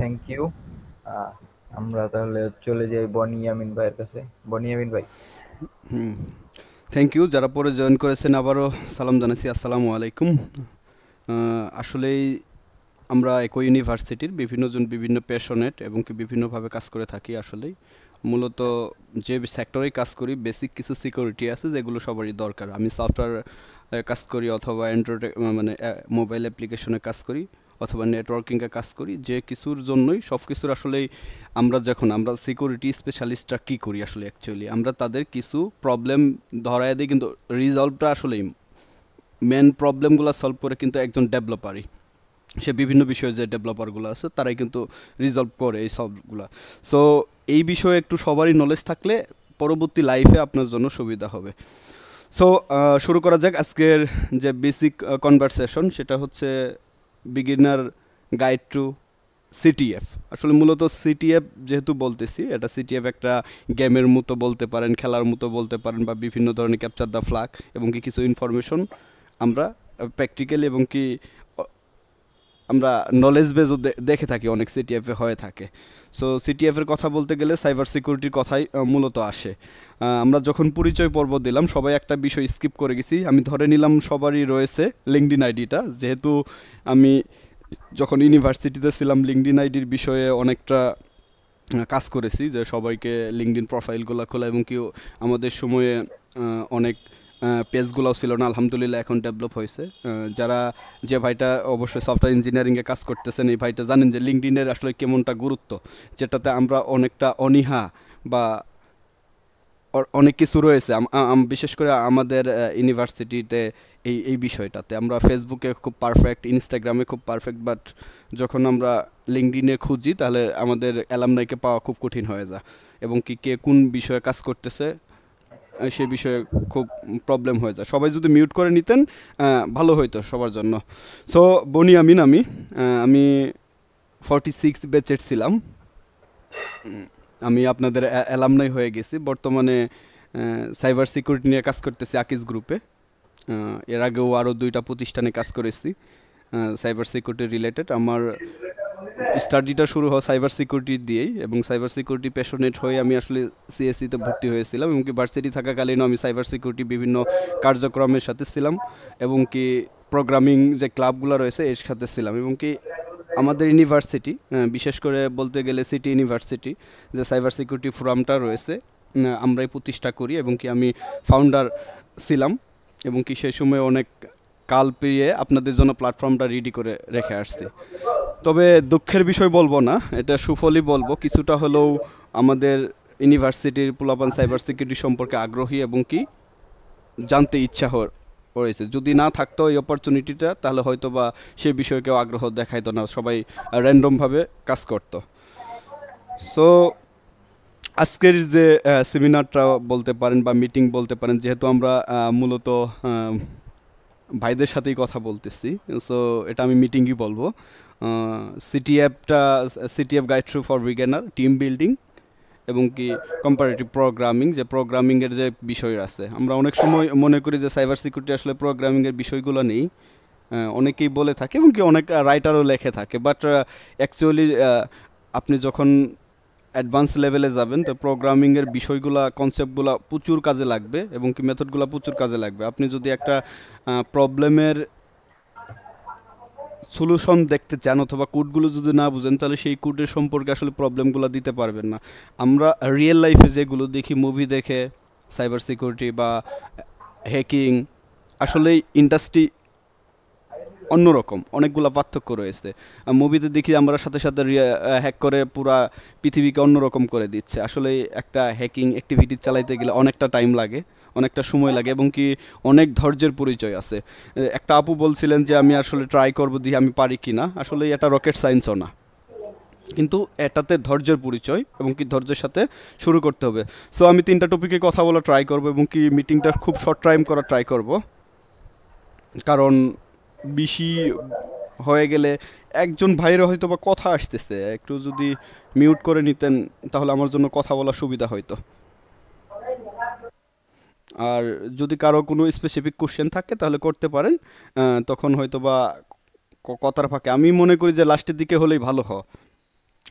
Thank you আমরা তাহলে চলে যাই বনিয়ামিন ভাইয়ের কাছে বনিয়ামিন ভাই হুম থ্যাংক ইউ যারা পরে জয়েন করেছেন আবারও সালাম জানাচ্ছি আসসালামু আলাইকুম আসলেই আমরা একই ইউনিভার্সিটির বিভিন্নজন বিভিন্ন প্যাশনেট এবং কি বিভিন্নভাবে কাজ করে থাকি আসলেই মূলত যে সেক্টরে কাজ করি বেসিক কিছু সিকিউরিটি আছে যেগুলো সবারই দরকার আমি সফটওয়্যার কাজ করি অথবা অ্যান্ড্রয়েড মানে মোবাইল অ্যাপ্লিকেশনে কাজ করি অথবা নেটওয়ার্কিংয়ে কাজ করি যে কিছুর জন্যই সব কিছুর আসলেই আমরা যখন আমরা সিকিউরিটি স্পেশালিস্টরা কী করি আসলে অ্যাকচুয়ালি আমরা তাদের কিছু প্রবলেম ধরায় দিই কিন্তু রিজলভটা আসলেই মেন প্রবলেমগুলো সলভ করে কিন্তু একজন ডেভেলপারই সে বিভিন্ন বিষয়ে যে ডেভেলপারগুলো আছে তারাই কিন্তু রিজলভ করে এই সবগুলো সো এই বিষয়ে একটু সবারই নলেজ থাকলে পরবর্তী লাইফে আপনার জন্য সুবিধা হবে সো শুরু করা যাক আজকের যে বেসিক কনভারসেশন সেটা হচ্ছে বিগিনার গাইড টু সিটিএফ আসলে মূলত সিটিএফ যেহেতু বলতেছি এটা সিটিএফ একটা গেমের মতো বলতে পারেন খেলার মতো বলতে পারেন বা বিভিন্ন ধরনের ক্যাপচার দ্য ফ্লাক এবং কি কিছু ইনফরমেশন আমরা প্র্যাকটিক্যালি এবং কি আমরা নলেজ বেজও দেখে থাকি অনেক সিটিএফে হয়ে থাকে সো সিটিএফের কথা বলতে গেলে সাইবার সিকিউরিটির কথাই মূলত আসে আমরা যখন পরিচয় পর্ব দিলাম সবাই একটা বিষয় স্কিপ করে গেছি আমি ধরে নিলাম সবারই রয়েছে লিঙ্কডিন আইডিটা যেহেতু আমি যখন ইউনিভার্সিটিতে ছিলাম লিঙ্কডিন আইডির বিষয়ে অনেকটা কাজ করেছি যে সবাইকে লিঙ্কডিন প্রোফাইলগুলো খোলা এবং কেউ আমাদের সময়ে অনেক পেজগুলোও ছিল না আলহামদুলিল্লাহ এখন ডেভেলপ হয়েছে যারা যে ভাইটা অবশ্যই সফটওয়্যার ইঞ্জিনিয়ারিংয়ে কাজ করতেছেন এই ভাইটা জানেন যে লিঙ্কডিনের আসলে কেমনটা গুরুত্ব যেটাতে আমরা অনেকটা অনীহা বা অনেক কিছু রয়েছে বিশেষ করে আমাদের ইউনিভার্সিটিতে এই এই বিষয়টাতে আমরা ফেসবুকে খুব পারফেক্ট ইনস্টাগ্রামে খুব পারফেক্ট বাট যখন আমরা লিঙ্কডিনে খুঁজি তাহলে আমাদের অ্যালামনাইকে পাওয়া খুব কঠিন হয়ে যায় এবং কি কে কোন বিষয়ে কাজ করতেছে সে বিষয়ে খুব প্রবলেম হয়ে যায় সবাই যদি মিউট করে নিতেন ভালো হইতো সবার জন্য সো বনি আমিন আমি আমি ফর্টি সিক্স বেচের ছিলাম আমি আপনাদের অ্যালামনাই হয়ে গেছি বর্তমানে সাইবার সিকিউরিটি নিয়ে কাজ করতেছি আকিস গ্রুপে এর আগেও আরও দুইটা প্রতিষ্ঠানে কাজ করেছি সাইবার সিকিউরিটি রিলেটেড আমার স্টাডিটা শুরু হয় সাইবার সিকিউরিটি দিয়েই এবং সাইবার সিকিউরিটি প্যাশনেট হয়ে আমি আসলে সিএসসিতে e ভর্তি হয়েছিলাম এবং কি ভার্সিটি থাকাকালীনও আমি সাইবার সিকিউরিটি বিভিন্ন কার্যক্রমের সাথে ছিলাম এবং কি প্রোগ্রামিং যে ক্লাবগুলো রয়েছে এর সাথে ছিলাম এবং কি আমাদের ইউনিভার্সিটি বিশেষ করে বলতে গেলে সিটি ইউনিভার্সিটি যে সাইবার সিকিউরিটি ফোরামটা রয়েছে আমরাই প্রতিষ্ঠা করি এবং কি আমি ফাউন্ডার ছিলাম এবং কি সেই সময় অনেক কাল পেরিয়ে আপনাদের জন্য প্ল্যাটফর্মটা রেডি করে রেখে আসছি তবে দুঃখের বিষয় বলবো না এটা সুফলই বলবো কিছুটা হলেও আমাদের ইউনিভার্সিটির পুলাপান সাইবার সিকিউরিটি সম্পর্কে আগ্রহী এবং কি জানতে ইচ্ছা হয়েছে যদি না থাকতো এই অপরচুনিটিটা তাহলে হয়তো বা সে বিষয়ে কেউ আগ্রহ দেখাইতো না সবাই র্যান্ডমভাবে কাজ করত সো আজকের যে সেমিনারটা বলতে পারেন বা মিটিং বলতে পারেন যেহেতু আমরা মূলত ভাইদের সাথেই কথা বলতেছি সো এটা আমি মিটিংই বলবো সিটি অ্যাপটা CTF app guide through for beginner team building এবং কি কম্পারেটিভ প্রোগ্রামিং যে প্রোগ্রামিংয়ের যে বিষয় আছে আমরা অনেক সময় মনে করি যে সাইবার সিকিউরিটি আসলে প্রোগ্রামিংয়ের বিষয়গুলো নেই অনেকেই বলে থাকে এবং কি অনেক রাইটারও লেখে থাকে বাট অ্যাকচুয়ালি আপনি যখন অ্যাডভান্স লেভেলে যাবেন তো প্রোগ্রামিংয়ের বিষয়গুলো কনসেপ্টগুলো প্রচুর কাজে লাগবে এবং কি মেথডগুলো প্রচুর কাজে লাগবে আপনি যদি একটা প্রবলেমের সলিউশন দেখতে চান অথবা কোডগুলো যদি না বুঝেন তাহলে সেই কোডের সম্পর্কে আসলে প্রবলেমগুলো দিতে পারবেন না আমরা রিয়েল লাইফে যেগুলো দেখি মুভি দেখে সাইবার সিকিউরিটি বা হ্যাকিং আসলে ইন্ডাস্ট্রি অন্যরকম অনেকগুলো পার্থক্য রয়েছে মুভিতে দেখি আমরা সাথে সাথে হ্যাক করে পুরা পৃথিবীকে অন্যরকম করে দিচ্ছে আসলে একটা হ্যাকিং অ্যাক্টিভিটি চালাইতে গেলে অনেকটা টাইম লাগে অনেকটা সময় লাগে এবং কি অনেক ধৈর্যের পরিচয় আছে একটা আপু বলছিলেন যে আমি আসলে ট্রাই করবো দিয়ে আমি পারি কি না আসলে এটা রকেট সায়েন্সও না কিন্তু এটাতে ধৈর্যের পরিচয় এবং কি ধৈর্যের সাথে শুরু করতে হবে সো আমি তিনটা টপিকে কথা বলা ট্রাই করব এবং কি মিটিংটা খুব শর্ট টাইম করা ট্রাই করব কারণ বেশি হয়ে গেলে একজন ভাইয়ের হয়তো বা কথা আসতেছে একটু যদি মিউট করে নিতেন তাহলে আমার জন্য কথা বলা সুবিধা হয়তো আর যদি কারো কোনো স্পেসিফিক কোশ্চেন থাকে তাহলে করতে পারেন তখন হয়তো বা কথার ফাঁকে আমি মনে করি যে লাস্টের দিকে হলেই ভালো হয়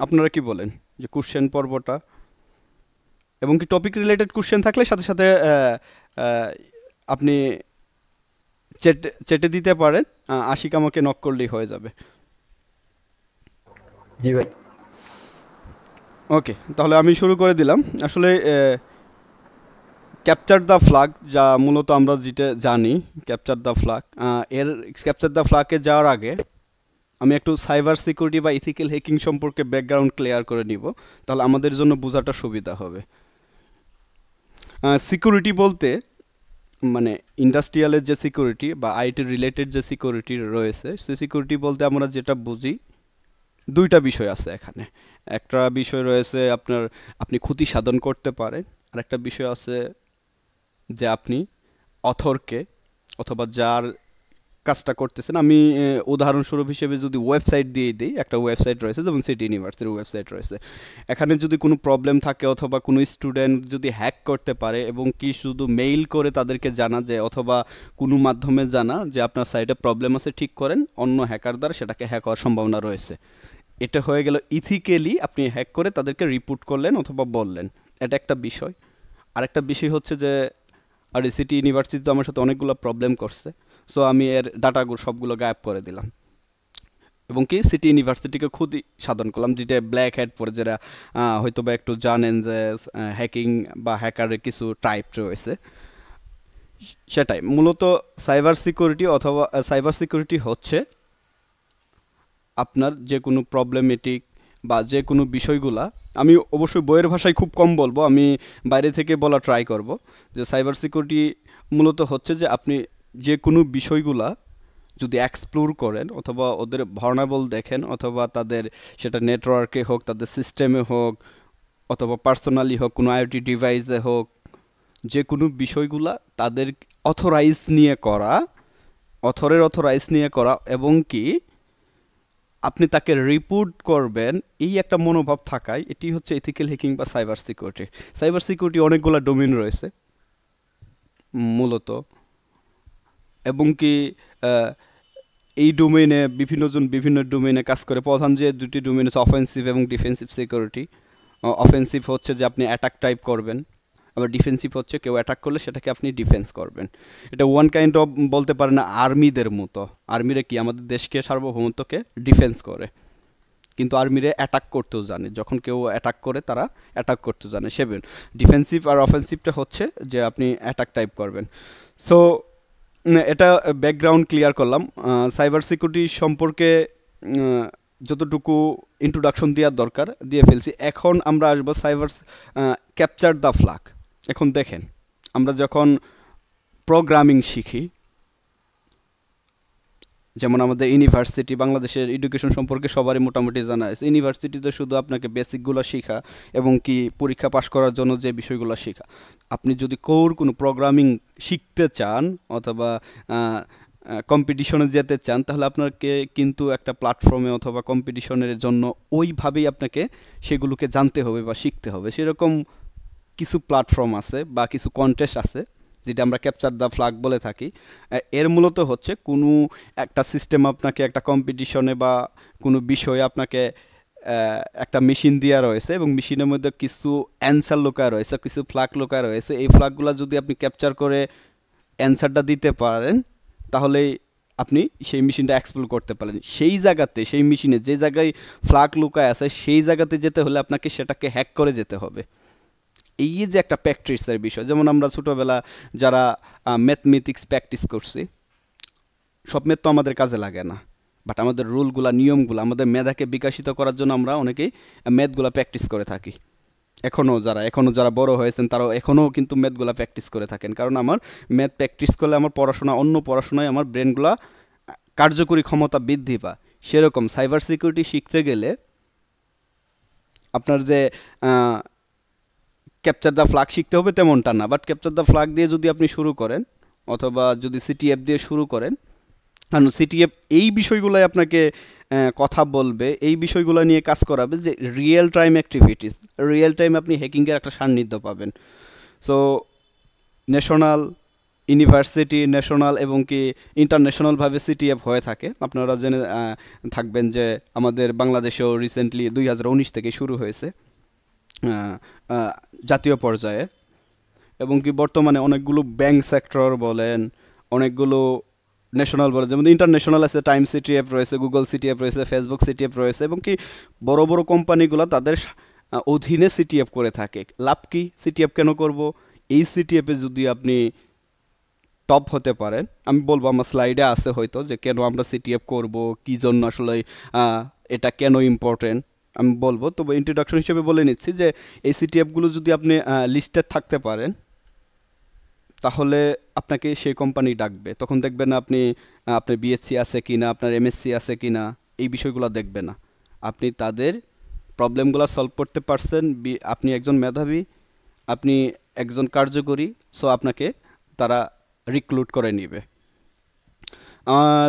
আপনারা কি বলেন যে কোশ্চেন পর্বটা এবং কি টপিক রিলেটেড কোশ্চেন থাকলে সাথে সাথে আপনি চেটে চেটে দিতে পারেন আশিক আমাকে নক করলেই হয়ে যাবে জি ভাই ওকে তাহলে আমি শুরু করে দিলাম আসলে ক্যাপচার দ্য ফ্লাগ যা মূলত আমরা যেটা জানি ক্যাপচার দ্য ফ্লাগ এর ক্যাপচার দ্য ফ্লাগে যাওয়ার আগে আমি একটু সাইবার সিকিউরিটি বা ইথিক্যাল হ্যাকিং সম্পর্কে ব্যাকগ্রাউন্ড ক্লিয়ার করে নিব তাহলে আমাদের জন্য বোঝাটা সুবিধা হবে সিকিউরিটি বলতে মানে ইন্ডাস্ট্রিয়ালের যে সিকিউরিটি বা আইটি রিলেটেড যে সিকিউরিটি রয়েছে সে সিকিউরিটি বলতে আমরা যেটা বুঝি দুইটা বিষয় আছে এখানে একটা বিষয় রয়েছে আপনার আপনি ক্ষতি সাধন করতে পারেন আর একটা বিষয় আছে যে আপনি অথরকে অথবা যার কাজটা করতেছেন আমি উদাহরণস্বরূপ হিসেবে যদি ওয়েবসাইট দিয়ে দিই একটা ওয়েবসাইট রয়েছে যেমন সিটি ইউনিভার্সিটির ওয়েবসাইট রয়েছে এখানে যদি কোনো প্রবলেম থাকে অথবা কোনো স্টুডেন্ট যদি হ্যাক করতে পারে এবং কি শুধু মেইল করে তাদেরকে জানা যে অথবা কোনো মাধ্যমে জানা যে আপনার সাইটে প্রবলেম আছে ঠিক করেন অন্য হ্যাকার দ্বারা সেটাকে হ্যাক হওয়ার সম্ভাবনা রয়েছে এটা হয়ে গেল ইথিক্যালি আপনি হ্যাক করে তাদেরকে রিপোর্ট করলেন অথবা বললেন এটা একটা বিষয় আরেকটা বিষয় হচ্ছে যে আর সিটি ইউনিভার্সিটি তো আমার সাথে অনেকগুলো প্রবলেম করছে সো আমি এর ডাটাগুলো সবগুলো গায়েব করে দিলাম এবং কি সিটি ইউনিভার্সিটিকে খুদি সাধন করলাম যেটা ব্ল্যাক হ্যাট পরে যারা হয়তো বা একটু জানেন যে হ্যাকিং বা হ্যাকারের কিছু টাইপ রয়েছে সেটাই মূলত সাইবার সিকিউরিটি অথবা সাইবার সিকিউরিটি হচ্ছে আপনার যে কোনো প্রবলেমেটিক বা যে কোনো বিষয়গুলা আমি অবশ্যই বইয়ের ভাষায় খুব কম বলবো আমি বাইরে থেকে বলা ট্রাই করব যে সাইবার সিকিউরিটি মূলত হচ্ছে যে আপনি যে কোনো বিষয়গুলা যদি এক্সপ্লোর করেন অথবা ওদের ভার্নাবল দেখেন অথবা তাদের সেটা নেটওয়ার্কে হোক তাদের সিস্টেমে হোক অথবা পার্সোনালি হোক কোনো আইওটি ডিভাইসে হোক যে কোনো বিষয়গুলা তাদের অথরাইজ নিয়ে করা অথরের অথরাইজ নিয়ে করা এবং কি আপনি তাকে রিপোর্ট করবেন এই একটা মনোভাব থাকায় এটি হচ্ছে এথিক্যাল হ্যাকিং বা সাইবার সিকিউরিটি সাইবার সিকিউরিটি অনেকগুলো ডোমেন রয়েছে মূলত এবং কি এই ডোমেনে বিভিন্নজন বিভিন্ন ডোমেনে কাজ করে প্রধান যে দুটি ডোমেন হচ্ছে অফেন্সিভ এবং ডিফেন্সিভ সিকিউরিটি অফেন্সিভ হচ্ছে যে আপনি অ্যাটাক টাইপ করবেন আবার ডিফেন্সিভ হচ্ছে কেউ অ্যাটাক করলে সেটাকে আপনি ডিফেন্স করবেন এটা ওয়ান কাইন্ড অফ বলতে পারেন আর্মিদের মতো আর্মিরা কি আমাদের দেশকে সার্বভৌমত্বকে ডিফেন্স করে কিন্তু আর্মিরা অ্যাটাক করতেও জানে যখন কেউ অ্যাটাক করে তারা অ্যাটাক করতেও জানে সেভেন ডিফেন্সিভ আর অফেন্সিভটা হচ্ছে যে আপনি অ্যাটাক টাইপ করবেন সো এটা ব্যাকগ্রাউন্ড ক্লিয়ার করলাম সাইবার সিকিউরিটি সম্পর্কে যতটুকু ইন্ট্রোডাকশন দেওয়ার দরকার দিয়ে ফেলছি এখন আমরা আসবো সাইবার ক্যাপচার দ্য ফ্লাক এখন দেখেন আমরা যখন প্রোগ্রামিং শিখি যেমন আমাদের ইউনিভার্সিটি বাংলাদেশের এডুকেশন সম্পর্কে সবারই মোটামুটি জানা আছে ইউনিভার্সিটিতে শুধু আপনাকে বেসিকগুলো শেখা এবং কি পরীক্ষা পাশ করার জন্য যে বিষয়গুলো শেখা আপনি যদি কোর কোনো প্রোগ্রামিং শিখতে চান অথবা কম্পিটিশনে যেতে চান তাহলে আপনাকে কিন্তু একটা প্ল্যাটফর্মে অথবা কম্পিটিশনের জন্য ওইভাবেই আপনাকে সেগুলোকে জানতে হবে বা শিখতে হবে সেরকম কিছু প্ল্যাটফর্ম আছে বা কিছু কন্টেস্ট আছে যেটা আমরা ক্যাপচার দ্য ফ্লাগ বলে থাকি এর মূলত হচ্ছে কোনো একটা সিস্টেম আপনাকে একটা কম্পিটিশনে বা কোনো বিষয়ে আপনাকে একটা মেশিন দেওয়া রয়েছে এবং মেশিনের মধ্যে কিছু অ্যান্সার লোকা রয়েছে কিছু ফ্লাগ লোকা রয়েছে এই ফ্লাগগুলো যদি আপনি ক্যাপচার করে অ্যান্সারটা দিতে পারেন তাহলে আপনি সেই মেশিনটা এক্সপ্লোর করতে পারেন সেই জায়গাতে সেই মেশিনে যে জায়গায় ফ্লাগ লুকায় আছে সেই জায়গাতে যেতে হলে আপনাকে সেটাকে হ্যাক করে যেতে হবে এই যে একটা প্র্যাকটিসের বিষয় যেমন আমরা ছোটোবেলা যারা ম্যাথমেটিক্স প্র্যাকটিস করছি সব ম্যাথ তো আমাদের কাজে লাগে না বাট আমাদের রুলগুলা নিয়মগুলো আমাদের মেধাকে বিকাশিত করার জন্য আমরা অনেকেই ম্যাথগুলো প্র্যাকটিস করে থাকি এখনও যারা এখনও যারা বড় হয়েছেন তারাও এখনও কিন্তু ম্যাথগুলো প্র্যাকটিস করে থাকেন কারণ আমার ম্যাথ প্র্যাকটিস করলে আমার পড়াশোনা অন্য পড়াশোনায় আমার ব্রেনগুলা কার্যকরী ক্ষমতা বৃদ্ধি পায় সেরকম সাইবার সিকিউরিটি শিখতে গেলে আপনার যে ক্যাপচার দ্য ফ্লাগ শিখতে হবে তেমনটা না বাট ক্যাপচার দ্য ফ্লাগ দিয়ে যদি আপনি শুরু করেন অথবা যদি সিটি অ্যাপ দিয়ে শুরু করেন কারণ সিটি অ্যাপ এই বিষয়গুলোই আপনাকে কথা বলবে এই বিষয়গুলো নিয়ে কাজ করাবে যে real time activities real time আপনি হ্যাকিংয়ের একটা সান্নিধ্য পাবেন সো ন্যাশনাল ইউনিভার্সিটি ন্যাশনাল এবং কি ইন্টারন্যাশনালভাবে সিটি অ্যাপ হয়ে থাকে আপনারা জেনে থাকবেন যে আমাদের বাংলাদেশেও রিসেন্টলি দুই থেকে শুরু হয়েছে জাতীয় পর্যায়ে এবং কি বর্তমানে অনেকগুলো ব্যাংক সেক্টর বলেন অনেকগুলো ন্যাশনাল বলেন যেমন ইন্টারন্যাশনাল আছে টাইম সিটি অ্যাপ রয়েছে গুগল সিটি অ্যাপ রয়েছে ফেসবুক সিটি অ্যাপ রয়েছে এবং কি বড় বড় কোম্পানিগুলো তাদের অধীনে সিটি অ্যাপ করে থাকে লাভ কি সিটি অ্যাপ কেন করব এই সিটি অ্যাপে যদি আপনি টপ হতে পারেন আমি বলবো আমার স্লাইডে আছে হয়তো যে কেন আমরা সিটি অ্যাপ করবো কী জন্য আসলে এটা কেন ইম্পর্টেন্ট আমি বলবো তবে ইন্ট্রোডাকশন হিসেবে বলে নিচ্ছি যে এই অ্যাপগুলো যদি আপনি লিস্টে থাকতে পারেন তাহলে আপনাকে সেই কোম্পানি ডাকবে তখন দেখবেন আপনি আপনার বিএসসি আছে কি না আপনার এমএসসি আছে কি না এই বিষয়গুলো দেখবে না আপনি তাদের প্রবলেমগুলো সলভ করতে পারছেন আপনি একজন মেধাবী আপনি একজন কার্যকরী সো আপনাকে তারা রিক্রুট করে নেবে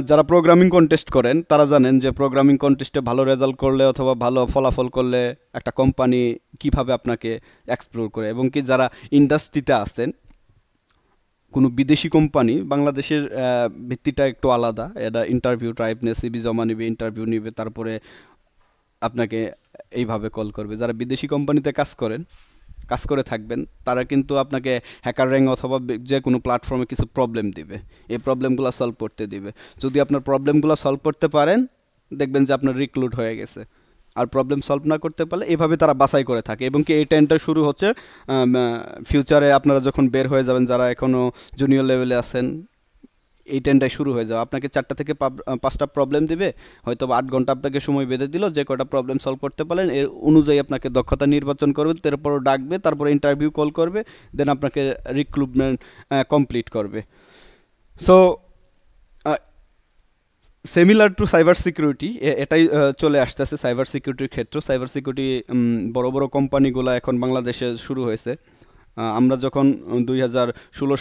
যারা প্রোগ্রামিং কন্টেস্ট করেন তারা জানেন যে প্রোগ্রামিং কন্টেস্টে ভালো রেজাল্ট করলে অথবা ভালো ফলাফল করলে একটা কোম্পানি কিভাবে আপনাকে এক্সপ্লোর করে এবং কি যারা ইন্ডাস্ট্রিতে আসেন কোনো বিদেশি কোম্পানি বাংলাদেশের ভিত্তিটা একটু আলাদা এটা ইন্টারভিউ টাইপ নিয়ে সিবি জমা নেবে ইন্টারভিউ নেবে তারপরে আপনাকে এইভাবে কল করবে যারা বিদেশি কোম্পানিতে কাজ করেন কাজ করে থাকবেন তারা কিন্তু আপনাকে হ্যাকার র্যাঙ্ক অথবা যে কোনো প্ল্যাটফর্মে কিছু প্রবলেম দিবে এই প্রবলেমগুলো সলভ করতে দিবে যদি আপনার প্রবলেমগুলো সলভ করতে পারেন দেখবেন যে আপনার রিক্লুড হয়ে গেছে আর প্রবলেম সলভ না করতে পারলে এভাবে তারা বাছাই করে থাকে এবং কি এই ট্রেনটা শুরু হচ্ছে ফিউচারে আপনারা যখন বের হয়ে যাবেন যারা এখনও জুনিয়র লেভেলে আছেন এই টেনটাই শুরু হয়ে যাবে আপনাকে চারটা থেকে পাঁচটা প্রবলেম দিবে হয়তো আট ঘন্টা আপনাকে সময় বেঁধে দিল যে কয়টা প্রবলেম সলভ করতে পারেন এর অনুযায়ী আপনাকে দক্ষতা নির্বাচন করবে তারপর ডাকবে তারপর ইন্টারভিউ কল করবে দেন আপনাকে রিক্রুটমেন্ট কমপ্লিট করবে so similar to cyber security এটাই চলে আসতেছে সাইবার সিকিউরিটির ক্ষেত্রে সাইবার সিকিউরিটি বড় বড় কোম্পানিগুলো এখন বাংলাদেশে শুরু হয়েছে আমরা যখন দুই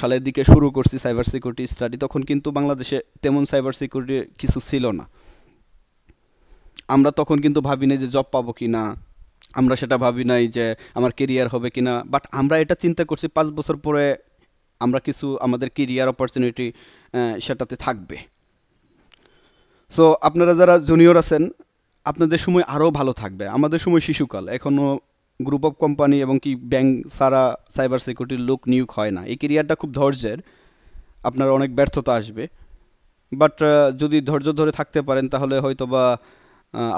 সালের দিকে শুরু করছি সাইবার সিকিউরিটি স্টাডি তখন কিন্তু বাংলাদেশে তেমন সাইবার সিকিউরিটি কিছু ছিল না আমরা তখন কিন্তু ভাবি নাই যে জব পাবো কি না আমরা সেটা ভাবি নাই যে আমার কেরিয়ার হবে কি না বাট আমরা এটা চিন্তা করছি পাঁচ বছর পরে আমরা কিছু আমাদের কেরিয়ার অপরচুনিটি সেটাতে থাকবে সো আপনারা যারা জুনিয়র আছেন আপনাদের সময় আরও ভালো থাকবে আমাদের সময় শিশুকাল এখনও গ্রুপ অফ কোম্পানি এবং কি ব্যাংক সারা সাইবার সিকিউরিটির লোক নিয়োগ হয় না এই কেরিয়ারটা খুব ধৈর্যের আপনার অনেক ব্যর্থতা আসবে বাট যদি ধৈর্য ধরে থাকতে পারেন তাহলে হয়তো বা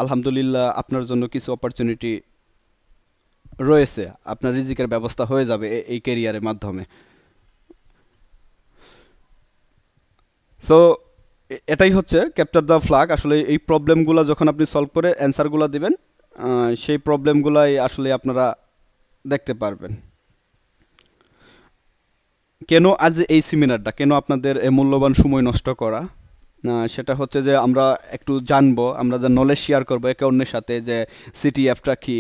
আলহামদুলিল্লাহ আপনার জন্য কিছু অপরচুনিটি রয়েছে আপনার রিজিকের ব্যবস্থা হয়ে যাবে এই কেরিয়ারের মাধ্যমে সো এটাই হচ্ছে ক্যাপচার দ্য ফ্লাগ আসলে এই প্রবলেমগুলো যখন আপনি সলভ করে অ্যান্সারগুলো দিবেন সেই প্রবলেমগুলাই আসলে আপনারা দেখতে পারবেন কেন আজ এই সেমিনারটা কেন আপনাদের মূল্যবান সময় নষ্ট করা সেটা হচ্ছে যে আমরা একটু জানবো আমরা যে নলেজ শেয়ার করবো একে অন্যের সাথে যে সিটি অ্যাপটা কী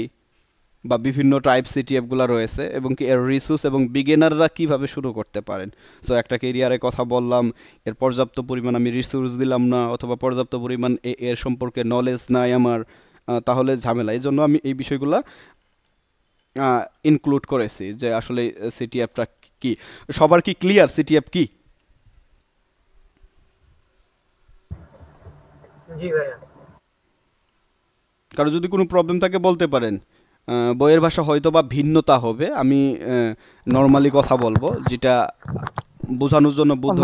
বা বিভিন্ন টাইপ সিটি অ্যাপগুলো রয়েছে এবং কি এর রিসোর্স এবং বিগিনাররা কিভাবে শুরু করতে পারেন সো একটা কেরিয়ারে কথা বললাম এর পর্যাপ্ত পরিমাণ আমি রিসোর্স দিলাম না অথবা পর্যাপ্ত পরিমাণ এর সম্পর্কে নলেজ নাই আমার তাহলে ঝামেলা এই জন্য আমি এই বিষয়গুলো ইনক্লুড করেছি যে আসলে সিটি অ্যাপটা কি সবার কি ক্লিয়ার সিটি অ্যাপ কি কারো যদি কোনো প্রবলেম থাকে বলতে পারেন বইয়ের ভাষা হয়তো বা ভিন্নতা হবে আমি নর্মালি কথা বলবো যেটা বোঝানোর জন্য বুদ্ধ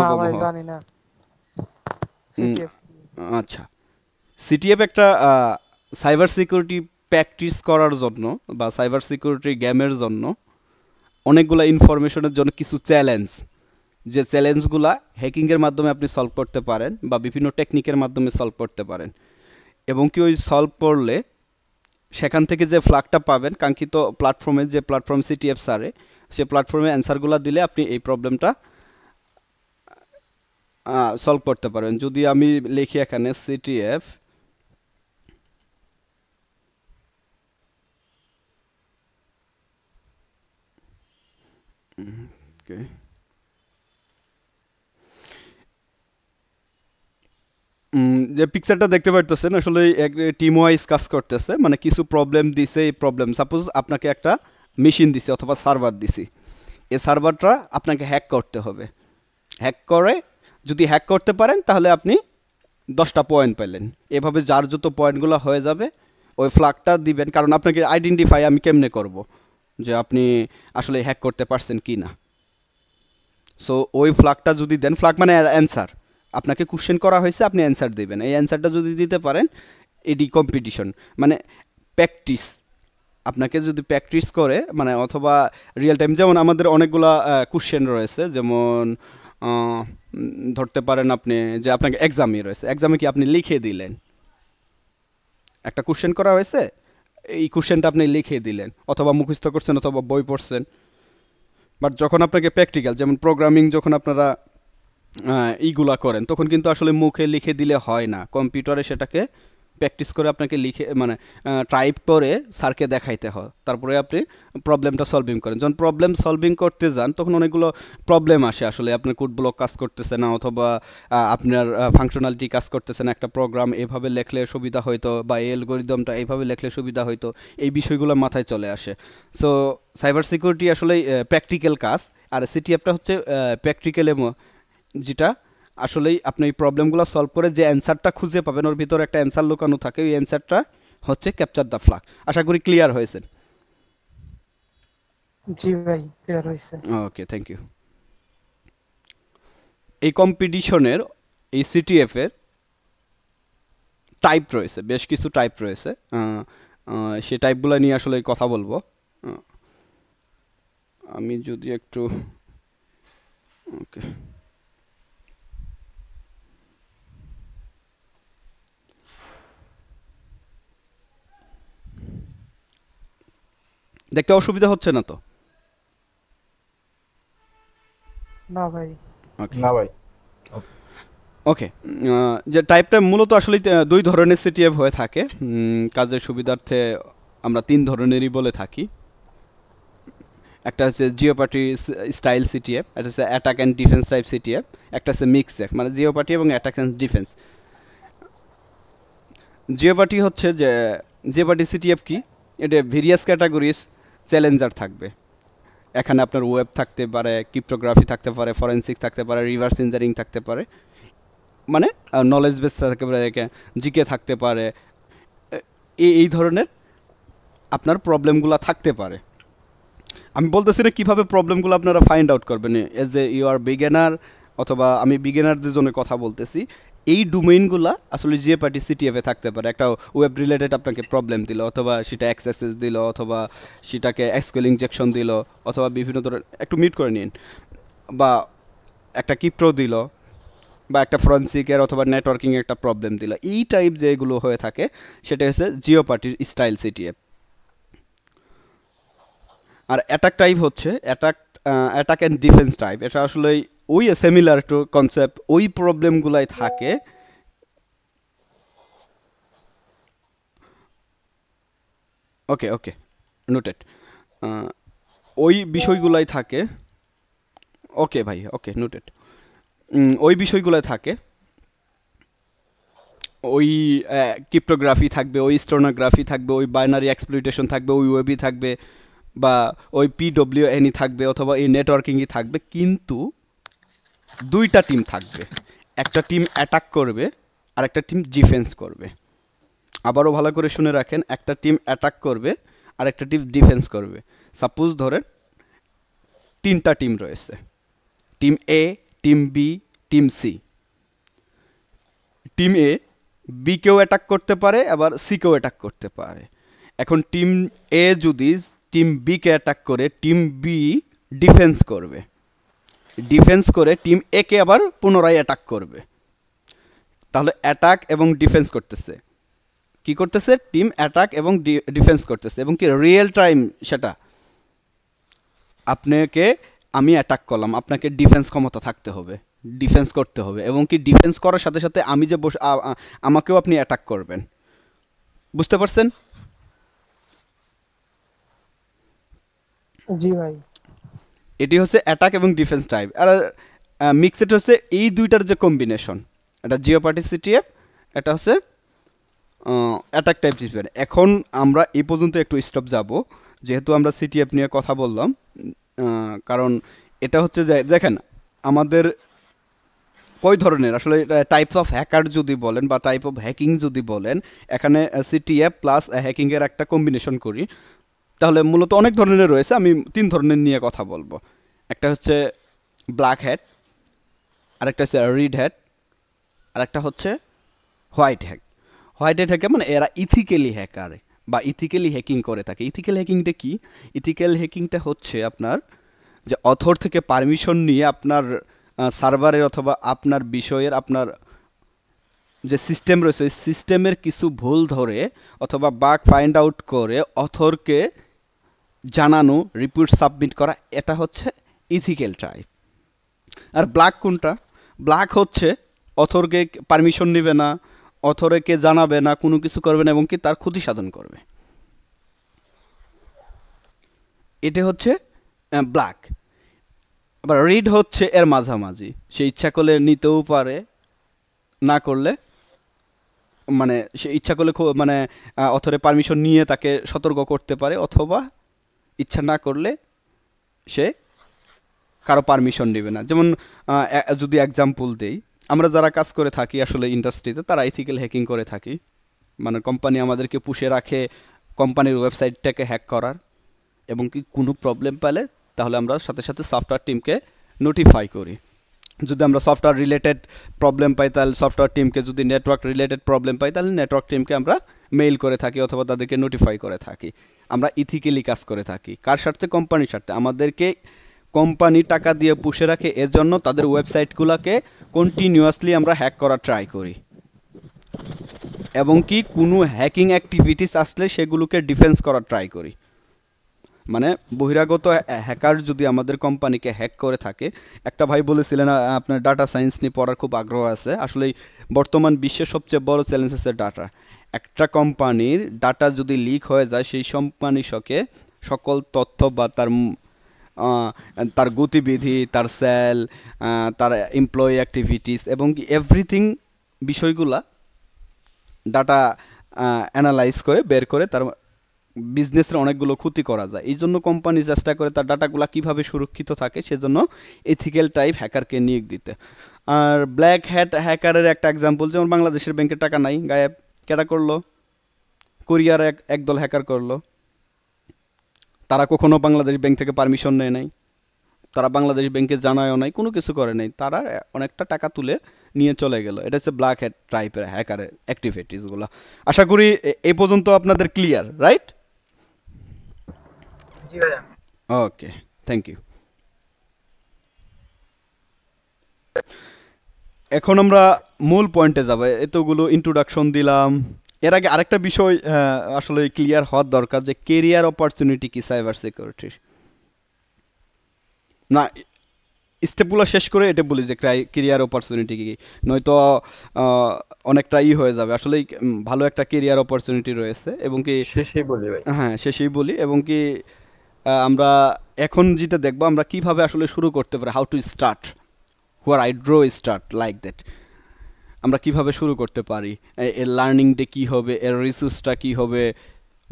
আচ্ছা সিটিএফ একটা সাইবার সিকিউরিটি প্র্যাকটিস করার জন্য বা সাইবার সিকিউরিটি গেমের জন্য অনেকগুলো ইনফরমেশনের জন্য কিছু চ্যালেঞ্জ যে চ্যালেঞ্জগুলা হ্যাকিংয়ের মাধ্যমে আপনি সলভ করতে পারেন বা বিভিন্ন টেকনিকের মাধ্যমে সলভ করতে পারেন এবং কি ওই সলভ করলে সেখান থেকে যে ফ্লাগটা পাবেন কাঙ্ক্ষিত প্ল্যাটফর্মে যে প্ল্যাটফর্ম সিটিএফ সারে সে প্ল্যাটফর্মে অ্যান্সারগুলো দিলে আপনি এই প্রবলেমটা সলভ করতে পারেন যদি আমি লিখি এখানে সিটিএফ Okay. যে পিকচারটা দেখতে পারতেছেন আসলে এক টিম ওয়াইজ কাজ করতেছে মানে কিছু প্রবলেম দিছে এই প্রবলেম সাপোজ আপনাকে একটা মেশিন দিছে অথবা সার্ভার দিছি এই সার্ভারটা আপনাকে হ্যাক করতে হবে হ্যাক করে যদি হ্যাক করতে পারেন তাহলে আপনি দশটা পয়েন্ট পেলেন এভাবে যার যত পয়েন্টগুলো হয়ে যাবে ওই ফ্লাগটা দিবেন কারণ আপনাকে আইডেন্টিফাই আমি কেমনে করবো যে আপনি আসলে হ্যাক করতে পারছেন কি না সো ওই ফ্লাগটা যদি দেন ফ্লাগ মানে অ্যান্সার আপনাকে কোশ্চেন করা হয়েছে আপনি অ্যান্সার দেবেন এই অ্যান্সারটা যদি দিতে পারেন এটি কম্পিটিশন মানে প্র্যাকটিস আপনাকে যদি প্র্যাকটিস করে মানে অথবা রিয়েল টাইম যেমন আমাদের অনেকগুলা কোশ্চেন রয়েছে যেমন ধরতে পারেন আপনি যে আপনাকে এক্সামই রয়েছে এক্সামে কি আপনি লিখে দিলেন একটা কোশ্চেন করা হয়েছে এই কোশ্চেনটা আপনি লিখে দিলেন অথবা মুখস্থ করছেন অথবা বই পড়ছেন বাট যখন আপনাকে প্র্যাকটিক্যাল যেমন প্রোগ্রামিং যখন আপনারা ইগুলা করেন তখন কিন্তু আসলে মুখে লিখে দিলে হয় না কম্পিউটারে সেটাকে প্র্যাকটিস করে আপনাকে লিখে মানে টাইপ করে স্যারকে দেখাইতে হয় তারপরে আপনি প্রবলেমটা সলভিং করেন যখন প্রবলেম সলভিং করতে যান তখন অনেকগুলো প্রবলেম আসে আসলে আপনার কোড ব্লক কাজ করতেছে না অথবা আপনার ফাংশনালিটি কাজ করতেছে না একটা প্রোগ্রাম এভাবে লেখলে সুবিধা হয়তো বা এল গরিদমটা এইভাবে লেখলে সুবিধা হয়তো এই বিষয়গুলো মাথায় চলে আসে সো সাইবার সিকিউরিটি আসলে প্র্যাকটিক্যাল কাজ আর সিটিএফটা হচ্ছে প্র্যাকটিক্যালে যেটা আসলেই আপনি এই প্রবলেমগুলো সলভ করে যে অ্যান্সারটা খুঁজে পাবেন ওর ভিতরে একটা অ্যান্সার লুকানো থাকে ওই অ্যান্সারটা হচ্ছে ক্যাপচার দ্য ফ্লাগ আশা করি ক্লিয়ার হয়েছে জি ভাই ক্লিয়ার হয়েছে ওকে থ্যাংক ইউ এই কম্পিটিশনের এই সিটিএফ এর টাইপ রয়েছে বেশ কিছু টাইপ রয়েছে সে টাইপগুলো নিয়ে আসলে কথা বলবো আমি যদি একটু ওকে দেখতে অসুবিধা হচ্ছে না তো না ভাই না ভাই ওকে যে টাইপটা মূলত আসলে দুই ধরনের সিটিএফ হয়ে থাকে কাজের সুবিধার্থে আমরা তিন ধরনেরই বলে থাকি একটা হচ্ছে জিওপার্টি স্টাইল সিটিএফ একটা হচ্ছে attack and defence type CTF একটা হচ্ছে মিক্স এফ মানে জিওপার্টি এবং অ্যাটাক অ্যান্ড ডিফেন্স জিওপার্টি হচ্ছে যে জিওপার্টি সিটিএফ কি এটা ভেরিয়াস ক্যাটাগরিজ চ্যালেঞ্জার থাকবে এখানে আপনার ওয়েব থাকতে পারে ক্রিপ্টোগ্রাফি থাকতে পারে ফরেন্সিক থাকতে পারে রিভার্স ইঞ্জিনিয়ারিং থাকতে পারে মানে নলেজ বেস থাকতে পারে জিকে থাকতে পারে এই ধরনের আপনার প্রবলেমগুলো থাকতে পারে আমি বলতেছি না কীভাবে প্রবলেমগুলো আপনারা ফাইন্ড আউট করবেন as a you are beginner অথবা আমি বিগেনারদের জন্য কথা বলতেছি এই ডোমেইনগুলো আসলে যে পার্টি সিটিএফে থাকতে পারে একটা ওয়েব রিলেটেড আপনাকে প্রবলেম দিল অথবা সেটা অ্যাক্সেসেস দিল অথবা সেটাকে এক্সকুয়েল ইঞ্জেকশন দিল অথবা বিভিন্ন ধরনের একটু মিট করে নিন বা একটা কিপ্রো দিল বা একটা ফরেন্সিকের অথবা নেটওয়ার্কিং একটা প্রবলেম দিল এই টাইপ যেগুলো হয়ে থাকে সেটা হচ্ছে জিও পার্টির স্টাইল সিটিএফ আর অ্যাটাক টাইপ হচ্ছে attack attack and defence type এটা আসলে ওই সিমিলার টু কনসেপ্ট ওই প্রবলেমগুলাই থাকে ওকে ওকে নোটেড ওই বিষয়গুলাই থাকে ওকে ভাই ওকে নোটেড ওই বিষয়গুলাই থাকে ওই ক্রিপ্টোগ্রাফি থাকবে ওই স্টোনোগ্রাফি থাকবে ওই বাইনারি এক্সপ্লিটেশন থাকবে ওই ওয়েবই থাকবে বা ওই পিডব্লিউ এনই থাকবে অথবা এই নেটওয়ার্কিংই থাকবে কিন্তু দুইটা টিম থাকবে একটা টিম অ্যাটাক করবে আর একটা টিম ডিফেন্স করবে আবারও ভালো করে শুনে রাখেন একটা টিম অ্যাটাক করবে আর একটা টিম ডিফেন্স করবে সাপোজ ধরেন তিনটা টিম রয়েছে team A team B team C team A বিকেও অ্যাটাক করতে পারে আবার সিকেও অ্যাটাক করতে পারে এখন টিম এ যদি টিম বিকে অ্যাটাক করে টিম বি ডিফেন্স করবে ডিফেন্স করে টিম একে আবার পুনরায় অ্যাটাক করবে তাহলে অ্যাটাক এবং ডিফেন্স করতেছে কি করতেছে টিম অ্যাটাক এবং ডিফেন্স করতেছে এবং কি রিয়েল টাইম সেটা আপনাকে আমি অ্যাটাক করলাম আপনাকে ডিফেন্স ক্ষমতা থাকতে হবে ডিফেন্স করতে হবে এবং কি ডিফেন্স করার সাথে সাথে আমি যে বস আমাকেও আপনি অ্যাটাক করবেন বুঝতে পারছেন জি ভাই এটি হচ্ছে অ্যাটাক এবং ডিফেন্স টাইপ আর মিক্সেড হচ্ছে এই দুইটার যে কম্বিনেশন এটা জিও সিটিএফ এটা হচ্ছে অ্যাটাক টাইপ ডিফেন্স এখন আমরা এই পর্যন্ত একটু স্টপ যাব যেহেতু আমরা সিটিএফ নিয়ে কথা বললাম কারণ এটা হচ্ছে যে দেখেন আমাদের কই ধরনের আসলে টাইপস অফ হ্যাকার যদি বলেন বা টাইপ অফ হ্যাকিং যদি বলেন এখানে সিটিএফ প্লাস হ্যাকিংয়ের একটা কম্বিনেশন করি তাহলে মূলত অনেক ধরনের রয়েছে আমি তিন ধরনের নিয়ে কথা বলবো একটা হচ্ছে ব্ল্যাক হ্যাট আরেকটা হচ্ছে রিড হ্যাট আরেকটা হচ্ছে হোয়াইট হ্যাক হোয়াইট হ্যাট হ্যাকে মানে এরা ইথিক্যালি হ্যাকার বা ইথিক্যালি হ্যাকিং করে থাকে ইথিক্যাল হ্যাকিংটা কি ইথিক্যাল হ্যাকিংটা হচ্ছে আপনার যে অথর থেকে পারমিশন নিয়ে আপনার সার্ভারের অথবা আপনার বিষয়ের আপনার যে সিস্টেম রয়েছে সিস্টেমের কিছু ভুল ধরে অথবা বাগ ফাইন্ড আউট করে অথরকে জানানো রিপোর্ট সাবমিট করা এটা হচ্ছে ইথিক্যাল ট্রাইব আর ব্ল্যাক কোনটা ব্ল্যাক হচ্ছে অথরকে পারমিশন নেবে না অথরকে জানাবে না কোনো কিছু করবে না এবং কি তার ক্ষতি সাধন করবে এটা হচ্ছে ব্ল্যাক আবার রিড হচ্ছে এর মাঝামাঝি সে ইচ্ছা করলে নিতেও পারে না করলে মানে সে ইচ্ছা করলে মানে অথরে পারমিশন নিয়ে তাকে সতর্ক করতে পারে অথবা ইচ্ছা না করলে সে কারো পারমিশন নেবে না যেমন যদি এক্সাম্পল দেই আমরা যারা কাজ করে থাকি আসলে ইন্ডাস্ট্রিতে তারা ইথিক্যাল হ্যাকিং করে থাকি মানে কোম্পানি আমাদেরকে পুষে রাখে কোম্পানির ওয়েবসাইটটাকে হ্যাক করার এবং কি কোনো প্রবলেম পেলে তাহলে আমরা সাথে সাথে সফটওয়্যার টিমকে নোটিফাই করি যদি আমরা সফটওয়্যার রিলেটেড প্রবলেম পাই তাহলে সফটওয়্যার টিমকে যদি নেটওয়ার্ক রিলেটেড প্রবলেম পাই তাহলে নেটওয়ার্ক টিমকে আমরা মেইল করে থাকি অথবা তাদেরকে নোটিফাই করে থাকি আমরা ইথিক্যালি কাজ করে থাকি কার স্বার্থে কোম্পানির স্বার্থে আমাদেরকে কোম্পানি টাকা দিয়ে পুষে রাখে এজন্য তাদের ওয়েবসাইটগুলোকে কন্টিনিউয়াসলি আমরা হ্যাক করা ট্রাই করি এবং কি কোনো হ্যাকিং অ্যাক্টিভিটিস আসলে সেগুলোকে ডিফেন্স করা ট্রাই করি মানে বহিরাগত হ্যাকার যদি আমাদের কোম্পানিকে হ্যাক করে থাকে একটা ভাই বলেছিলেন আপনার ডাটা সায়েন্স নিয়ে পড়ার খুব আগ্রহ আছে আসলে বর্তমান বিশ্বের সবচেয়ে বড় চ্যালেঞ্জ হচ্ছে ডাটা একটা কোম্পানির ডাটা যদি লিক হয়ে যায় সেই কোম্পানি সকে সকল তথ্য বা তার তার গতিবিধি তার সেল তার এমপ্লয়ি অ্যাক্টিভিটিস এবং এভরিথিং বিষয়গুলা ডাটা অ্যানালাইজ করে বের করে তার বিজনেসের অনেকগুলো ক্ষতি করা যায় এই জন্য কোম্পানি চেষ্টা করে তার ডাটাগুলো কীভাবে সুরক্ষিত থাকে সেজন্য এথিক্যাল টাইপ হ্যাকারকে নিয়োগ দিতে আর ব্ল্যাক হ্যাট হ্যাকারের একটা এক্সাম্পল যেমন বাংলাদেশের ব্যাংকে টাকা নাই গায়েব কেটা করলো কোরিয়ার এক একদল হ্যাকার করলো তারা কখনো বাংলাদেশ ব্যাংক থেকে পারমিশন নেয় নাই তারা বাংলাদেশ ব্যাংকে জানায়ও নাই কোনো কিছু করে নাই তারা অনেকটা টাকা তুলে নিয়ে চলে গেল এটা হচ্ছে ব্ল্যাক হ্যাট টাইপের হ্যাকারের অ্যাক্টিভিটিসগুলো আশা করি এ পর্যন্ত আপনাদের clear right okay thank you এখন আমরা মূল পয়েন্টে যাব এতগুলো ইন্ট্রোডাকশন দিলাম এর আগে আরেকটা বিষয় আসলে ক্লিয়ার হওয়ার দরকার যে কেরিয়ার অপরচুনিটি কি সাইবার সিকিউরিটির না স্টেপগুলো শেষ করে এটা বলি যে কেরিয়ার অপরচুনিটি কী নয়তো অনেকটা ই হয়ে যাবে আসলে ভালো একটা কেরিয়ার অপরচুনিটি রয়েছে এবং কি শেষেই বলি হ্যাঁ শেষেই বলি এবং কি আমরা এখন যেটা দেখবো আমরা কিভাবে আসলে শুরু করতে পারি how to start where I draw start like that আমরা কিভাবে শুরু করতে পারি এর লার্নিং ডে কী হবে এর রিসোর্সটা কী হবে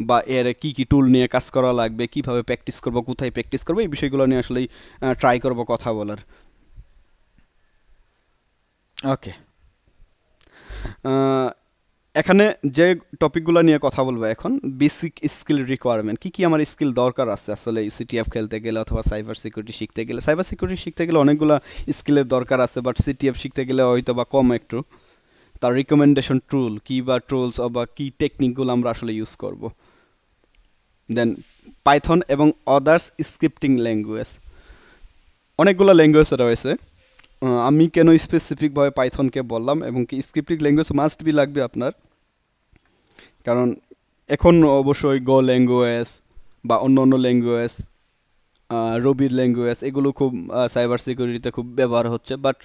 বা এর কি কি টুল নিয়ে কাজ করা লাগবে কিভাবে প্র্যাকটিস করব কোথায় প্র্যাকটিস করবো এই বিষয়গুলো নিয়ে আসলেই ট্রাই করব কথা বলার ওকে এখানে যে টপিকগুলো নিয়ে কথা বলবো এখন বেসিক স্কিল রিকোয়ারমেন্ট কী কী আমার স্কিল দরকার আছে আসলে সিটিএফ খেলতে গেলে অথবা সাইবার সিকিউরিটি শিখতে গেলে সাইবার সিকিউরিটি শিখতে গেলে অনেকগুলো স্কিলের দরকার আছে বাট সিটিএফ শিখতে গেলে হয়তো বা কম একটু তার রিকমেন্ডেশন টুল কী বা টুলস বা কী টেকনিকগুলো আমরা আসলে ইউজ করব দেন পাইথন এবং আদার্স স্ক্রিপ্টিং ল্যাঙ্গুয়েজ অনেকগুলো ল্যাঙ্গুয়েজ রয়েছে আমি কেন স্পেসিফিকভাবে পাইথনকে বললাম এবং কি স্ক্রিপ্টিং ল্যাঙ্গুয়েজ মাস্ট বি লাগবে আপনার কারণ এখন অবশ্যই গ ল্যাঙ্গুয়েজ বা অন্য অন্য ল্যাঙ্গুয়েজ রবির ল্যাঙ্গুয়েজ এগুলো খুব সাইবার সিকিউরিটিতে খুব ব্যবহার হচ্ছে বাট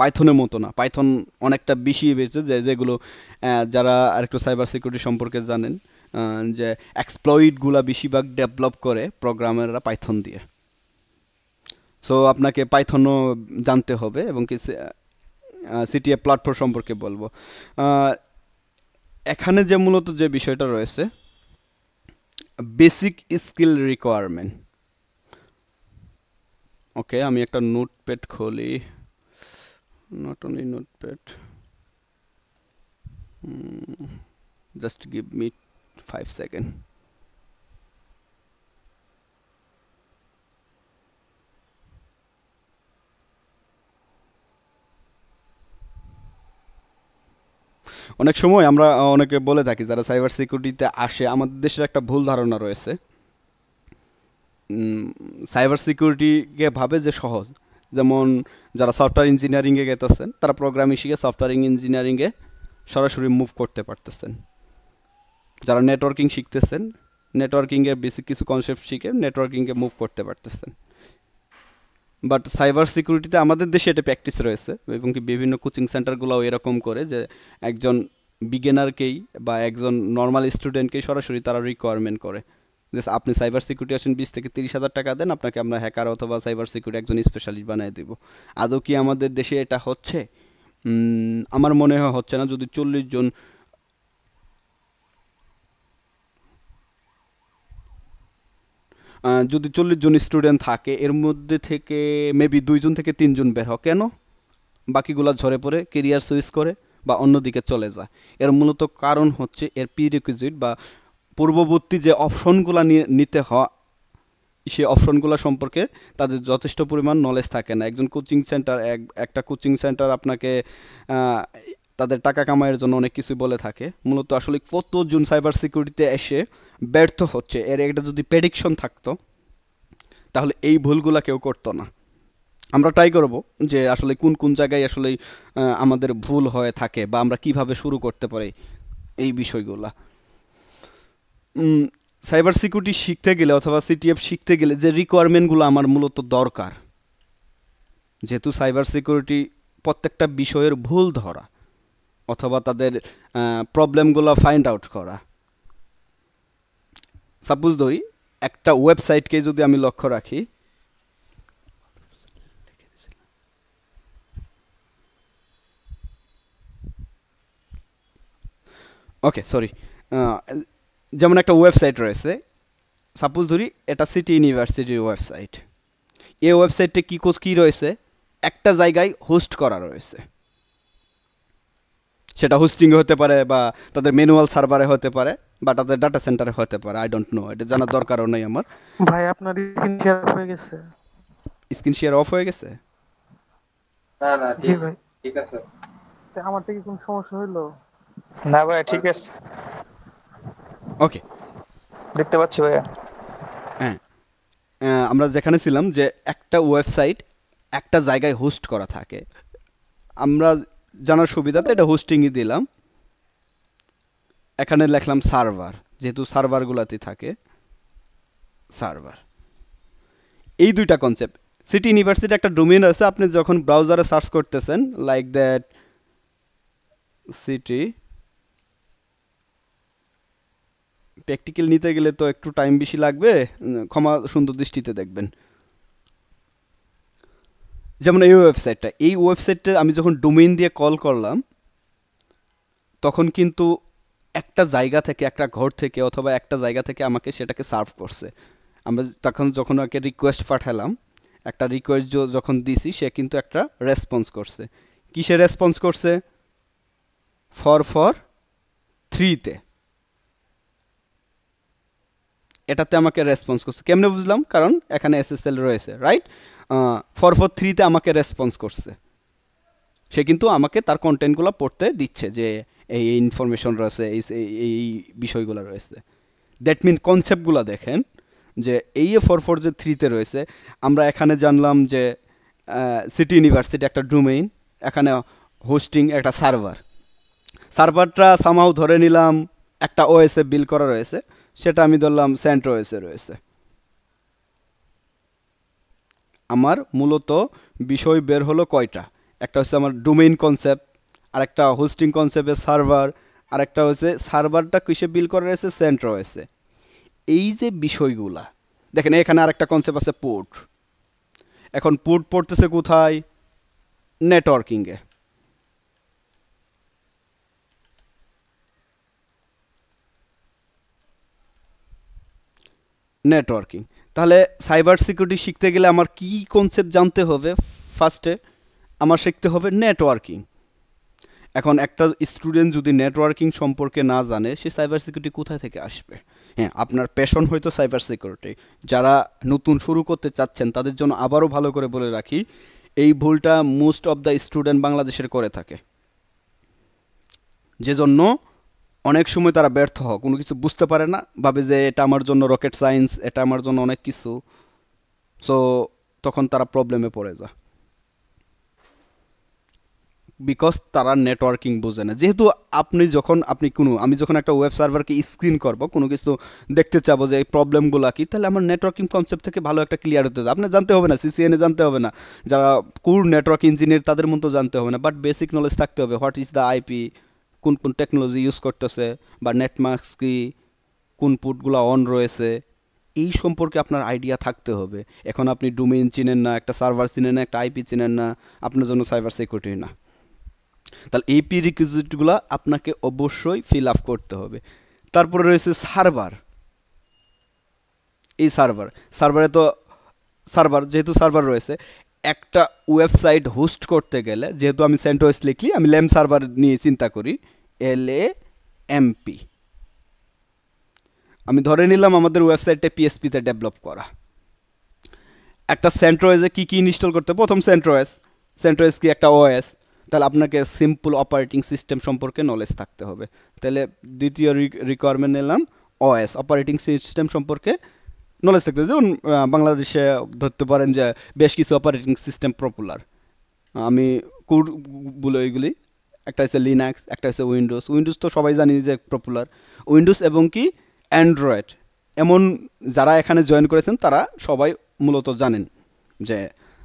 পাইথনের মতো না পাইথন অনেকটা বেশি বেশি যে যেগুলো যারা আরেকটু সাইবার সিকিউরিটি সম্পর্কে জানেন যে এক্সপ্লয়েডগুলো বেশিরভাগ ডেভেলপ করে প্রোগ্রামেরা পাইথন দিয়ে সো আপনাকে পাইথনও জানতে হবে এবং কি সিটিএ প্ল্যাটফর্ম সম্পর্কে বলবো এখানে যে মূলত যে বিষয়টা রয়েছে বেসিক স্কিল রিকোয়ারমেন্ট ওকে আমি একটা নোটপ্যাড খুলি not only notepad just give me five second অনেক সময় আমরা অনেকে বলে থাকি যারা সাইবার সিকিউরিটিতে আসে আমাদের দেশের একটা ভুল ধারণা রয়েছে সাইবার সিকিউরিটিকে ভাবে যে সহজ যেমন যারা সফটওয়্যার ইঞ্জিনিয়ারিংয়ে গেতেছেন তারা প্রোগ্রামিং শিখে সফটওয়্যার ইঞ্জিনিয়ারিংয়ে সরাসরি মুভ করতে পারতেছেন যারা নেটওয়ার্কিং শিখতেছেন নেটওয়ার্কিংয়ের বেসিক কিছু কনসেপ্ট শিখে নেটওয়ার্কিংয়ে মুভ করতে পারতেছেন বাট সাইবার সিকিউরিটিতে আমাদের দেশে এটা প্র্যাকটিস রয়েছে এবং কি বিভিন্ন কোচিং সেন্টারগুলোও এরকম করে যে একজন বিগেনারকেই বা একজন নর্মাল স্টুডেন্টকেই সরাসরি তারা রিকোয়ারমেন্ট করে জাস্ট আপনি সাইবার সিকিউরিটি আসেন বিশ থেকে তিরিশ হাজার টাকা দেন আপনাকে আমরা হ্যাকার অথবা সাইবার সিকিউরিটি একজন স্পেশালিস্ট বানিয়ে দেবো আদৌ কি আমাদের দেশে এটা হচ্ছে আমার মনে হয় হচ্ছে না যদি চল্লিশ জন যদি চল্লিশ জন স্টুডেন্ট থাকে এর মধ্যে থেকে মেবি দুইজন থেকে তিনজন বের হয় কেন বাকিগুলো ঝরে পড়ে কেরিয়ার সুইচ করে বা অন্যদিকে চলে যায় এর মূলত কারণ হচ্ছে এর প্রিরিকুইজিট বা পূর্ববর্তী যে অপশনগুলো নিয়ে নিতে হয় সে অপশনগুলো সম্পর্কে তাদের যথেষ্ট পরিমাণ নলেজ থাকে না একজন কোচিং সেন্টার এক একটা কোচিং সেন্টার আপনাকে তাদের টাকা কামাইয়ের জন্য অনেক কিছু বলে থাকে মূলত আসলে কতজন সাইবার সিকিউরিটিতে এসে ব্যর্থ হচ্ছে এর একটা যদি প্রেডিকশন থাকতো তাহলে এই ভুলগুলো কেউ করতো না আমরা ট্রাই করব যে আসলে কোন কোন জায়গায় আসলে আমাদের ভুল হয়ে থাকে বা আমরা কিভাবে শুরু করতে পারি এই বিষয়গুলা সাইবার সিকিউরিটি শিখতে গেলে অথবা সিটিএফ শিখতে গেলে যে রিকোয়ারমেন্টগুলো আমার মূলত দরকার যেহেতু সাইবার সিকিউরিটি প্রত্যেকটা বিষয়ের ভুল ধরা অথবা তাদের প্রবলেমগুলো ফাইন্ড আউট করা সাপোজ ধরি একটা ওয়েবসাইটকে যদি আমি লক্ষ্য রাখি ওকে সরি যেমন একটা ওয়েবসাইট রয়েছে সাপোজ ধরি এটা সিটি ইউনিভার্সিটির ওয়েবসাইট এই ওয়েবসাইটে কী কী রয়েছে একটা জায়গায় হোস্ট করা রয়েছে সেটা হোস্টিংয়ে হতে পারে বা তাদের ম্যানুয়াল সার্ভারে হতে পারে বা তাদের ডাটা সেন্টারে হতে পারে আই ডোন্ট নো এটা জানার দরকারও নেই আমার ভাই আপনার স্ক্রিন শেয়ার হয়ে গেছে স্ক্রিন শেয়ার অফ হয়ে গেছে না না জি ভাই ঠিক আছে আমার থেকে কোনো সমস্যা হলো না ভাই ঠিক আছে ওকে দেখতে পাচ্ছি ভাইয়া হ্যাঁ আমরা যেখানে ছিলাম যে একটা ওয়েবসাইট একটা জায়গায় হোস্ট করা থাকে আমরা জানার সুবিধাতে এটা হোস্টিংই দিলাম এখানে লেখলাম সার্ভার যেহেতু সার্ভারগুলোতে থাকে সার্ভার এই দুইটা কনসেপ্ট সিটি ইউনিভার্সিটি একটা ডোমেন আছে আপনি যখন ব্রাউজারে সার্চ করতেছেন লাইক দ্যাট সিটি প্র্যাকটিক্যাল নিতে গেলে তো একটু টাইম বেশি লাগবে ক্ষমা সুন্দর দৃষ্টিতে দেখবেন যেমন এই ওয়েবসাইটটা এই ওয়েবসাইটটা আমি যখন ডোমেইন দিয়ে কল করলাম তখন কিন্তু একটা জায়গা থেকে একটা ঘর থেকে অথবা একটা জায়গা থেকে আমাকে সেটাকে সার্ভ করছে আমরা তখন যখন ওকে রিকোয়েস্ট পাঠালাম একটা রিকোয়েস্ট যখন দিছি সে কিন্তু একটা রেসপন্স করছে কিসে রেসপন্স করছে ফর ফর থ্রিতে এটাতে আমাকে রেসপন্স করছে কেমনে বুঝলাম কারণ এখানে এসএসএল রয়েছে রাইট ফর ফর থ্রিতে আমাকে রেসপন্স করছে সে কিন্তু আমাকে তার কন্টেন্টগুলো পড়তে দিচ্ছে যে এই ইনফরমেশন রয়েছে এই এই বিষয়গুলো রয়েছে দ্যাট মিন কনসেপ্টগুলো দেখেন যে এই এ ফর ফর যে থ্রিতে রয়েছে আমরা এখানে জানলাম যে সিটি ইউনিভার্সিটি একটা ডোমেইন এখানে হোস্টিং একটা সার্ভার সার্ভারটা সামাও ধরে নিলাম একটা ওএসএ বিল করা রয়েছে সেটা আমি ধরলাম সেন্ট ওএসএ রয়েছে আমার মূলত বিষয় বের হলো কয়টা একটা হচ্ছে আমার ডোমেইন কনসেপ্ট আর একটা হোস্টিং কনসেপ্টের সার্ভার আরেকটা হচ্ছে সার্ভারটা কিসে বিল করা রয়েছে সেন্টার রয়েছে এই যে বিষয়গুলা দেখেন এখানে আরেকটা কনসেপ্ট আছে পোর্ট এখন পোর্ট পড়তেছে কোথায় নেটওয়ার্কিংয়ে নেটওয়ার্কিং তাহলে সাইবার সিকিউরিটি শিখতে গেলে আমার কি কনসেপ্ট জানতে হবে ফার্স্টে আমার শিখতে হবে নেটওয়ার্কিং এখন একটা স্টুডেন্ট যদি নেটওয়ার্কিং সম্পর্কে না জানে সে সাইবার সিকিউরিটি কোথায় থেকে আসবে হ্যাঁ আপনার প্যাশন হয়তো সাইবার সিকিউরিটি যারা নতুন শুরু করতে চাচ্ছেন তাদের জন্য আবারও ভালো করে বলে রাখি এই ভুলটা মোস্ট অফ দ্য স্টুডেন্ট বাংলাদেশের করে থাকে যেজন্য অনেক সময় তারা ব্যর্থ হয় কোনো কিছু বুঝতে পারে না ভাবে যে এটা আমার জন্য রকেট সায়েন্স এটা আমার জন্য অনেক কিছু সো তখন তারা প্রবলেমে পড়ে যায় বিকজ তারা নেটওয়ার্কিং বোঝে না যেহেতু আপনি যখন আপনি কোনো আমি যখন একটা ওয়েব সার্ভারকে স্ক্রিন করবো কোনো কিছু দেখতে চাবো যে এই প্রবলেমগুলো কী তাহলে আমার নেটওয়ার্কিং কনসেপ্ট থেকে ভালো একটা ক্লিয়ার হতে হবে জানতে হবে না সিসিএনএ জানতে হবে না যারা কুর নেটওয়ার্ক ইঞ্জিনিয়ার তাদের মতো জানতে হবে না বাট বেসিক নলেজ থাকতে হবে হোয়াট ইজ দ্য আইপি কোন কোন টেকনোলজি ইউজ করতেছে বা নেটমার্কস কি কোন পুটগুলো অন রয়েছে এই সম্পর্কে আপনার আইডিয়া থাকতে হবে এখন আপনি ডোমেইন চিনেন না একটা সার্ভার চিনেন না একটা আইপি চিনেন না আপনার জন্য সাইবার সিকিউরিটি না তাহলে এই পি রিকুইজিটগুলো আপনাকে অবশ্যই ফিল আপ করতে হবে তারপরে রয়েছে সার্ভার এই সার্ভার সার্ভারে তো সার্ভার যেহেতু সার্ভার রয়েছে একটা ওয়েবসাইট হোস্ট করতে গেলে যেহেতু আমি সেন্টোস লিখলি আমি ল্যাম সার্ভার নিয়ে চিন্তা করি এল এ এমপি আমি ধরে নিলাম আমাদের ওয়েবসাইটটা পিএসপিতে ডেভেলপ করা একটা সেন্ট্রোয়েসে কী কী ইনস্টল করতে প্রথম সেন্ট্রোয়েস সেন্ট্রোয়েস কি একটা ওএস তাহলে আপনাকে সিম্পল অপারেটিং সিস্টেম সম্পর্কে নলেজ থাকতে হবে তাহলে দ্বিতীয় রিকোয়ারমেন্ট নিলাম ওএস অপারেটিং সিস্টেম সম্পর্কে নলেজ থাকতে যেমন বাংলাদেশে ধরতে পারেন যে বেশ কিছু অপারেটিং সিস্টেম পপুলার আমি কোড বলে একটা হচ্ছে লিনাক্স একটা হচ্ছে উইন্ডোজ উইন্ডোজ তো সবাই জানি যে পপুলার উইন্ডোজ এবং কি অ্যান্ড্রয়েড এমন যারা এখানে জয়েন করেছেন তারা সবাই মূলত জানেন যে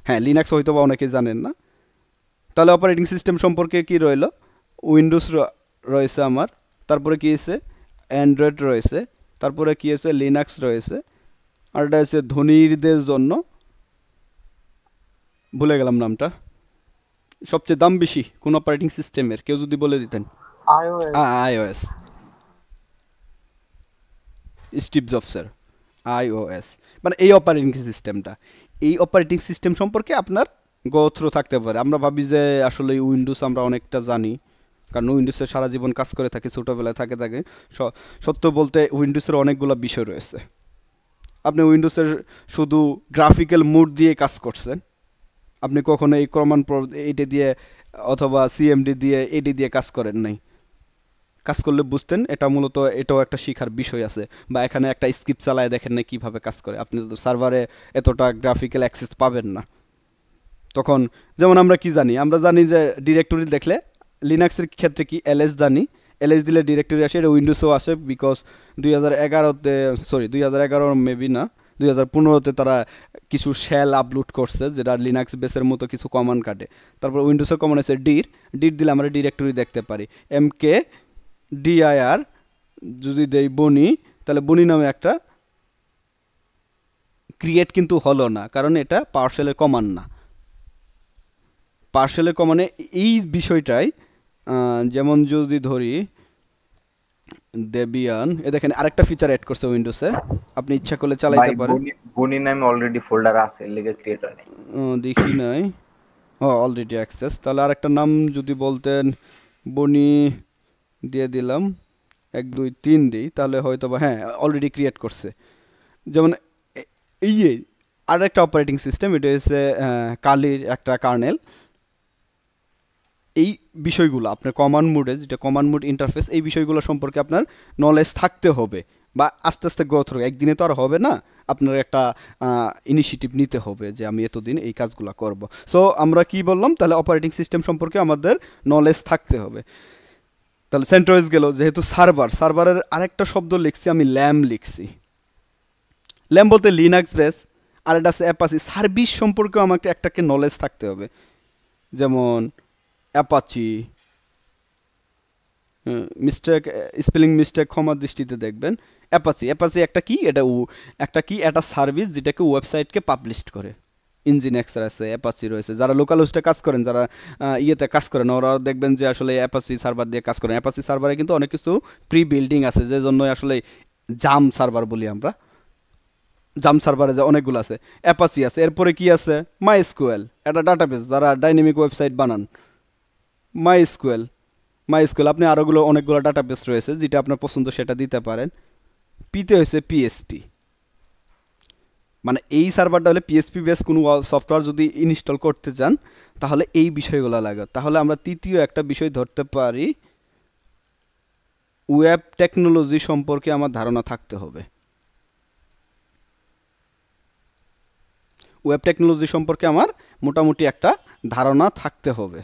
হ্যাঁ লিনাক্স হয়তো বা অনেকে জানেন না তাহলে অপারেটিং সিস্টেম সম্পর্কে কি রইল উইন্ডোজ রয়েছে আমার তারপরে কী আছে অ্যান্ড্রয়েড রয়েছে তারপরে কী আছে লিনাক্স রয়েছে আর এটা হচ্ছে ধনীরদের জন্য ভুলে গেলাম নামটা সবচেয়ে দাম বেশি কোন অপারেটিং সিস্টেমের কেউ যদি বলে দিতেন আইওএস স্টিভ জবসের আইওএস মানে এই অপারেটিং সিস্টেমটা এই অপারেটিং সিস্টেম সম্পর্কে আপনার গত্র থাকতে পারে আমরা ভাবি যে আসলে উইন্ডোজ আমরা অনেকটা জানি কারণ উইন্ডোজে সারা জীবন কাজ করে থাকি ছোটোবেলায় থাকে থাকে সত্য বলতে উইন্ডোজের অনেকগুলো বিষয় রয়েছে আপনি উইন্ডোজের শুধু গ্রাফিক্যাল মুড দিয়ে কাজ করছেন আপনি কখনো এই ক্রমান এটি দিয়ে অথবা সিএমডি দিয়ে এটি দিয়ে কাজ করেন নাই কাজ করলে বুঝতেন এটা মূলত এটাও একটা শিখার বিষয় আছে বা এখানে একটা স্ক্রিপ্ট চালায় দেখেন না কীভাবে কাজ করে আপনি সার্ভারে এতটা গ্রাফিক্যাল অ্যাক্সেস পাবেন না তখন যেমন আমরা কি জানি আমরা জানি যে ডিরেক্টরি দেখলে লিনাক্সের ক্ষেত্রে কি এলএস জানি এলএস দিলে ডিরেক্টরি আসে এটা উইন্ডোজও আসে বিকজ দুই হাজার এগারোতে সরি দুই হাজার এগারো মেবি না দুই হাজার পনেরোতে তারা কিছু শেল আপলোড করছে যেটা লিনাক্স বেসের মতো কিছু কমান কাটে তারপর উইন্ডোজে কমান আছে ডির ডির দিলে আমরা ডিরেক্টরি দেখতে পারি এম কে ডিআইআর যদি দেই বনি তাহলে বনি নামে একটা ক্রিয়েট কিন্তু হলো না কারণ এটা পার্সেলের কমান না পার্সেলের কমানে এই বিষয়টাই যেমন যদি ধরি দেবিয়ান এ দেখেন আরেকটা ফিচার অ্যাড করছে উইন্ডোজে আপনি ইচ্ছা করলে চালাইতে পারেন বনি নামে অলরেডি ফোল্ডার আছে লেগে ক্রিয়েট হয় দেখি নাই ও অলরেডি অ্যাক্সেস তাহলে আরেকটা নাম যদি বলতেন বনি দিয়ে দিলাম এক দুই তিন দিই তাহলে হয়তো বা হ্যাঁ অলরেডি ক্রিয়েট করছে যেমন এই আর একটা অপারেটিং সিস্টেম এটা হচ্ছে কালির একটা কার্নেল এই বিষয়গুলো আপনার কমান মোডে যেটা কমান মোড ইন্টারফেস এই বিষয়গুলো সম্পর্কে আপনার নলেজ থাকতে হবে বা আস্তে আস্তে গ্রোথ হবে একদিনে তো আর হবে না আপনার একটা ইনিশিয়েটিভ নিতে হবে যে আমি এতদিন এই কাজগুলো করব সো আমরা কি বললাম তাহলে অপারেটিং সিস্টেম সম্পর্কে আমাদের নলেজ থাকতে হবে তাহলে সেন্ট্রোয়েজ গেল যেহেতু সার্ভার সার্ভারের আরেকটা শব্দ লিখছি আমি ল্যাম লিখছি ল্যাম বলতে লিনাক্স বেস আর এটা আছে অ্যাপাসি সার্ভিস সম্পর্কেও আমাকে একটাকে নলেজ থাকতে হবে যেমন অ্যাপাচি মিস্টেক স্পেলিং মিস্টেক ক্ষমার দৃষ্টিতে দেখবেন অ্যাপাচি অ্যাপাচি একটা কি এটা একটা কি একটা সার্ভিস যেটাকে ওয়েবসাইটকে পাবলিশ করে ইঞ্জিন এক্সার আছে অ্যাপাচি রয়েছে যারা লোকাল হোস্টে কাজ করেন যারা ইয়েতে কাজ করেন ওরা দেখবেন যে আসলে অ্যাপাচি সার্ভার দিয়ে কাজ করেন অ্যাপাচি সার্ভারে কিন্তু অনেক কিছু প্রি বিল্ডিং আছে যে জন্য আসলে জাম সার্ভার বলি আমরা জাম সার্ভারে যে অনেকগুলো আছে অ্যাপাচি আছে এরপরে কি আছে মাই স্কুয়েল এটা ডাটাবেস যারা ডাইনামিক ওয়েবসাইট বানান মাই স্কুয়েল মাই স্কুয়েল আপনি আরোগুলো অনেকগুলো ডাটাবেস রয়েছে যেটা আপনার পছন্দ সেটা দিতে পারেন পিতে হয়েছে পিএসপি মানে এই সার্ভারটা হলে পিএসপি বেস কোনো সফটওয়্যার যদি ইনস্টল করতে চান তাহলে এই বিষয়গুলো লাগে তাহলে আমরা তৃতীয় একটা বিষয় ধরতে পারি ওয়েব টেকনোলজি সম্পর্কে আমার ধারণা থাকতে হবে ওয়েব টেকনোলজি সম্পর্কে আমার মোটামুটি একটা ধারণা থাকতে হবে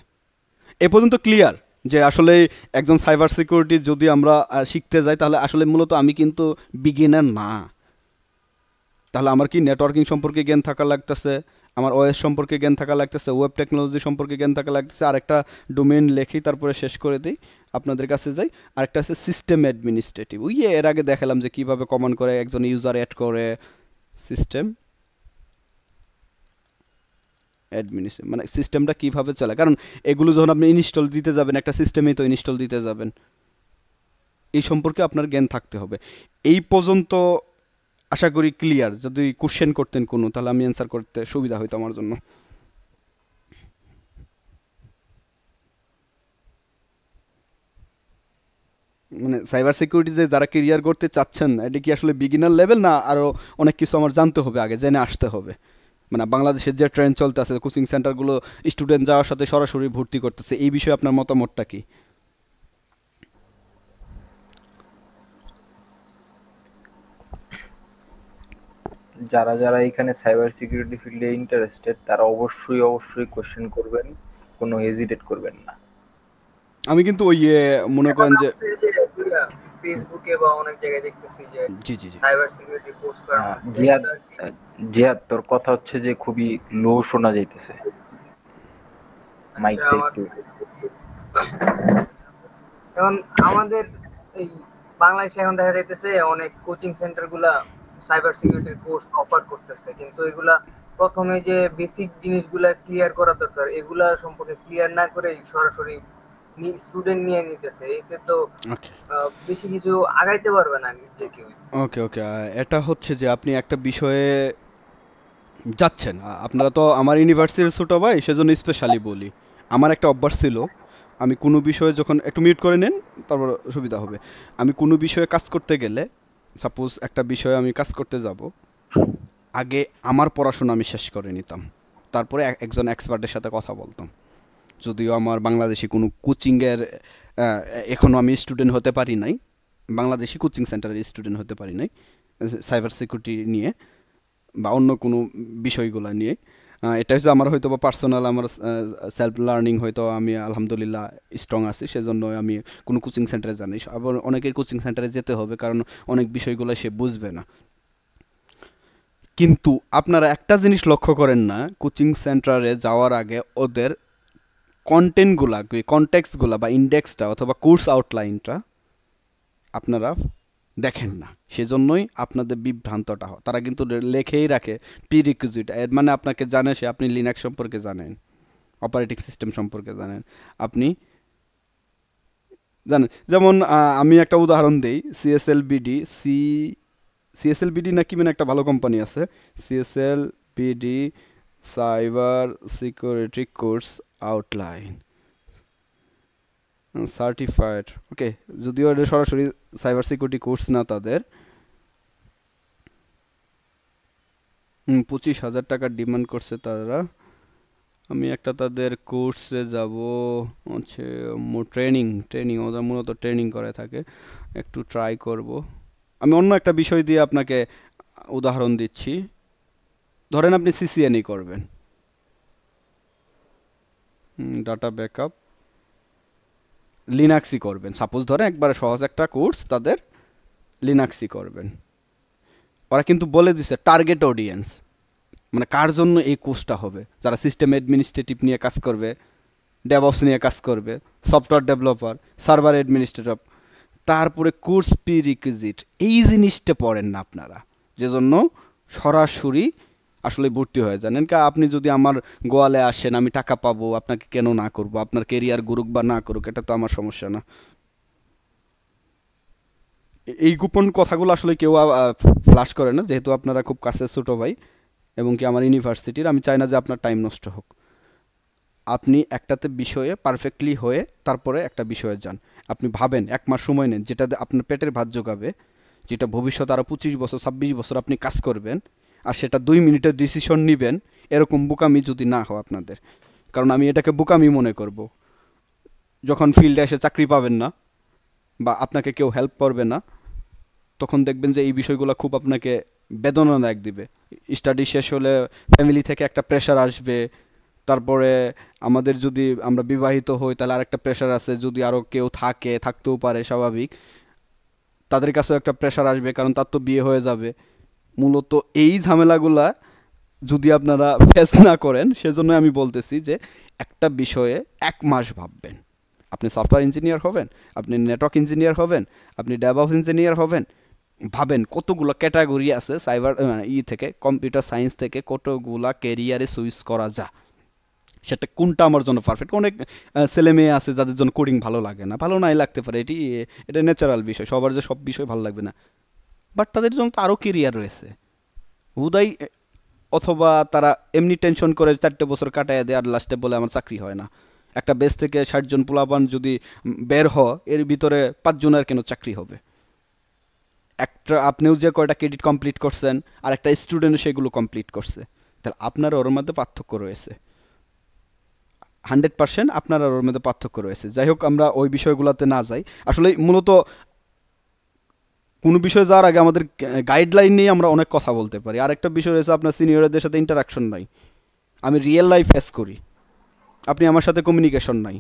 এ পর্যন্ত ক্লিয়ার যে আসলে একজন সাইবার সিকিউরিটি যদি আমরা শিখতে যাই তাহলে আসলে মূলত আমি কিন্তু বিগিনার না তাহলে আমার কি নেটওয়ার্কিং সম্পর্কে জ্ঞান থাকা লাগতেছে আমার ওয়েস সম্পর্কে জ্ঞান থাকা লাগতেছে ওয়েব টেকনোলজি সম্পর্কে জ্ঞান থাকা লাগতেছে আরেকটা ডোমেন লেখি তারপরে শেষ করে দিই আপনাদের কাছে যাই আরেকটা আছে সিস্টেম অ্যাডমিনিস্ট্রেটিভ ওই এর আগে দেখালাম যে কীভাবে কমন করে একজন ইউজার অ্যাড করে সিস্টেম অ্যাডমিনিস্ট্রেট মানে সিস্টেমটা কীভাবে চলে কারণ এগুলো যখন আপনি ইনস্টল দিতে যাবেন একটা সিস্টেমেই তো ইনস্টল দিতে যাবেন এই সম্পর্কে আপনার জ্ঞান থাকতে হবে এই পর্যন্ত আশা করি ক্লিয়ার যদি কোশ্চেন করতেন কোনো তাহলে আমি অ্যান্সার করতে সুবিধা হইতো আমার জন্য মানে সাইবার সিকিউরিটিতে যারা কেরিয়ার করতে চাচ্ছেন এটা কি আসলে বিগিনার লেভেল না আরও অনেক কিছু আমার জানতে হবে আগে জেনে আসতে হবে মানে বাংলাদেশের যে ট্রেন্ড চলতেছে কোচিং সেন্টারগুলো স্টুডেন্ট যাওয়ার সাথে সরাসরি ভর্তি করতেছে এই বিষয়ে আপনার মতামতটা কি যারা যারা এখানে সাইবার সিকিউরিটি ফিল্ডে ইন্টারেস্টেড তারা অবশ্যই অবশ্যই কোশ্চেন করবেন কোনো হেজিটেট করবেন না আমি কিন্তু ওই মনে করেন যে ফেসবুকে বা অনেক জায়গায় দেখতেছি যে জি জি সাইবার সিকিউরিটি করা হ্যাঁ, তোর কথা হচ্ছে যে খুবই লো শোনা যাইতেছে আচ্ছা, একটু এখন আমাদের এই বাংলাদেশে এখন দেখা যাইতেছে অনেক কোচিং সেন্টার গুলা সাইবার সিকিউরিটি কোর্স অফার করতেছে কিন্তু এগুলা প্রথমে যে বেসিক জিনিসগুলা ক্লিয়ার করা দরকার এগুলা সম্পর্কে ক্লিয়ার না করে সরাসরি স্টুডেন্ট নিয়ে নিতেছে এতে তো বেশি কিছু আগাইতে পারবে না যে কেউ ওকে ওকে এটা হচ্ছে যে আপনি একটা বিষয়ে যাচ্ছেন আপনারা তো আমার ইউনিভার্সিটির ছোটো ভাই সেজন্য স্পেশালি বলি আমার একটা অভ্যাস ছিল আমি কোনো বিষয়ে যখন একটু মিউট করে নেন তারপর সুবিধা হবে আমি কোনো বিষয়ে কাজ করতে গেলে সাপোজ একটা বিষয়ে আমি কাজ করতে যাব আগে আমার পড়াশোনা আমি শেষ করে নিতাম তারপরে একজন এক্সপার্টের সাথে কথা বলতাম যদিও আমার বাংলাদেশে কোনো কোচিংয়ের এখনও আমি স্টুডেন্ট হতে পারি নাই বাংলাদেশি কোচিং সেন্টারের স্টুডেন্ট হতে পারি নাই সাইবার সিকিউরিটি নিয়ে বা অন্য কোনো বিষয়গুলো নিয়ে এটা হচ্ছে আমার হয়তো বা পার্সোনাল আমার সেলফ লার্নিং হয়তো আমি আলহামদুলিল্লাহ স্ট্রং আছি সেজন্য আমি কোনো কোচিং সেন্টারে জানি আবার অনেকের কোচিং সেন্টারে যেতে হবে কারণ অনেক বিষয়গুলো সে বুঝবে না কিন্তু আপনারা একটা জিনিস লক্ষ্য করেন না কোচিং সেন্টারে যাওয়ার আগে ওদের কন্টেন্টগুলা কন্টেক্সগুলো বা ইন্ডেক্সটা অথবা কোর্স আউটলাইনটা আপনারা দেখেন না সেজন্যই আপনাদের বিভ্রান্তটা হয় তারা কিন্তু লেখেই রাখে পি রিকুইজিট এর মানে আপনাকে জানে সে আপনি লিনাক্স সম্পর্কে জানেন অপারেটিং সিস্টেম সম্পর্কে জানেন আপনি জানেন যেমন আমি একটা উদাহরণ দিই CSL BD C CSL BD না কি মানে একটা ভালো কোম্পানি আছে CSL BD cyber security course outline certified okay যদিও এটা সরাসরি সাইবার সিকিউরিটি কোর্স না তাদের পঁচিশ হাজার টাকা ডিমান্ড করছে তারা আমি একটা তাদের কোর্সে যাব হচ্ছে ট্রেনিং ট্রেনিং ওরা মূলত ট্রেনিং করে থাকে একটু ট্রাই করব আমি অন্য একটা বিষয় দিয়ে আপনাকে উদাহরণ দিচ্ছি ধরেন আপনি সিসিএনই করবেন ডাটা ব্যাকআপ লিনাক্সি করবেন সাপোজ ধরে একবারে সহজ একটা কোর্স তাদের লিনাক্সি করবেন ওরা কিন্তু বলে দিছে টার্গেট অডিয়েন্স মানে কার জন্য এই কোর্সটা হবে যারা সিস্টেম অ্যাডমিনিস্ট্রেটিভ নিয়ে কাজ করবে ডেভঅপস নিয়ে কাজ করবে সফটওয়্যার ডেভেলপার সার্ভার অ্যাডমিনিস্ট্রেটর তারপরে কোর্স পি রিকুইজিট এই জিনিসটা পড়েন না আপনারা যে জন্য সরাসরি আসলে ভর্তি হয়ে জানেন কা আপনি যদি আমার গোয়ালে আসেন আমি টাকা পাবো আপনাকে কেন না করব আপনার কেরিয়ার গুরুক বা না করুক এটা তো আমার সমস্যা না এই গোপন কথাগুলো আসলে কেউ ফ্লাশ করে না যেহেতু আপনারা খুব কাছে ছোটো ভাই এবং কি আমার ইউনিভার্সিটির আমি চাই না যে আপনার টাইম নষ্ট হোক আপনি একটাতে বিষয়ে পারফেক্টলি হয়ে তারপরে একটা বিষয়ে যান আপনি ভাবেন এক মাস সময় নেন যেটাতে আপনার পেটের ভাত যোগাবে যেটা ভবিষ্যতে আরও পঁচিশ বছর ছাব্বিশ বছর আপনি কাজ করবেন আর সেটা দুই মিনিটের ডিসিশন নেবেন এরকম বোকামি যদি না হয় আপনাদের কারণ আমি এটাকে বোকামি মনে করব যখন ফিল্ডে এসে চাকরি পাবেন না বা আপনাকে কেউ হেল্প করবে না তখন দেখবেন যে এই বিষয়গুলো খুব আপনাকে বেদনাদায়ক দিবে স্টাডি শেষ হলে ফ্যামিলি থেকে একটা প্রেশার আসবে তারপরে আমাদের যদি আমরা বিবাহিত হই তাহলে আরেকটা প্রেশার আছে যদি আরও কেউ থাকে থাকতেও পারে স্বাভাবিক তাদের কাছেও একটা প্রেশার আসবে কারণ তার তো বিয়ে হয়ে যাবে মূলত এই ঝামেলাগুলা যদি আপনারা ফেস না করেন সেজন্য আমি বলতেছি যে একটা বিষয়ে এক মাস ভাববেন আপনি সফটওয়্যার ইঞ্জিনিয়ার হবেন আপনি নেটওয়ার্ক ইঞ্জিনিয়ার হবেন আপনি ডেভেলপ ইঞ্জিনিয়ার হবেন ভাবেন কতগুলো ক্যাটাগরি আছে সাইবার মানে ই থেকে কম্পিউটার সায়েন্স থেকে কতগুলা কেরিয়ারে সুইচ করা যা সেটা কোনটা আমার জন্য পারফেক্ট অনেক ছেলে মেয়ে আছে যাদের জন্য কোডিং ভালো লাগে না ভালো নাই লাগতে পারে এটি এটা ন্যাচারাল বিষয় সবার যে সব বিষয় ভালো লাগবে না বাট তাদের জন্য তো আরও কেরিয়ার রয়েছে উদয় অথবা তারা এমনি টেনশন করে চারটে বছর কাটায় দেয় আর লাস্টে বলে আমার চাকরি হয় না একটা বেস থেকে ষাটজন পোলাপান যদি বের হ এর ভিতরে পাঁচজনের কেন চাকরি হবে একটা আপনিও যে কয়টা ক্রেডিট কমপ্লিট করছেন আর একটা স্টুডেন্ট সেগুলো কমপ্লিট করছে তাহলে আপনার ওর মধ্যে পার্থক্য রয়েছে হান্ড্রেড পার্সেন্ট আপনার আর ওর মধ্যে পার্থক্য রয়েছে যাই হোক আমরা ওই বিষয়গুলোতে না যাই আসলে মূলত কোনো বিষয়ে যাওয়ার আগে আমাদের গাইডলাইন নিয়ে আমরা অনেক কথা বলতে পারি আর একটা বিষয় রয়েছে আপনার সিনিয়রদের সাথে ইন্টারাকশন নাই আমি রিয়েল লাইফ ফেস করি আপনি আমার সাথে কমিউনিকেশন নাই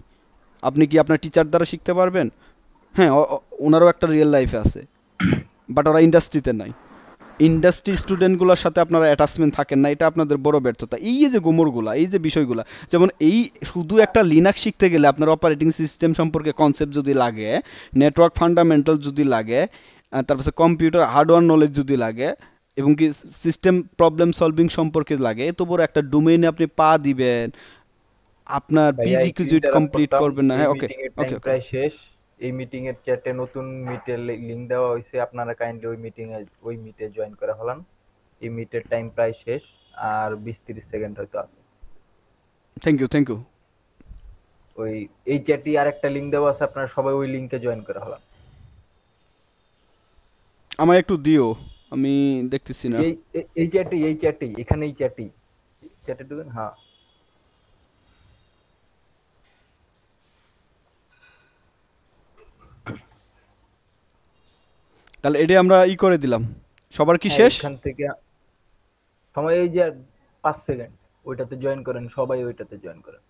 আপনি কি আপনার টিচার দ্বারা শিখতে পারবেন হ্যাঁ ওনারও একটা রিয়েল লাইফে আছে বাট ওরা ইন্ডাস্ট্রিতে নাই ইন্ডাস্ট্রি স্টুডেন্টগুলোর সাথে আপনারা অ্যাটাচমেন্ট থাকেন না এটা আপনাদের বড় ব্যর্থতা এই যে গোমরগুলা এই যে বিষয়গুলো যেমন এই শুধু একটা লিনাক শিখতে গেলে আপনার অপারেটিং সিস্টেম সম্পর্কে কনসেপ্ট যদি লাগে নেটওয়ার্ক ফান্ডামেন্টাল যদি লাগে তারপর কম্পিউটার হার্ডওয়্যার নলেজ যদি লাগে এবং কি সিস্টেম প্রবলেম সলভিং সম্পর্কে লাগে এত বড় একটা ডোমেইনে আপনি পা দিবেন আপনার প্রিরিকুইজিট কমপ্লিট করবেন না ওকে ওকে হ্যাঁ, প্রায় শেষ এই মিটিং এর চ্যাটে নতুন মিটের লিংক দেওয়া হয়েছে আপনারা কাইন্ডলি ওই মিটিং এ ওই মিটে জয়েন করা হলাম এই মিটের টাইম প্রায় শেষ আর 20 30 সেকেন্ড হয়তো আছে থ্যাংক ইউ থ্যাংক ইউ ওই এই চ্যাটে আরেকটা লিংক দেওয়া আছে আপনারা সবাই ওই লিংকে জয়েন করা হলাম আমায় একটু দিও আমি দেখতেছি না এই চ্যাটটি এই চ্যাটটি এখানে এই চ্যাটটি চ্যাটে দেবেন হ্যাঁ তাহলে এটা আমরা ই করে দিলাম সবার কি হ্যাঁ, শেষ এখান থেকে সময় এই যে 5 সেকেন্ড ওইটাতে জয়েন করেন সবাই ওইটাতে জয়েন করেন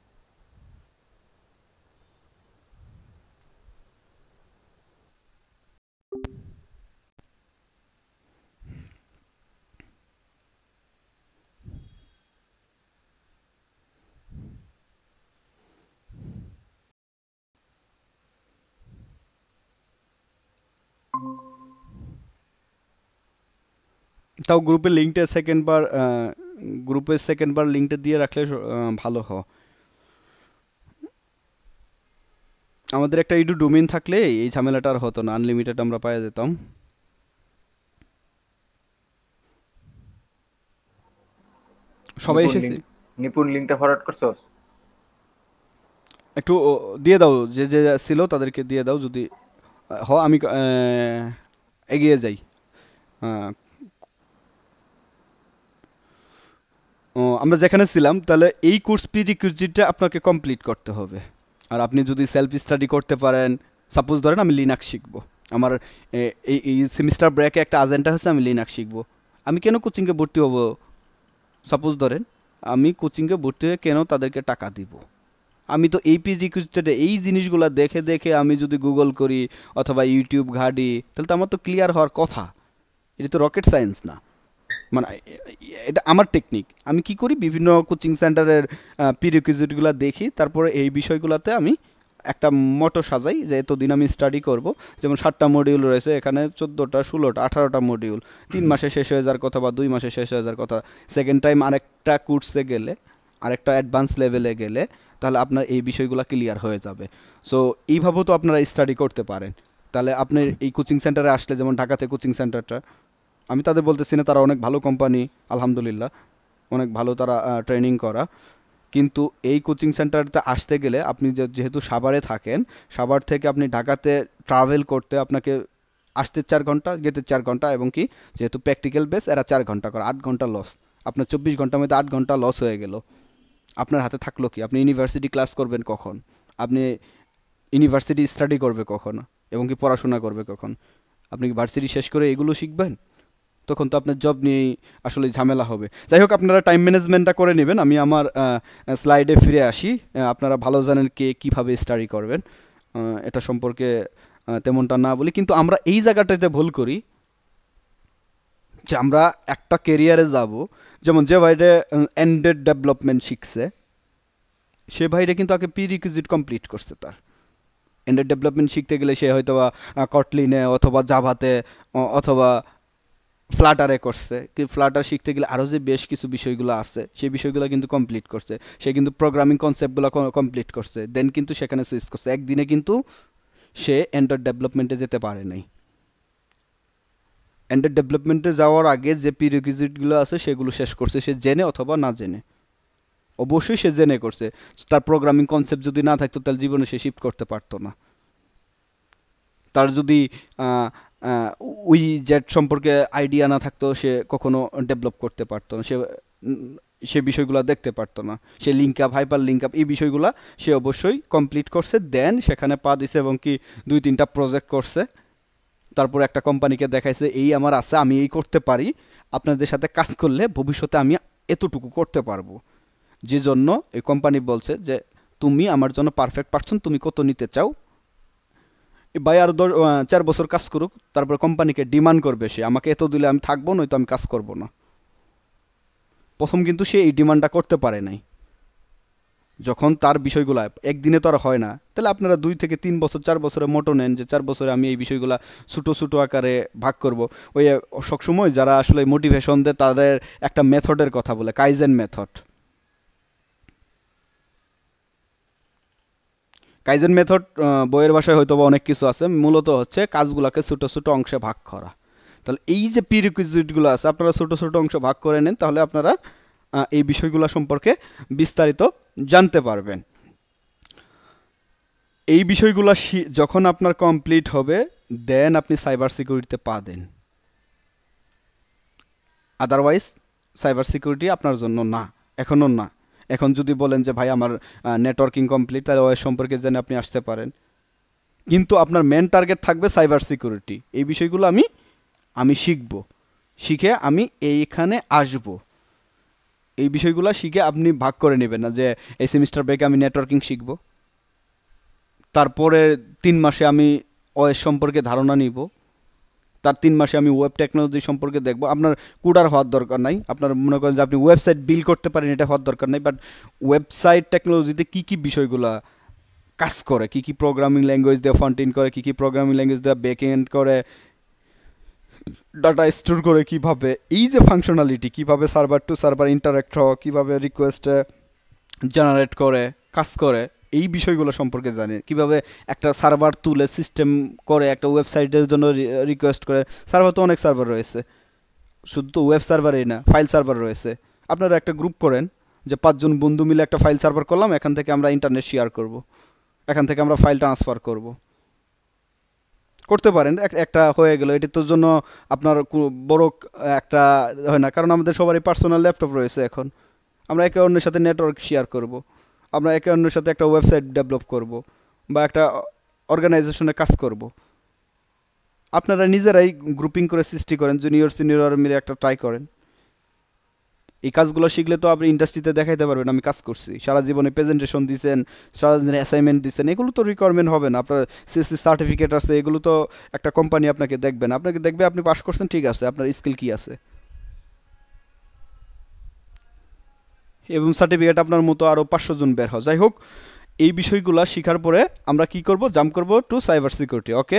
তাও গ্রুপে লিঙ্কটা গ্রুপের গ্রুপে বার লিঙ্কটা দিয়ে রাখলে ভালো হ আমাদের একটা ইডু ডোমেন থাকলে এই ঝামেলাটা আর হতো না আনলিমিটেড আমরা পাই যেতাম সবাই এসেছে নিপুণ লিংকটা ফরওয়ার্ড করছো একটু দিয়ে দাও যে যে ছিল তাদেরকে দিয়ে দাও যদি হ আমি এগিয়ে যাই আমরা যেখানে ছিলাম তাহলে এই কোর্স প্রিরিকুইজিটটা আপনাকে কমপ্লিট করতে হবে আর আপনি যদি সেলফ স্টাডি করতে পারেন সাপোজ ধরেন আমি লিনাক্স শিখবো আমার এই এই সেমিস্টার ব্রেকে একটা আজেন্ডা হচ্ছে আমি লিনাক্স শিখবো আমি কেন কোচিংয়ে ভর্তি হব সাপোজ ধরেন আমি কোচিংয়ে ভর্তি হয়ে কেন তাদেরকে টাকা দিব আমি তো এই পিজি কিছুটা এই জিনিসগুলো দেখে দেখে আমি যদি গুগল করি অথবা ইউটিউব ঘাঁটি তাহলে তো আমার তো ক্লিয়ার হওয়ার কথা এটা তো রকেট সায়েন্স না মানে এটা আমার টেকনিক আমি কি করি বিভিন্ন কোচিং সেন্টারের প্রিরিকুইজিটগুলো দেখি তারপরে এই বিষয়গুলোতে আমি একটা মটো সাজাই যে এতদিন আমি স্টাডি করব যেমন সাতটা মডিউল রয়েছে এখানে চোদ্দোটা ষোলোটা আঠারোটা মডিউল তিন মাসে শেষ হয়ে যাওয়ার কথা বা দুই মাসে শেষ হয়ে যাওয়ার কথা সেকেন্ড টাইম আরেকটা কোর্সে গেলে আরেকটা অ্যাডভান্স লেভেলে গেলে তাহলে আপনার এই বিষয়গুলো ক্লিয়ার হয়ে যাবে সো এইভাবেও তো আপনারা স্টাডি করতে পারেন তাহলে আপনি এই কোচিং সেন্টারে আসলে যেমন ঢাকাতে কোচিং সেন্টারটা আমি তাদের বলতেছি না তারা অনেক ভালো কোম্পানি আলহামদুলিল্লাহ অনেক ভালো তারা ট্রেনিং করা কিন্তু এই কোচিং সেন্টারটা আসতে গেলে আপনি যেহেতু সাভারে থাকেন সাভার থেকে আপনি ঢাকাতে ট্রাভেল করতে আপনাকে আসতে চার ঘন্টা যেতে চার ঘন্টা এবং কি যেহেতু প্র্যাকটিক্যাল বেস এরা চার ঘন্টা করে আট ঘন্টা লস আপনার চব্বিশ ঘন্টার মধ্যে আট ঘন্টা লস হয়ে গেল আপনার হাতে থাকলো কি আপনি ইউনিভার্সিটি ক্লাস করবেন কখন আপনি ইউনিভার্সিটি স্টাডি করবে কখন এবং কি পড়াশোনা করবে কখন আপনি কি ভার্সিটি শেষ করে এগুলো শিখবেন তখন তো আপনার জব নিয়েই আসলে ঝামেলা হবে যাই হোক আপনারা টাইম ম্যানেজমেন্টটা করে নেবেন আমি আমার স্লাইডে ফিরে আসি আপনারা ভালো জানেন কে কীভাবে স্টাডি করবেন এটা সম্পর্কে তেমনটা না বলি কিন্তু আমরা এই জায়গাটাতে ভুল করি যে আমরা একটা কেরিয়ারে যাব যেমন যে ভাইরে এন্ডেড ডেভেলপমেন্ট শিখছে সে ভাইরে কিন্তু আগে প্রি কমপ্লিট করছে তার এন্ডেড ডেভেলপমেন্ট শিখতে গেলে সে হয়তো বা কটলিনে অথবা জাভাতে অথবা ফ্লাটারে করছে কি ফ্লাটার শিখতে গেলে আরও যে বেশ কিছু বিষয়গুলো আছে সেই বিষয়গুলো কিন্তু কমপ্লিট করছে সে কিন্তু প্রোগ্রামিং কনসেপ্টগুলো কমপ্লিট করছে দেন কিন্তু সেখানে সুইচ করছে একদিনে কিন্তু সে অ্যান্ড্রয়েড ডেভেলপমেন্টে যেতে পারে নাই অ্যান্ড্রয়েড ডেভেলপমেন্টে যাওয়ার আগে যে প্রিরিকুইজিটগুলো আছে সেগুলো শেষ করছে সে জেনে অথবা না জেনে অবশ্যই সে জেনে করছে তার প্রোগ্রামিং কনসেপ্ট যদি না থাকতো তাহলে জীবনে সে শিফট করতে পারতো না তার যদি ওই জেট সম্পর্কে আইডিয়া না থাকতো সে কখনো ডেভেলপ করতে পারতো না সে সে বিষয়গুলো দেখতে পারতো না সে link up hyperlink up এই বিষয়গুলো সে অবশ্যই কমপ্লিট করছে দেন সেখানে পা দিছে এবং কি দুই তিনটা প্রজেক্ট করছে তারপর একটা কোম্পানিকে দেখাইছে এই আমার আছে আমি এই করতে পারি আপনাদের সাথে কাজ করলে ভবিষ্যতে আমি এতটুকু করতে পারবো যে জন্য এই কোম্পানি বলছে যে তুমি আমার জন্য পারফেক্ট পারসন তুমি কত নিতে চাও ভাই আর চার বছর কাজ করুক তারপর কোম্পানিকে ডিমান্ড করবে সে আমাকে এত দিলে আমি থাকবো তো আমি কাজ করব না প্রথম কিন্তু সে এই ডিমান্ডটা করতে পারে নাই যখন তার বিষয়গুলো একদিনে তো আর হয় না তাহলে আপনারা দুই থেকে তিন বছর চার বছরে মোটো নেন যে চার বছরে আমি এই বিষয়গুলো ছোটো ছোটো আকারে ভাগ করব ওই সবসময় যারা আসলে মোটিভেশন দেয় তাদের একটা মেথডের কথা বলে কাইজেন মেথড কাইজেন মেথড বইয়ের ভাষায় হয়তো বা অনেক কিছু আছে মূলত হচ্ছে কাজগুলোকে ছোটো ছোটো অংশে ভাগ করা তাহলে এই যে পিরিকুইজিটগুলো আছে আপনারা ছোটো ছোটো অংশ ভাগ করে নেন তাহলে আপনারা এই বিষয়গুলো সম্পর্কে বিস্তারিত জানতে পারবেন এই বিষয়গুলো যখন আপনার কমপ্লিট হবে দেন আপনি সাইবার সিকিউরিটিতে পা দেন আদারওয়াইজ সাইবার সিকিউরিটি আপনার জন্য না এখনও না এখন যদি বলেন যে ভাই আমার নেটওয়ার্কিং কমপ্লিট তাহলে ওয়েব সম্পর্কে জেনে আপনি আসতে পারেন কিন্তু আপনার মেন টার্গেট থাকবে সাইবার সিকিউরিটি এই বিষয়গুলো আমি আমি শিখব শিখে আমি এইখানে আসব এই বিষয়গুলো শিখে আপনি ভাগ করে নেবেন না যে এই সেমিস্টার ব্রেকে আমি নেটওয়ার্কিং শিখব তারপরে তিন মাসে আমি ওয়েস সম্পর্কে ধারণা নিব তার তিন মাসে আমি ওয়েব টেকনোলজি সম্পর্কে দেখব আপনার কুডার হওয়ার দরকার নাই আপনার মনে করেন যে আপনি ওয়েবসাইট বিল করতে পারেন এটা হওয়ার দরকার নাই বাট ওয়েবসাইট টেকনোলজিতে কী কী বিষয়গুলো কাজ করে কী কী প্রোগ্রামিং ল্যাঙ্গুয়েজ দিয়ে ফন্টিন করে কী কী প্রোগ্রামিং ল্যাঙ্গুয়েজ দিয়ে ব্যাক এন্ড করে ডাটা স্টোর করে কিভাবে এই যে ফাংশনালিটি কিভাবে সার্ভার টু সার্ভার ইন্টারাক্ট হওয়া কীভাবে রিকোয়েস্টে জেনারেট করে কাজ করে এই বিষয়গুলো সম্পর্কে জানি কিভাবে একটা সার্ভার তুলে সিস্টেম করে একটা ওয়েবসাইটের জন্য রিকোয়েস্ট করে সার্ভার তো অনেক সার্ভার রয়েছে শুধু তো ওয়েব সার্ভারই না ফাইল সার্ভার রয়েছে আপনারা একটা গ্রুপ করেন যে পাঁচজন বন্ধু মিলে একটা ফাইল সার্ভার করলাম এখান থেকে আমরা ইন্টারনেট শেয়ার করব এখান থেকে আমরা ফাইল ট্রান্সফার করব করতে পারেন একটা হয়ে গেল তোর জন্য আপনার বড় একটা হয় না কারণ আমাদের সবারই পার্সোনাল ল্যাপটপ রয়েছে এখন আমরা একে অন্যের সাথে নেটওয়ার্ক শেয়ার করবো আমরা একে অন্যের সাথে একটা ওয়েবসাইট ডেভেলপ করব বা একটা অর্গানাইজেশনে কাজ করব আপনারা নিজেরাই গ্রুপিং করে সৃষ্টি করেন জুনিয়র সিনিয়র মিলে একটা ট্রাই করেন এই কাজগুলো শিখলে তো আপনি ইন্ডাস্ট্রিতে দেখাইতে পারবেন আমি কাজ করছি সারা জীবনে প্রেজেন্টেশন দিচ্ছেন সারা জীবনে অ্যাসাইনমেন্ট দিচ্ছেন এগুলো তো রিকোয়ারমেন্ট হবে না আপনার সিএসসি সার্টিফিকেট আছে এগুলো তো একটা কোম্পানি আপনাকে দেখবেন আপনাকে দেখবে আপনি পাস করছেন ঠিক আছে আপনার স্কিল কী আছে এবং সার্টিফিকেট আপনার মতো আরও পাঁচশো জন বের হয় যাই হোক এই বিষয়গুলো শেখার পরে আমরা কি করব জাম্প করব to cyber security okay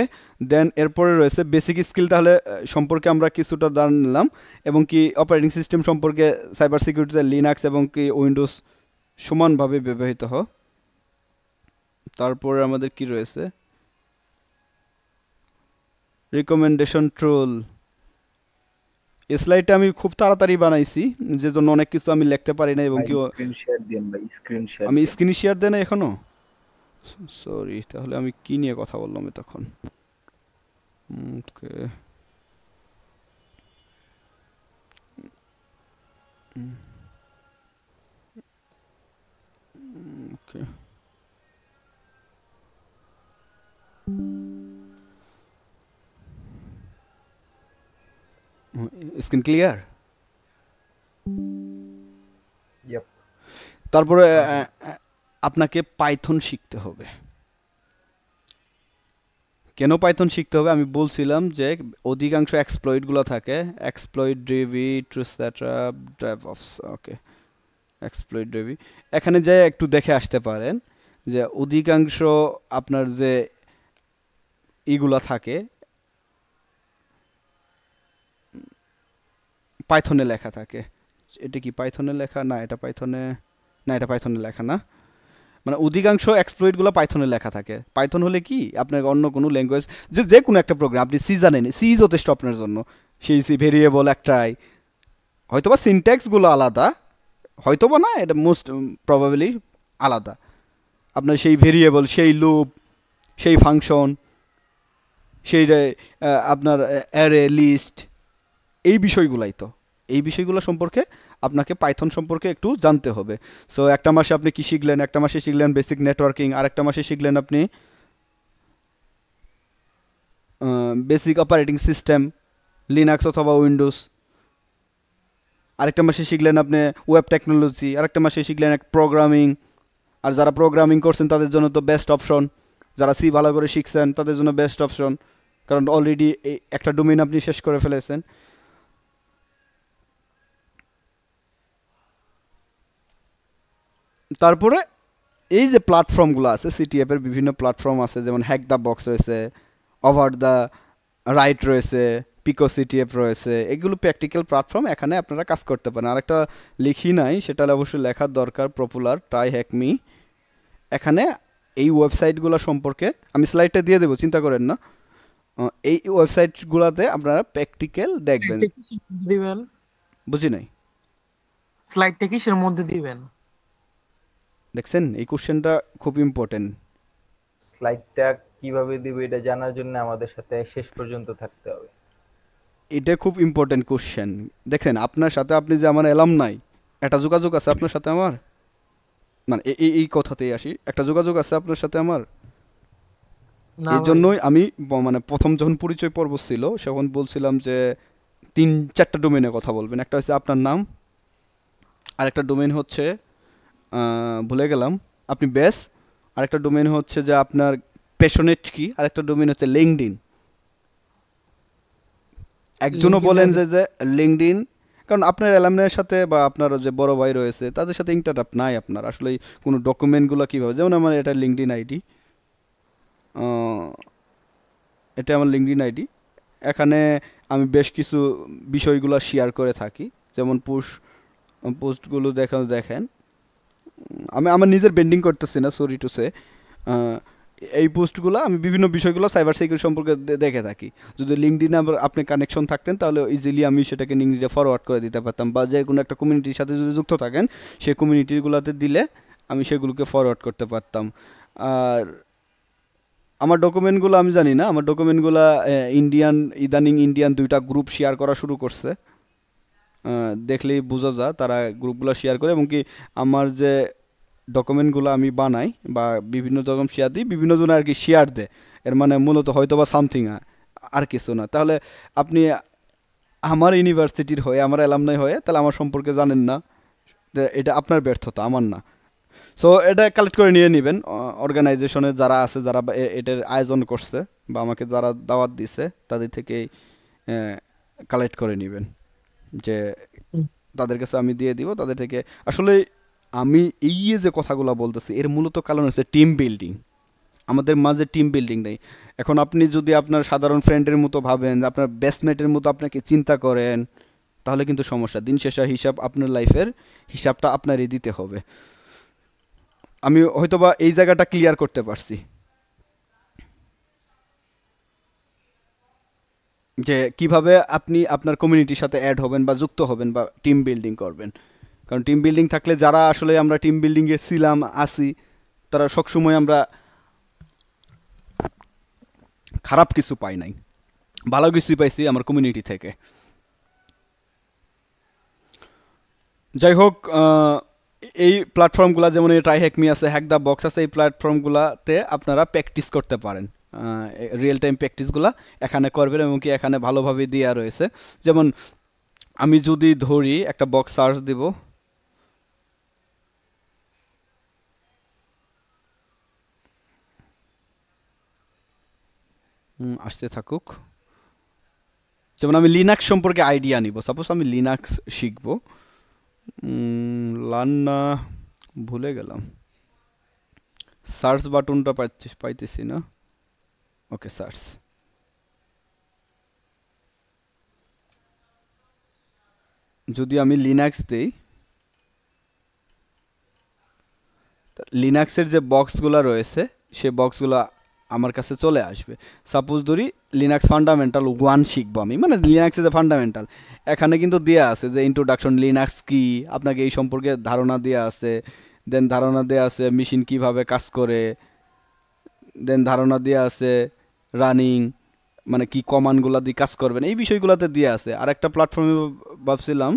then এরপরে রয়েছে বেসিক স্কিল তাহলে সম্পর্কে আমরা কিছুটা দান নিলাম এবং কি অপারেটিং সিস্টেম সম্পর্কে সাইবার সিকিউরিটিতে লিনাক্স এবং কি উইন্ডোজ সমানভাবে ব্যবহৃত হ তারপরে আমাদের কি রয়েছে রিকমেন্ডেশন ট্রোল স্লাইডটা আমি খুব তাড়াতাড়ি বানাইছি যে জন্য অনেক কিছু আমি লিখতে পারি না এবং কি আমি স্ক্রিন শেয়ার দেন এখনো সরি তাহলে আমি কি নিয়ে কথা বললাম তখন ওকে ওকে স্ক্রিন ক্লিয়ার তারপরে আপনাকে পাইথন শিখতে হবে কেন পাইথন শিখতে হবে আমি বলছিলাম যে অধিকাংশ এক্সপ্লয়েডগুলো থাকে এক্সপ্লয়েড ড্রেভি ড্রাইভ অফস ওকে এক্সপ্লয়েড ড্রেভি এখানে যে একটু দেখে আসতে পারেন যে অধিকাংশ আপনার যে ইগুলা থাকে পাইথনে লেখা থাকে এটা কি পাইথনে লেখা না এটা পাইথনে না এটা পাইথনে লেখা না মানে অধিকাংশ এক্সপ্লয়েটগুলো পাইথনে লেখা থাকে পাইথন হলে কি আপনার অন্য কোনো ল্যাঙ্গুয়েজ যে যে কোনো একটা প্রোগ্রাম আপনি সি জানেন সি যথেষ্ট আপনার জন্য সেই সি ভেরিয়েবল একটাই হয়তোবা সিনট্যাক্সগুলো আলাদা হয়তোবা না এটা মোস্ট প্রবাবলি আলাদা আপনার সেই ভেরিয়েবল সেই লুপ সেই ফাংশন সেই আপনার অ্যারে লিস্ট এই বিষয়গুলাই তো এই বিষয়গুলো সম্পর্কে আপনাকে পাইথন সম্পর্কে একটু জানতে হবে সো একটা মাসে আপনি কি শিখলেন একটা মাসে শিখলেন বেসিক নেটওয়ার্কিং আর একটা মাসে শিখলেন আপনি বেসিক অপারেটিং সিস্টেম লিনাক্স অথবা উইন্ডোজ আরেকটা মাসে শিখলেন আপনি ওয়েব টেকনোলজি আরেকটা মাসে শিখলেন এক প্রোগ্রামিং আর যারা প্রোগ্রামিং করছেন তাদের জন্য তো বেস্ট অপশন যারা সি ভালো করে শিখছেন তাদের জন্য বেস্ট অপশন কারণ অলরেডি একটা ডোমেন আপনি শেষ করে ফেলেছেন তারপরে এই যে প্ল্যাটফর্মগুলো আছে সিটি অ্যাপের বিভিন্ন প্ল্যাটফর্ম আছে যেমন হ্যাক দ্য বক্স রয়েছে ওভার দ্য রাইট রয়েছে পিকো সিটি অ্যাপ রয়েছে এগুলো প্র্যাকটিক্যাল প্ল্যাটফর্ম এখানে আপনারা কাজ করতে পারেন আর একটা লিখি নাই সেটা অবশ্যই লেখার দরকার পপুলার ট্রাই হ্যাক মি এখানে এই ওয়েবসাইটগুলো সম্পর্কে আমি স্লাইডটা দিয়ে দেবো চিন্তা করেন না এই ওয়েবসাইটগুলোতে আপনারা প্র্যাকটিক্যাল দেখবেন বুঝি নাই স্লাইডটা কিসের মধ্যে দিবেন দেখছেন এই কোশ্চেনটা খুব ইম্পর্টেন্ট স্লাইডটা কিভাবে দেবে এটা জানার জন্য আমাদের সাথে শেষ পর্যন্ত থাকতে হবে এটা খুব ইম্পর্টেন্ট কোশ্চেন দেখেন আপনার সাথে আপনি যে আমার এলাম নাই একটা যোগাযোগ আছে আপনার সাথে আমার মানে এই এই কথাতেই আসি একটা যোগাযোগ আছে আপনার সাথে আমার এই জন্যই আমি মানে প্রথম যখন পরিচয় পর্ব ছিল তখন বলছিলাম যে তিন চারটা ডোমেনে কথা বলবেন একটা হচ্ছে আপনার নাম আর একটা ডোমেন হচ্ছে ভুলে গেলাম আপনি বেস আরেকটা ডোমেন হচ্ছে যে আপনার পেশনেট কি আরেকটা ডোমেন হচ্ছে লিঙ্কডিন একজনও বলেন যে যে লিঙ্কডিন কারণ আপনার অ্যালামনের সাথে বা আপনার যে বড় ভাই রয়েছে তাদের সাথে ইন্টারাপ নাই আপনার আসলে কোনো ডকুমেন্টগুলো কীভাবে যেমন আমার এটা লিঙ্কডিন আইডি এটা আমার লিঙ্কডিন আইডি এখানে আমি বেশ কিছু বিষয়গুলো শেয়ার করে থাকি যেমন পোস্ট পোস্টগুলো দেখা দেখেন আমি আমার নিজের বেন্ডিং করতেছি না সরি টু সে এই পোস্টগুলো আমি বিভিন্ন বিষয়গুলো সাইবার সিকিউরিটি সম্পর্কে দেখে থাকি যদি লিঙ্ক লিঙ্কডিনে আবার আপনি কানেকশন থাকতেন তাহলে ইজিলি আমি সেটাকে লিঙ্কডিনে ফরওয়ার্ড করে দিতে পারতাম বা যে কোনো একটা কমিউনিটির সাথে যদি যুক্ত থাকেন সেই কমিউনিটিগুলোতে দিলে আমি সেগুলোকে ফরওয়ার্ড করতে পারতাম আর আমার ডকুমেন্টগুলো আমি জানি না আমার ডকুমেন্টগুলো ইন্ডিয়ান ইদানিং ইন্ডিয়ান দুইটা গ্রুপ শেয়ার করা শুরু করছে দেখলেই বোঝা যায় তারা গ্রুপগুলো শেয়ার করে এবং কি আমার যে ডকুমেন্টগুলো আমি বানাই বা বিভিন্ন রকম শেয়ার দিই বিভিন্ন আর কি শেয়ার দেয় এর মানে মূলত হয়তো বা সামথিং আর কিছু না তাহলে আপনি আমার ইউনিভার্সিটির হয়ে আমার অ্যালামনাই হয়ে তাহলে আমার সম্পর্কে জানেন না এটা আপনার ব্যর্থতা আমার না সো এটা কালেক্ট করে নিয়ে নেবেন অর্গানাইজেশনে যারা আছে যারা এটার আয়োজন করছে বা আমাকে যারা দাওয়াত দিছে তাদের থেকেই কালেক্ট করে নেবেন যে তাদের কাছে আমি দিয়ে দিব তাদের থেকে আসলে আমি এই যে কথাগুলো বলতেছি এর মূলত কারণ হচ্ছে টিম বিল্ডিং আমাদের মাঝে টিম বিল্ডিং নেই এখন আপনি যদি আপনার সাধারণ ফ্রেন্ডের মতো ভাবেন আপনার বেস্টমেটের মতো আপনাকে চিন্তা করেন তাহলে কিন্তু সমস্যা দিন শেষে হিসাব আপনার লাইফের হিসাবটা আপনারই দিতে হবে আমি হয়তোবা এই জায়গাটা ক্লিয়ার করতে পারছি যে কিভাবে আপনি আপনার কমিউনিটির সাথে অ্যাড হবেন বা যুক্ত হবেন বা টিম বিল্ডিং করবেন কারণ টিম বিল্ডিং থাকলে যারা আসলে আমরা টিম বিল্ডিংয়ে ছিলাম আসি তারা সবসময় আমরা খারাপ কিছু পাই নাই ভালো কিছু পাইছি আমার কমিউনিটি থেকে যাই হোক এই প্ল্যাটফর্মগুলো যেমন এই ট্রাই হ্যাকমি আছে হ্যাক দ্য বক্স আছে এই প্ল্যাটফর্মগুলোতে আপনারা প্র্যাকটিস করতে পারেন রিয়েল টাইম প্র্যাকটিসগুলো এখানে করবেন এবং কি এখানে ভালোভাবে দেওয়া রয়েছে যেমন আমি যদি ধরি একটা বক্স সার্চ দিব আসতে থাকুক যেমন আমি লিনাক্স সম্পর্কে আইডিয়া নিব সাপোজ আমি লিনাক্স শিখব লান্না ভুলে গেলাম সার্চ বাটনটা পাইতেছি না ওকে সার্চ যদি আমি লিনাক্স দিই লিনাক্সের যে বক্সগুলো রয়েছে সে বক্সগুলো আমার কাছে চলে আসবে সাপোজ ধরি লিনাক্স ফান্ডামেন্টাল ওয়ান শিখবো আমি মানে লিনাক্সের যে ফান্ডামেন্টাল এখানে কিন্তু দেওয়া আছে যে ইন্ট্রোডাকশন লিনাক্স কি আপনাকে এই সম্পর্কে ধারণা দেওয়া আছে দেন ধারণা দেওয়া আছে মেশিন কিভাবে কাজ করে দেন ধারণা দেওয়া আছে রানিং মানে কি কমানগুলো দিয়ে কাজ করবেন এই বিষয়গুলোতে দিয়ে আছে আর একটা প্ল্যাটফর্মে ভাবছিলাম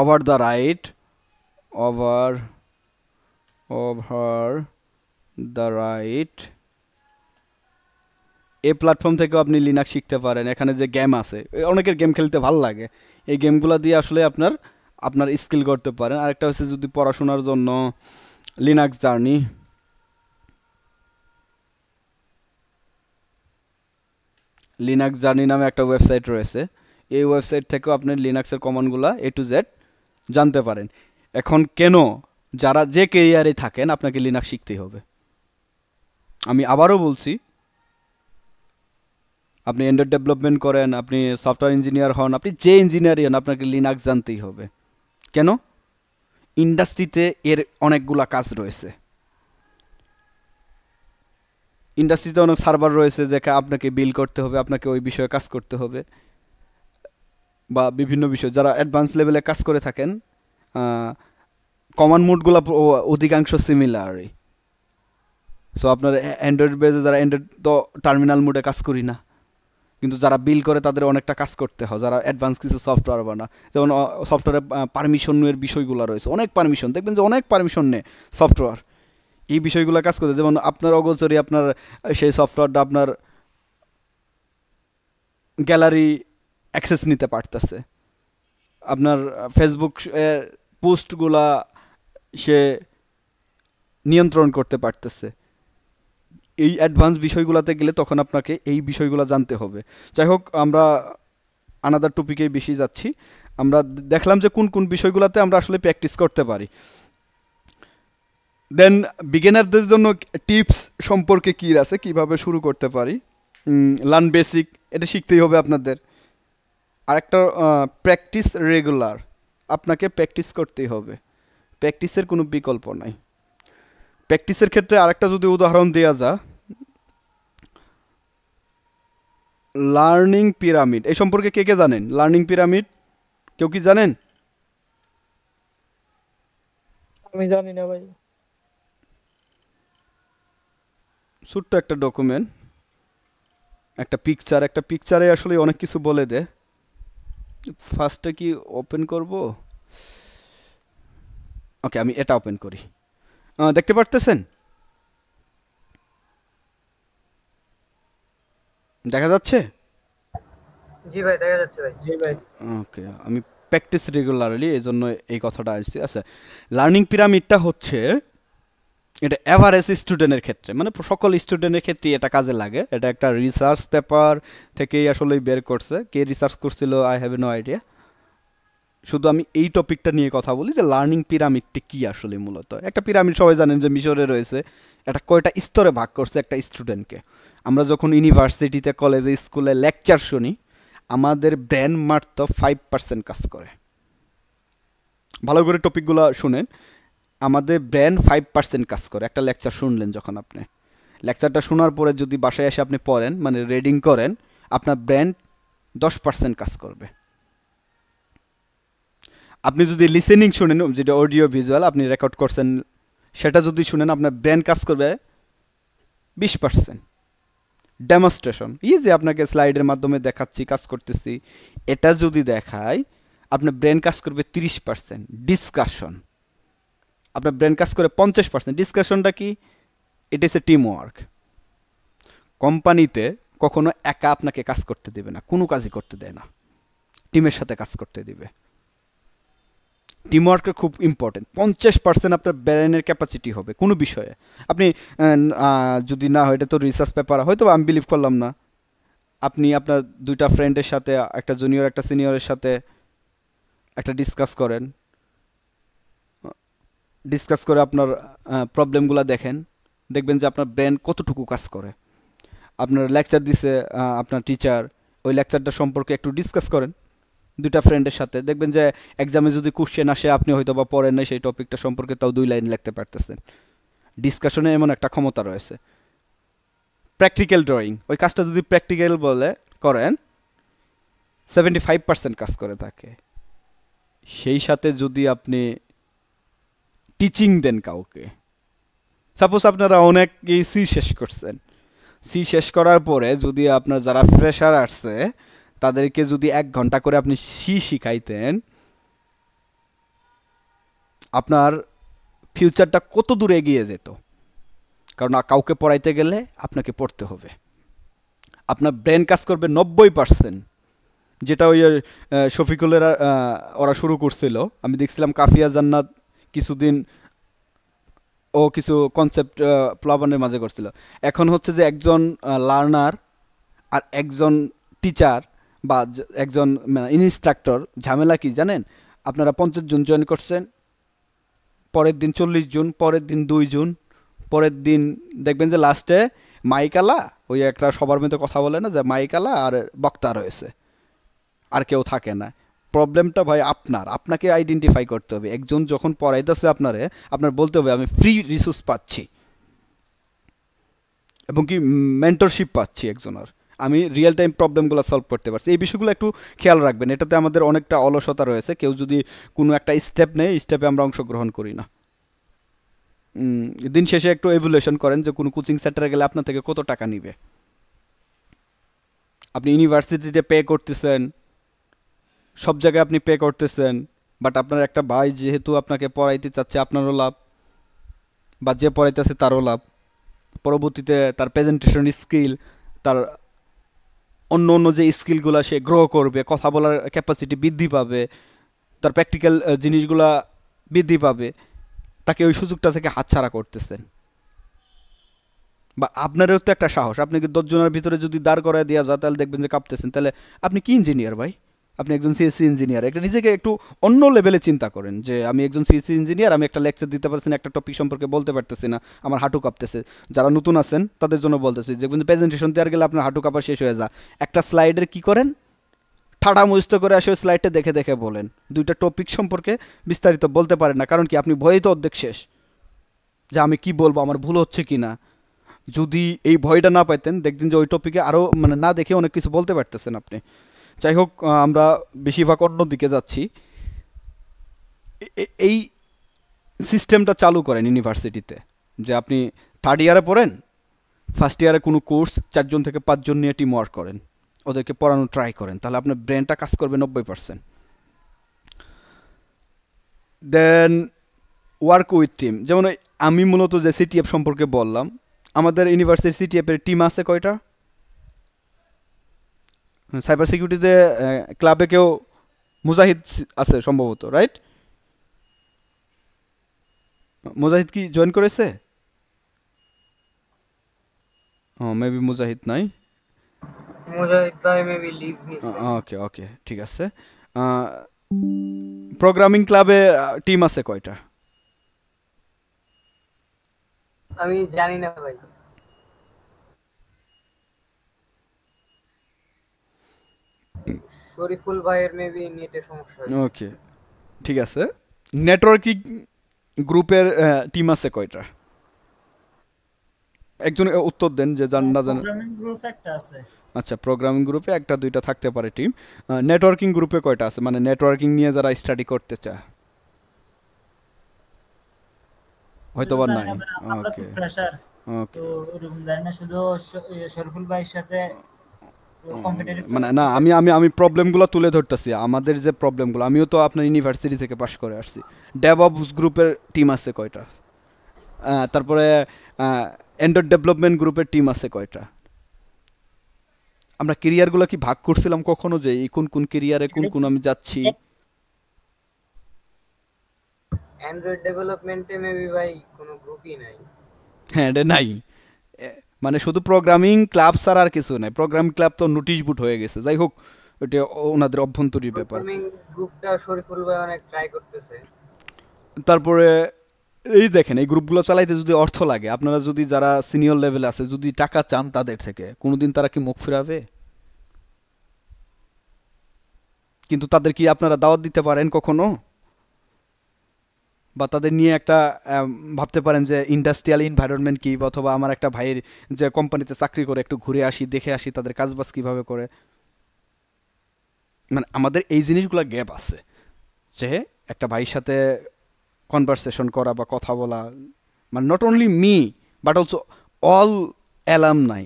over the wire over over the wire এই প্ল্যাটফর্ম থেকেও আপনি লিনাক শিখতে পারেন এখানে যে গেম আছে অনেকের গেম খেলতে ভাল লাগে এই গেমগুলো দিয়ে আসলে আপনার আপনার স্কিল করতে পারেন আরেকটা হচ্ছে যদি পড়াশোনার জন্য লিনাক্স জার্নি লিনাক্স জার্নি নামে একটা ওয়েবসাইট রয়েছে এই ওয়েবসাইট থেকেও আপনি লিনাক্সের কমনগুলো এ টু জেড জানতে পারেন এখন কেন যারা যে কেরিয়ারে থাকেন আপনাকে লিনাক্স শিখতেই হবে আমি আবারও বলছি আপনি এন্ডার ডেভেলপমেন্ট করেন আপনি সফটওয়্যার ইঞ্জিনিয়ার হন আপনি যে ইঞ্জিনিয়ারই হন আপনাকে লিনাক্স জানতেই হবে কেন ইন্ডাস্ট্রিতে এর অনেকগুলা কাজ রয়েছে ইন্ডাস্ট্রিতে অনেক সার্ভার রয়েছে যেটা আপনাকে বিল করতে হবে আপনাকে ওই বিষয়ে কাজ করতে হবে বা বিভিন্ন বিষয় যারা অ্যাডভান্স লেভেলে কাজ করে থাকেন কমন মুডগুলো অধিকাংশ সিমিলারই সো আপনার অ্যান্ড্রয়েড বেজে যারা অ্যান্ড্রয়েড তো টার্মিনাল মোডে কাজ করি না কিন্তু যারা বিল করে তাদের অনেকটা কাজ করতে হয় যারা অ্যাডভান্স কিছু সফটওয়্যার বানা যেমন সফটওয়্যারে পারমিশনের বিষয়গুলো রয়েছে অনেক পারমিশন দেখবেন যে অনেক পারমিশন নেয় সফটওয়্যার এই বিষয়গুলো কাজ করতে যেমন আপনার অগোচরে আপনার সেই সফটওয়্যারটা আপনার গ্যালারি অ্যাক্সেস নিতে পারতেছে আপনার ফেসবুক পোস্টগুলা সে নিয়ন্ত্রণ করতে পারতেছে এই অ্যাডভান্স বিষয়গুলোতে গেলে তখন আপনাকে এই বিষয়গুলো জানতে হবে যাই হোক আমরা আনাদার টপিকেই বেশি যাচ্ছি আমরা দেখলাম যে কোন কোন বিষয়গুলোতে আমরা আসলে প্র্যাকটিস করতে পারি দেন বিগিনারদের জন্য টিপস সম্পর্কে কী আছে কিভাবে শুরু করতে পারি লার্ন বেসিক এটা শিখতেই হবে আপনাদের আরেকটা প্র্যাকটিস রেগুলার আপনাকে প্র্যাকটিস করতেই হবে প্র্যাকটিসের কোনো বিকল্প নাই প্র্যাকটিসের ক্ষেত্রে আরেকটা যদি উদাহরণ দেওয়া যা লার্নিং পিরামিড এই সম্পর্কে কে কে জানেন লার্নিং পিরামিড কেউ কি জানেন আমি জানি না ভাই ছোট্ট একটা ডকুমেন্ট একটা পিকচার একটা পিকচারে আসলে অনেক কিছু বলে দেয় ফার্স্টে কি ওপেন করব ওকে আমি এটা ওপেন করি দেখতে পারতেছেন দেখা যাচ্ছে জি ভাই দেখা যাচ্ছে ভাই জি ভাই ওকে আমি প্র্যাকটিস রেগুলারলি এই জন্য এই কথাটা আসছে আচ্ছা লার্নিং পিরামিডটা হচ্ছে এটা অ্যাভারেজ স্টুডেন্টের ক্ষেত্রে মানে সকল স্টুডেন্টের ক্ষেত্রে এটা কাজে লাগে এটা একটা রিসার্চ পেপার থেকেই আসলে বের করছে কে রিসার্চ করছিল আই হ্যাভ নো আইডিয়া শুধু আমি এই টপিকটা নিয়ে কথা বলি যে লার্নিং পিরামিডটি কী আসলে মূলত একটা পিরামিড সবাই জানেন যে মিশরে রয়েছে এটা কয়টা স্তরে ভাগ করছে একটা স্টুডেন্টকে আমরা যখন ইউনিভার্সিটিতে কলেজে স্কুলে লেকচার শুনি আমাদের ব্রেন তো ফাইভ পার্সেন্ট কাজ করে ভালো করে টপিকগুলো শুনেন আমাদের ব্রেন ফাইভ পার্সেন্ট কাজ করে একটা লেকচার শুনলেন যখন আপনি লেকচারটা শোনার পরে যদি বাসায় এসে আপনি পড়েন মানে রেডিং করেন আপনার ব্রেন দশ পার্সেন্ট কাজ করবে আপনি যদি লিসেনিং শুনেন যেটা অডিও ভিজুয়াল আপনি রেকর্ড করছেন সেটা যদি শুনেন আপনার ব্রেন কাজ করবে বিশ পার্সেন্ট ডেমনস্ট্রেশন এই যে আপনাকে স্লাইডের মাধ্যমে দেখাচ্ছি কাজ করতেছি এটা যদি দেখায় আপনার ব্রেন কাজ করবে তিরিশ পার্সেন্ট ডিসকাশন আপনার ব্রেন কাজ করে পঞ্চাশ পার্সেন্ট ডিসকাশনটা কি ইট ইস এ টিম ওয়ার্ক কোম্পানিতে কখনো একা আপনাকে কাজ করতে দেবে না কোনো কাজই করতে দেয় না টিমের সাথে কাজ করতে দিবে টিমওয়ার্কের খুব ইম্পর্টেন্ট পঞ্চাশ পার্সেন্ট আপনার ব্রেনের ক্যাপাসিটি হবে কোনো বিষয়ে আপনি যদি না হয় এটা তো রিসার্চ পেপার হয়তো আমি বিলিভ করলাম না আপনি আপনার দুইটা ফ্রেন্ডের সাথে একটা জুনিয়র একটা সিনিয়রের সাথে একটা ডিসকাস করেন ডিসকাস করে আপনার প্রবলেমগুলো দেখেন দেখবেন যে আপনার ব্রেন কতটুকু কাজ করে আপনার লেকচার দিছে আপনার টিচার ওই লেকচারটা সম্পর্কে একটু ডিসকাস করেন দুটা ফ্রেন্ডের সাথে দেখবেন যে এক্সামে যদি কোশ্চেন আসে আপনি হয়তো বা পড়েন নাই সেই টপিকটা সম্পর্কে তাও দুই লাইন লিখতে পারতেছেন ডিসকাশনে এমন একটা ক্ষমতা রয়েছে প্র্যাকটিক্যাল ড্রয়িং ওই কাজটা যদি প্র্যাকটিক্যাল বলে করেন সেভেন্টি ফাইভ পার্সেন্ট কাজ করে থাকে সেই সাথে যদি আপনি টিচিং দেন কাউকে সাপোজ আপনারা অনেকেই সি শেষ করছেন সি শেষ করার পরে যদি আপনার যারা ফ্রেশার আসছে তাদেরকে যদি এক ঘন্টা করে আপনি সি শিখাইতেন আপনার ফিউচারটা কত দূরে এগিয়ে যেত কারণ কাউকে পড়াইতে গেলে আপনাকে পড়তে হবে আপনার ব্রেন কাজ করবে নব্বই পার্সেন্ট যেটা ওই শফিকুলের ওরা শুরু করছিল আমি দেখছিলাম কাফিয়া জান্নাত কিছুদিন ও কিছু কনসেপ্ট প্লাবনের মাঝে করছিল এখন হচ্ছে যে একজন লার্নার আর একজন টিচার বা একজন ইনস্ট্রাক্টর মানে, ঝামেলা কি জানেন আপনারা পঞ্চাশ জুন জয়েন করছেন পরের দিন চল্লিশ জুন পরের দিন দুই জুন পরের দিন দেখবেন যে লাস্টে মাইকালা ওই একটা সবার মধ্যে কথা বলে না যে মাইকালা আর বক্তা রয়েছে আর কেউ থাকে না প্রবলেমটা ভাই আপনার আপনাকে আইডেন্টিফাই করতে হবে একজন যখন পড়াইতেছে আপনারে আপনার বলতে হবে আমি ফ্রি রিসোর্স পাচ্ছি এবং কি মেন্টরশিপ পাচ্ছি একজনের আমি রিয়েল টাইম প্রবলেমগুলো সলভ করতে পারছি এই বিষয়গুলো একটু খেয়াল রাখবেন এটাতে আমাদের অনেকটা অলসতা রয়েছে কেউ যদি কোনো একটা স্টেপ নেয় স্টেপে আমরা অংশগ্রহণ করি না দিন শেষে একটু এভুলেশন করেন যে কোনো কোচিং সেন্টারে গেলে আপনার থেকে কত টাকা নিবে আপনি ইউনিভার্সিটিতে পে করতেছেন সব জায়গায় আপনি পে করতেছেন বাট আপনার একটা ভাই যেহেতু আপনাকে পড়াইতে চাচ্ছে আপনারও লাভ বা যে পড়াইতেছে তারও লাভ পরবর্তীতে তার প্রেজেন্টেশন স্কিল তার অন্য অন্য যে স্কিলগুলো সে গ্রো করবে কথা বলার ক্যাপাসিটি বৃদ্ধি পাবে তার প্র্যাকটিক্যাল জিনিসগুলা বৃদ্ধি পাবে তাকে ওই সুযোগটা থেকে হাতছাড়া করতেছেন বা আপনারও তো একটা সাহস আপনি কি দশজনের ভিতরে যদি দাঁড় করায় দেওয়া যায় তাহলে দেখবেন যে কাঁপতেছেন তাহলে আপনি কি ইঞ্জিনিয়ার ভাই আপনি একজন সিএসসি ইঞ্জিনিয়ার e একটা নিজেকে একটু অন্য লেভেলে চিন্তা করেন যে আমি একজন সিএসসি ইঞ্জিনিয়ার e আমি একটা লেকচার দিতে পারছি না একটা টপিক সম্পর্কে বলতে পারতেছি না আমার হাঁটু কাঁপতেছে যারা নতুন আছেন তাদের জন্য বলতেছি যে কিন্তু প্রেজেন্টেশন দেওয়ার গেলে আপনার হাঁটু কাঁপা শেষ হয়ে যা একটা স্লাইডের কি করেন ঠাডা মুস্ত করে আসে ওই স্লাইডটা দেখে দেখে বলেন দুইটা টপিক সম্পর্কে বিস্তারিত বলতে পারেন না কারণ কি আপনি ভয়ে তো অর্ধেক শেষ যে আমি কি বলবো আমার ভুল হচ্ছে কি না যদি এই ভয়টা না পাইতেন দেখতেন যে ওই টপিকে আরও মানে না দেখে অনেক কিছু বলতে পারতেছেন আপনি যাই হোক আমরা বেশিরভাগ অন্য দিকে যাচ্ছি এই সিস্টেমটা চালু করেন ইউনিভার্সিটিতে যে আপনি থার্ড ইয়ারে পড়েন ফার্স্ট ইয়ারে কোনো কোর্স চারজন থেকে পাঁচজন নিয়ে টিম ওয়ার্ক করেন ওদেরকে পড়ানো ট্রাই করেন তাহলে আপনার ব্রেনটা কাজ করবে নব্বই percent then work with team যেমন আমি মূলত যে সিটিএফ সম্পর্কে বললাম আমাদের ইউনিভার্সিটি সিটিএফের টিম আছে কয়টা সাইবার সিকিউরিটিতে ক্লাবে কেউ মুজাহিদ আছে সম্ভবত রাইট মুজাহিদ কি জয়েন করেছে মেবি oh, মুজাহিদ নাই মুজাহিদ ভাই মেবি লিভ নিছে ওকে ওকে ঠিক আছে প্রোগ্রামিং ক্লাবে টিম আছে কয়টা আমি জানি না ভাই শরীফুল ভাইয়ের মেবি নেটে সমস্যা ওকে ঠিক আছে নেটওয়ার্কিং গ্রুপের টিম আছে কয়টা একজন উত্তর দেন যে জান না জানেন প্রোগ্রামিং গ্রুপ একটা আছে আচ্ছা প্রোগ্রামিং গ্রুপে একটা দুইটা থাকতে পারে টিম নেটওয়ার্কিং গ্রুপে কয়টা আছে মানে নেটওয়ার্কিং নিয়ে যারা স্টাডি করতে চায় হয়তো বা নাই ওকে ওকে তো ওরকম জানি শুধু শরফুল ভাইয়ের সাথে মানে না আমি আমি আমি প্রবলেমগুলো তুলে ধরতেছি আমাদের যে প্রবলেমগুলো আমিও তো আপনার ইউনিভার্সিটি থেকে পাশ করে আসছি ডেভঅপস গ্রুপের টিম আছে কয়টা তারপরে এন্ডর ডেভেলপমেন্ট গ্রুপের টিম আছে কয়টা আমরা কেরিয়ারগুলো কি ভাগ করছিলাম কখনো যে কোন কোন কেরিয়ারে কোন কোন আমি যাচ্ছি অ্যান্ড্রয়েড ডেভেলপমেন্টে মেবি ভাই কোনো গ্রুপই নাই হ্যাঁ এটা নাই মানে শুধু প্রোগ্রামিং ক্লাব ছাড়া আর কিছু নাই প্রোগ্রাম ক্লাব তো নোটিশ বুট হয়ে গেছে যাই হোক ওটা ওনাদের অভ্যন্তরীণ ব্যাপার গ্রুপটা শরীফুল ভাই অনেক ট্রাই করতেছে তারপরে এই দেখেন এই গ্রুপগুলো চালাইতে যদি অর্থ লাগে আপনারা যদি যারা সিনিয়র লেভেল আছে যদি টাকা চান তাদের থেকে কোনোদিন তারা কি মুখ ফিরাবে কিন্তু তাদের কি আপনারা দাওয়াত দিতে পারেন কখনো বা তাদের নিয়ে একটা ভাবতে পারেন যে ইন্ডাস্ট্রিয়াল ইনভায়রনমেন্ট কী অথবা আমার একটা ভাইয়ের যে কোম্পানিতে চাকরি করে একটু ঘুরে আসি দেখে আসি তাদের কাজবাজ কীভাবে করে মানে আমাদের এই জিনিসগুলো গ্যাপ আছে যে একটা ভাইয়ের সাথে কনভারসেশন করা বা কথা বলা মানে not only me but also all alumni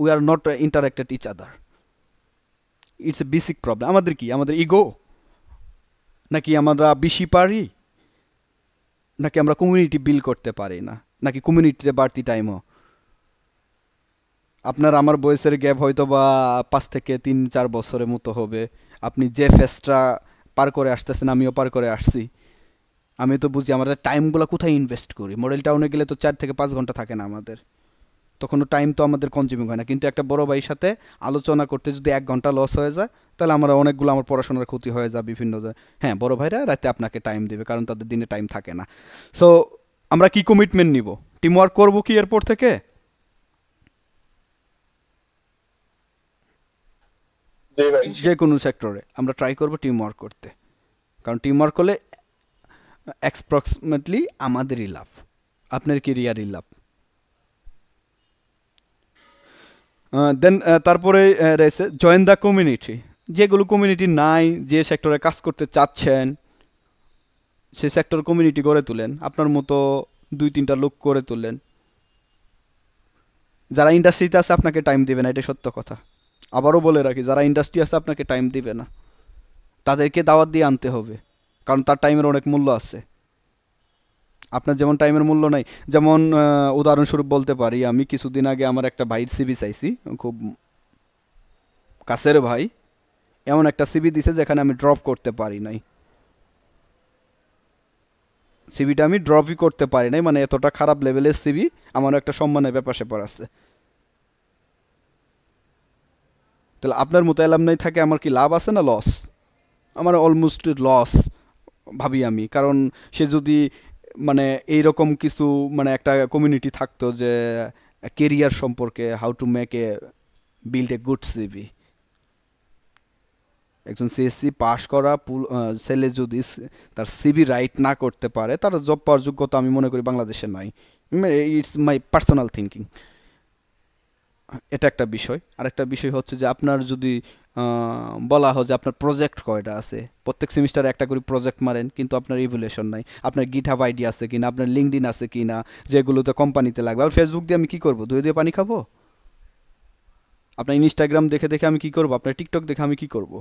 we are not interacted each other it's a basic problem আমাদের কি আমাদের ইগো নাকি আমরা বেশি পারি নাকি আমরা কমিউনিটি বিল করতে পারি না নাকি কমিউনিটিতে বাড়তি টাইমও আপনার আমার বয়সের গ্যাপ হয়তো বা পাঁচ থেকে তিন চার বছরের মতো হবে আপনি যে ফেসটা পার করে আসতেছেন আমিও পার করে আসছি আমি তো বুঝি আমাদের টাইমগুলো কোথায় ইনভেস্ট করি মডেল টাউনে গেলে তো চার থেকে পাঁচ ঘন্টা থাকে না আমাদের তখন টাইম তো আমাদের কনজিউমিং হয় না কিন্তু একটা বড় ভাইয়ের সাথে আলোচনা করতে যদি এক ঘন্টা লস হয়ে যায় তাহলে আমরা অনেকগুলো আমার পড়াশোনার ক্ষতি হয়ে যায় বিভিন্ন হ্যাঁ বড় ভাইরা রাতে আপনাকে টাইম দেবে কারণ তাদের দিনে টাইম থাকে না সো আমরা কি কমিটমেন্ট নিব টিম ওয়ার্ক করবো কি এরপর থেকে যে কোনো সেক্টরে আমরা ট্রাই করবো টিম ওয়ার্ক করতে কারণ টিম ওয়ার্ক হলে অ্যাপ্রক্সিমেটলি আমাদেরই লাভ আপনার কেরিয়ারই লাভ দেন তারপরে রয়েছে জয়েন দ্য কমিউনিটি যেগুলো কমিউনিটি নাই যে সেক্টরে কাজ করতে চাচ্ছেন সে সেক্টর কমিউনিটি গড়ে তুলেন আপনার মতো দুই তিনটা লোক করে তুললেন যারা ইন্ডাস্ট্রিতে আছে আপনাকে টাইম দেবে না এটা সত্য কথা আবারও বলে রাখি যারা ইন্ডাস্ট্রি আছে আপনাকে টাইম দিবে না তাদেরকে দাওয়াত দিয়ে আনতে হবে কারণ তার টাইমের অনেক মূল্য আছে আপনার যেমন টাইমের মূল্য নাই যেমন উদাহরণস্বরূপ বলতে পারি আমি কিছুদিন আগে আমার একটা ভাইয়ের সিবি চাইছি খুব কাছের ভাই এমন একটা সিবি দিছে যেখানে আমি ড্রপ করতে পারি নাই সিবিটা আমি ড্রপই করতে পারি নাই মানে এতটা খারাপ লেভেলের সিবি আমার একটা সম্মানের ব্যাপার স্যাপার আছে তাহলে আপনার মতো নাই থাকে আমার কি লাভ আছে না লস আমার অলমোস্ট লস ভাবি আমি কারণ সে যদি মানে এই রকম কিছু মানে একটা কমিউনিটি থাকতো যে কেরিয়ার সম্পর্কে how to make a build a good CV একজন সিএসসি পাস e করা ছেলে যদি তার সিভি রাইট না করতে পারে তার জব পাওয়ার যোগ্যতা আমি মনে করি বাংলাদেশে নাই ইটস মাই পার্সোনাল থিঙ্কিং এটা একটা বিষয় আরেকটা বিষয় হচ্ছে যে আপনার যদি বলা হয় যে আপনার প্রজেক্ট কয়টা আছে প্রত্যেক সেমিস্টারে একটা করে প্রজেক্ট মারেন কিন্তু আপনার ইভলিউশন নাই আপনার গিট হাব আইডি আছে কি না আপনার লিঙ্কডিন আছে কি যেগুলো যেগুলোতে কোম্পানিতে লাগবে আর ফেসবুক দিয়ে আমি কী করবো ধুয়ে ধুয়ে পানি খাবো আপনার ইনস্টাগ্রাম দেখে দেখে আমি কী করবো আপনার টিকটক দেখে আমি কী করবো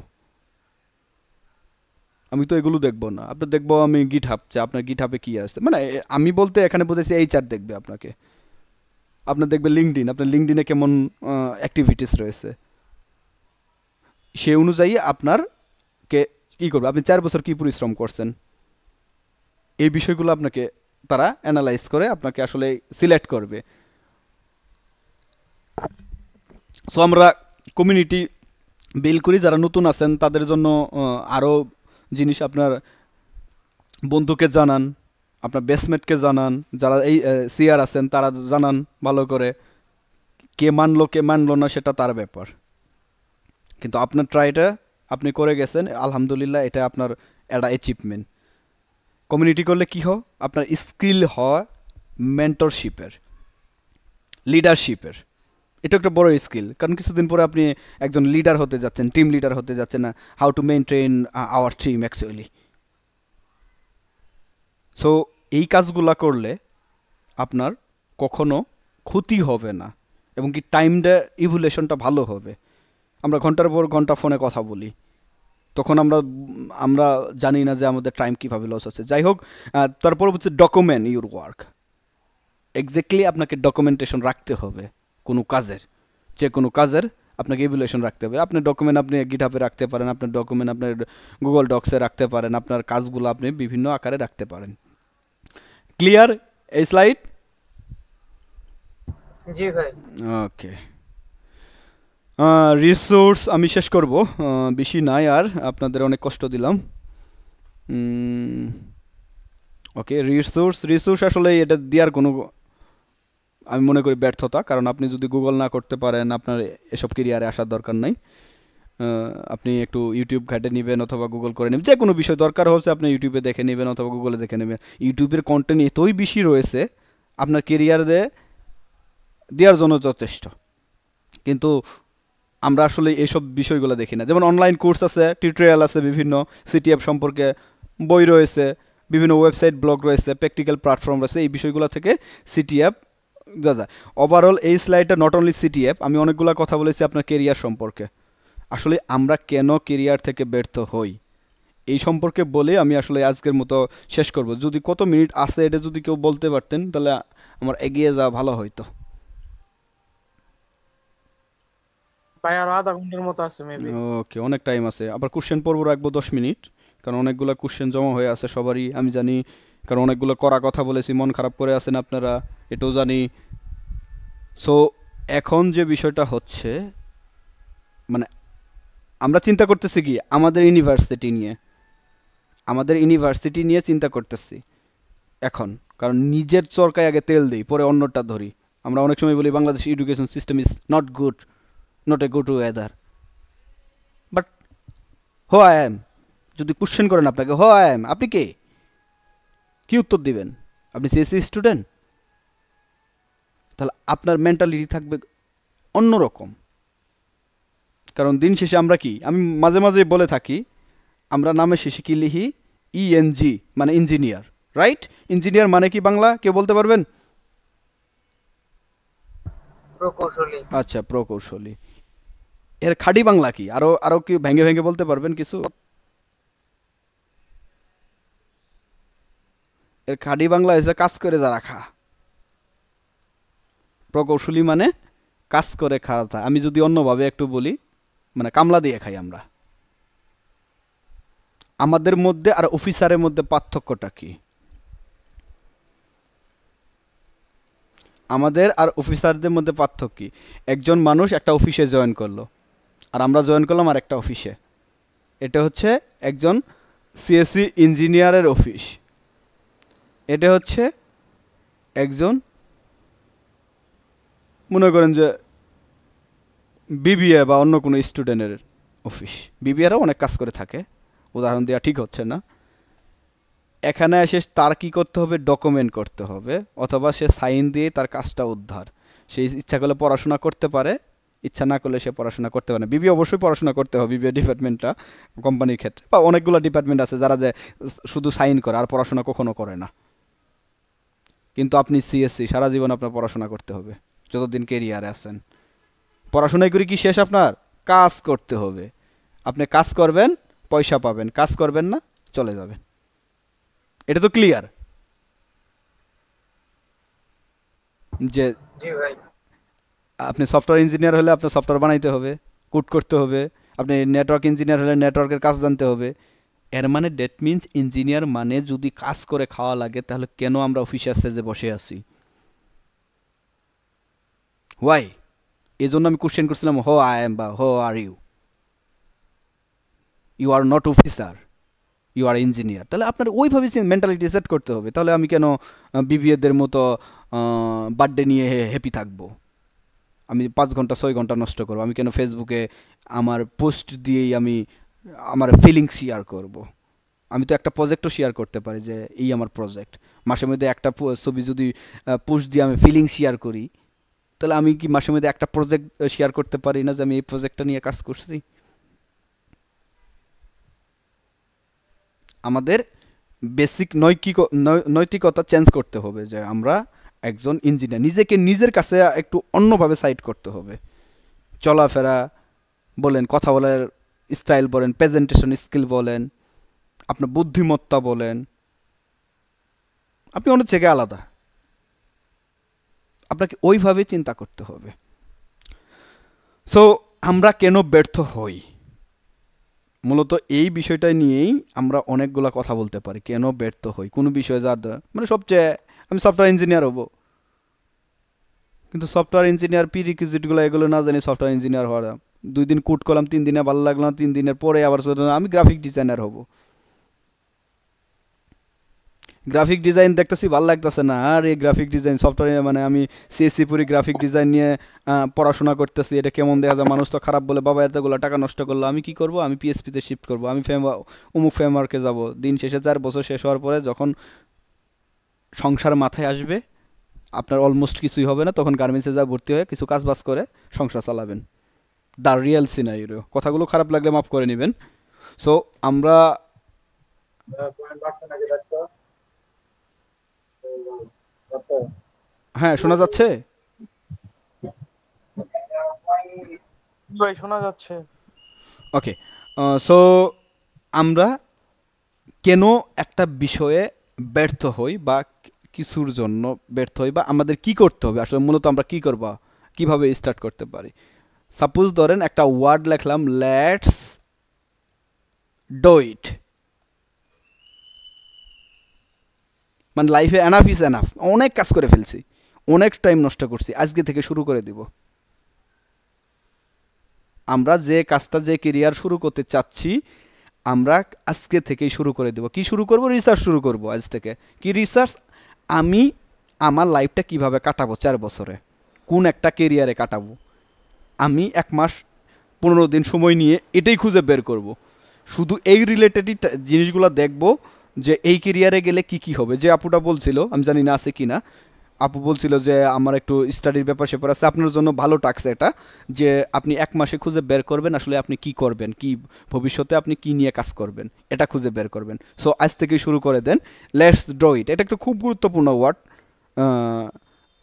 আমি তো এগুলো দেখবো না আপনার দেখবো আমি গিট হাব যে আপনার গিট হাবে কী আছে মানে আমি বলতে এখানে বোঝাচ্ছি এই চার দেখবে আপনাকে আপনার দেখবে লিঙ্কডিন আপনার লিঙ্কডিনে কেমন অ্যাক্টিভিটিস রয়েছে সে অনুযায়ী আপনার কে কী করবে আপনি চার বছর কী পরিশ্রম করছেন এই বিষয়গুলো আপনাকে তারা অ্যানালাইজ করে আপনাকে আসলে সিলেক্ট করবে সো আমরা কমিউনিটি বিল করি যারা নতুন আছেন তাদের জন্য আরও জিনিস আপনার বন্ধুকে জানান আপনার বেসমেটকে জানান যারা এই সিয়ার আছেন তারা জানান ভালো করে কে মানলো কে মানলো না সেটা তার ব্যাপার কিন্তু আপনার ট্রাইটা আপনি করে গেছেন আলহামদুলিল্লাহ এটা আপনার একটা অ্যাচিভমেন্ট কমিউনিটি করলে কী হয় আপনার স্কিল হয় মেন্টরশিপের লিডারশিপের এটা একটা বড় স্কিল কারণ কিছুদিন পরে আপনি একজন লিডার হতে যাচ্ছেন টিম লিডার হতে যাচ্ছেন না how to maintain our team actually so এই কাজগুলা করলে আপনার কখনো ক্ষতি হবে না এবং কি টাইমটা ইভুলেশনটা ভালো হবে আমরা ঘন্টার পর ঘন্টা ফোনে কথা বলি তখন আমরা আমরা জানি না যে আমাদের টাইম কীভাবে লস হচ্ছে যাই হোক তারপর হচ্ছে ডকুমেন্ট ইউর ওয়ার্ক এক্স্যাক্টলি আপনাকে ডকুমেন্টেশন রাখতে হবে কোনো কাজের যে কোনো কাজের আপনাকে এভিলেশন রাখতে হবে আপনার ডকুমেন্ট আপনি গিটহাবে রাখতে পারেন আপনার ডকুমেন্ট আপনার গুগল ডক্সে রাখতে পারেন আপনার কাজগুলো আপনি বিভিন্ন আকারে রাখতে পারেন ক্লিয়ার এই স্লাইড জি ভাই ওকে রিসোর্স আমি শেষ করব বেশি নাই আর আপনাদের অনেক কষ্ট দিলাম ওকে রিসোর্স রিসোর্স আসলে এটা দেওয়ার কোনো আমি মনে করি ব্যর্থতা কারণ আপনি যদি গুগল না করতে পারেন আপনার এসব কেরিয়ারে আসার দরকার নাই আপনি একটু ইউটিউব ঘাটে নেবেন অথবা গুগল করে নেবেন যে কোনো বিষয় দরকার হচ্ছে আপনি ইউটিউবে দেখে নেবেন অথবা গুগলে দেখে নেবেন ইউটিউবের কন্টেন্ট এতই বেশি রয়েছে আপনার কেরিয়ারে দেওয়ার জন্য যথেষ্ট কিন্তু আমরা আসলে এইসব বিষয়গুলো দেখি না যেমন অনলাইন কোর্স আছে টিউটোরিয়াল আছে বিভিন্ন সিটি অ্যাপ সম্পর্কে বই রয়েছে বিভিন্ন ওয়েবসাইট ব্লগ রয়েছে প্র্যাকটিক্যাল প্ল্যাটফর্ম রয়েছে এই বিষয়গুলো থেকে সিটি অ্যাপ যা যায় ওভারঅল এই স্লাইডটা নট অনলি সিটি অ্যাপ আমি অনেকগুলো কথা বলেছি আপনার কেরিয়ার সম্পর্কে আসলে আমরা কেন কেরিয়ার থেকে ব্যর্থ হই এই সম্পর্কে বলে আমি আসলে আজকের মতো শেষ করব যদি কত মিনিট আছে এটা যদি কেউ বলতে পারতেন তাহলে আমার এগিয়ে যাওয়া ভালো হইতো প্রায় আর আধা ঘন্টার মতো আছে মেবি ওকে অনেক টাইম আছে আবার কোশ্চেন পর্ব রাখবো দশ মিনিট কারণ অনেকগুলো কোশ্চেন জমা হয়ে আছে সবারই আমি জানি কারণ অনেকগুলো করা কথা বলেছি মন খারাপ করে আছেন আপনারা এটাও জানি সো এখন যে বিষয়টা হচ্ছে মানে আমরা চিন্তা করতেছি কি আমাদের ইউনিভার্সিটি নিয়ে আমাদের ইউনিভার্সিটি নিয়ে চিন্তা করতেছি এখন কারণ নিজের চরকায় আগে তেল দিই পরে অন্যটা ধরি আমরা অনেক সময় বলি Bangladesh education system is not good not a good weather but who I am যদি কোশ্চেন করেন আপনাকে হো আই অ্যাম আপনি কে কী উত্তর দিবেন আপনি সিএসসি স্টুডেন্ট e তাহলে আপনার মেন্টালিটি থাকবে অন্যরকম কারণ দিন শেষে আমরা কি আমি মাঝে মাঝে বলে থাকি আমরা নামে শেষে কি লিখি ইএনজি e মানে ইঞ্জিনিয়ার রাইট ইঞ্জিনিয়ার মানে কি বাংলা কেউ বলতে পারবেন প্রকৌশলী আচ্ছা প্রকৌশলী এর খাঁটি বাংলা কি আরো আরো কি ভেঙে ভেঙে বলতে পারবেন কিছু এর খাঁটি বাংলা হয়েছে কাজ করে যারা খা প্রকৌশলী মানে কাজ করে খাওয়া আমি যদি অন্যভাবে একটু বলি মানে কামলা দিয়ে খাই আমরা আমাদের মধ্যে আর অফিসারের মধ্যে পার্থক্যটা কি আমাদের আর অফিসারদের মধ্যে পার্থক্য কি একজন মানুষ একটা অফিসে জয়েন করলো আর আমরা জয়েন করলাম আর একটা অফিসে এটা হচ্ছে একজন সিএসসি ইঞ্জিনিয়ারের অফিস এটা হচ্ছে একজন মনে করেন যে বিবিএ বা অন্য কোনো স্টুডেন্টের অফিস বিবিএরাও অনেক কাজ করে থাকে উদাহরণ দেওয়া ঠিক হচ্ছে না এখানে এসে তার কি করতে হবে ডকুমেন্ট করতে হবে অথবা সে সাইন দিয়ে তার কাজটা উদ্ধার সে ইচ্ছা করলে পড়াশোনা করতে পারে ইচ্ছা না করলে সে পড়াশোনা করতে পারে বিবি অবশ্যই পড়াশোনা করতে হবে বিবিএ ডিপার্টমেন্টটা কোম্পানির ক্ষেত্রে বা অনেকগুলো ডিপার্টমেন্ট আছে যারা যে শুধু সাইন করে আর পড়াশোনা কখনো করে না কিন্তু আপনি সিএসসি সারা জীবন আপনার পড়াশোনা করতে হবে যতদিন কেরিয়ারে আছেন পড়াশোনায় করে কি শেষ আপনার কাজ করতে হবে আপনি কাজ করবেন পয়সা পাবেন কাজ করবেন না চলে যাবেন এটা তো ক্লিয়ার যে জি ভাই আপনি সফটওয়্যার ইঞ্জিনিয়ার হলে আপনার সফটওয়্যার বানাইতে হবে কুট করতে হবে আপনি নেটওয়ার্ক ইঞ্জিনিয়ার হলে নেটওয়ার্কের কাজ জানতে হবে এর মানে ডেট মিনস ইঞ্জিনিয়ার মানে যদি কাজ করে খাওয়া লাগে তাহলে কেন আমরা অফিসে আসতে যে বসে আছি ওয়াই এই জন্য আমি কোশ্চেন করছিলাম হো আই এম বা who are you you are not officer you are engineer তাহলে আপনার ওইভাবে মেন্টালিটি সেট করতে হবে তাহলে আমি কেন বিবিএদের মতো বার্থডে নিয়ে হ্যাপি থাকবো আমি পাঁচ ঘন্টা ছয় ঘন্টা নষ্ট করবো আমি কেন ফেসবুকে আমার পোস্ট দিয়েই আমি আমার ফিলিং শেয়ার করব। আমি তো একটা প্রজেক্টও শেয়ার করতে পারি যে এই আমার প্রজেক্ট মাসের মধ্যে একটা ছবি যদি পোস্ট দিয়ে আমি ফিলিং শেয়ার করি তাহলে আমি কি মাসের মধ্যে একটা প্রজেক্ট শেয়ার করতে পারি না যে আমি এই প্রজেক্টটা নিয়ে কাজ করছি আমাদের বেসিক নৈতিক নৈতিকতা চেঞ্জ করতে হবে যে আমরা একজন ইঞ্জিনিয়ার নিজেকে নিজের কাছে একটু অন্যভাবে সাইড করতে হবে চলাফেরা বলেন কথা বলার স্টাইল বলেন প্রেজেন্টেশন স্কিল বলেন আপনার বুদ্ধিমত্তা বলেন আপনি অনেক জায়গায় আলাদা আপনাকে ওইভাবে চিন্তা করতে হবে সো আমরা কেন ব্যর্থ হই মূলত এই বিষয়টা নিয়েই আমরা অনেকগুলো কথা বলতে পারি কেন ব্যর্থ হই কোনো বিষয়ে যা মানে সবচেয়ে আমি সফটওয়্যার ইঞ্জিনিয়ার হবো কিন্তু সফটওয়্যার ইঞ্জিনিয়ার পি রিকুইজিটগুলো এগুলো না জানি সফটওয়্যার ইঞ্জিনিয়ার হওয়ার দুই দিন কুট করলাম তিন দিনে ভালো লাগলো তিন দিনের পরে আবার আমি গ্রাফিক ডিজাইনার হব গ্রাফিক ডিজাইন দেখতেছি ভালো লাগতেছে না আর এই গ্রাফিক ডিজাইন সফটওয়্যার মানে আমি সিএসসি e পুরি গ্রাফিক ডিজাইন নিয়ে পড়াশোনা করতেছি এটা কেমন দেখা যায় মানুষ তো খারাপ বলে বাবা এতগুলো টাকা নষ্ট করলো আমি কি করব আমি পিএসপিতে শিফট করব আমি ফেম অমুক ফ্রেমওয়ার্কে যাব দিন শেষে চার বছর শেষ হওয়ার পরে যখন সংসার মাথায় আসবে আপনার অলমোস্ট কিছুই হবে না তখন গার্মেন্টসে যা ভর্তি হয়ে কিছু কাজ বাজ করে সংসার চালাবেন দ্য রিয়েল সিনারিও কথাগুলো খারাপ লাগলে মাফ করে নেবেন সো আমরা হ্যাঁ শোনা যাচ্ছে শোনা যাচ্ছে ওকে সো আমরা কেন একটা বিষয়ে ব্যর্থ হই বা কিছুর জন্য ব্যর্থ হই বা আমাদের কি করতে হবে আসলে মূলত আমরা কি করবো কিভাবে স্টার্ট করতে পারি সাপোজ ধরেন একটা ওয়ার্ড লেখলাম লেটস ডোইট মানে লাইফে এনাফ ইজ এনাফ অনেক কাজ করে ফেলছি অনেক টাইম নষ্ট করছি আজকে থেকে শুরু করে দিব আমরা যে কাজটা যে কেরিয়ার শুরু করতে চাচ্ছি আমরা আজকে থেকেই শুরু করে দেব কি শুরু করব রিসার্চ শুরু করব আজ থেকে কি রিসার্চ আমি আমার লাইফটা কিভাবে কাটাবো চার বছরে কোন একটা কেরিয়ারে কাটাবো আমি এক মাস পনেরো দিন সময় নিয়ে এটাই খুঁজে বের করব। শুধু এই রিলেটেডই জিনিসগুলো দেখব যে এই কেরিয়ারে গেলে কি কি হবে যে আপুটা বলছিল আমি জানি না আছে কি না আপু বলছিল যে আমার একটু স্টাডির ব্যাপার স্যাপার আছে আপনার জন্য ভালো টাক্স এটা যে আপনি এক মাসে খুঁজে বের করবেন আসলে আপনি কি করবেন কি ভবিষ্যতে আপনি কি নিয়ে কাজ করবেন এটা খুঁজে বের করবেন সো আজ থেকে শুরু করে দেন লেটস ড্র ইট এটা একটা খুব গুরুত্বপূর্ণ ওয়ার্ড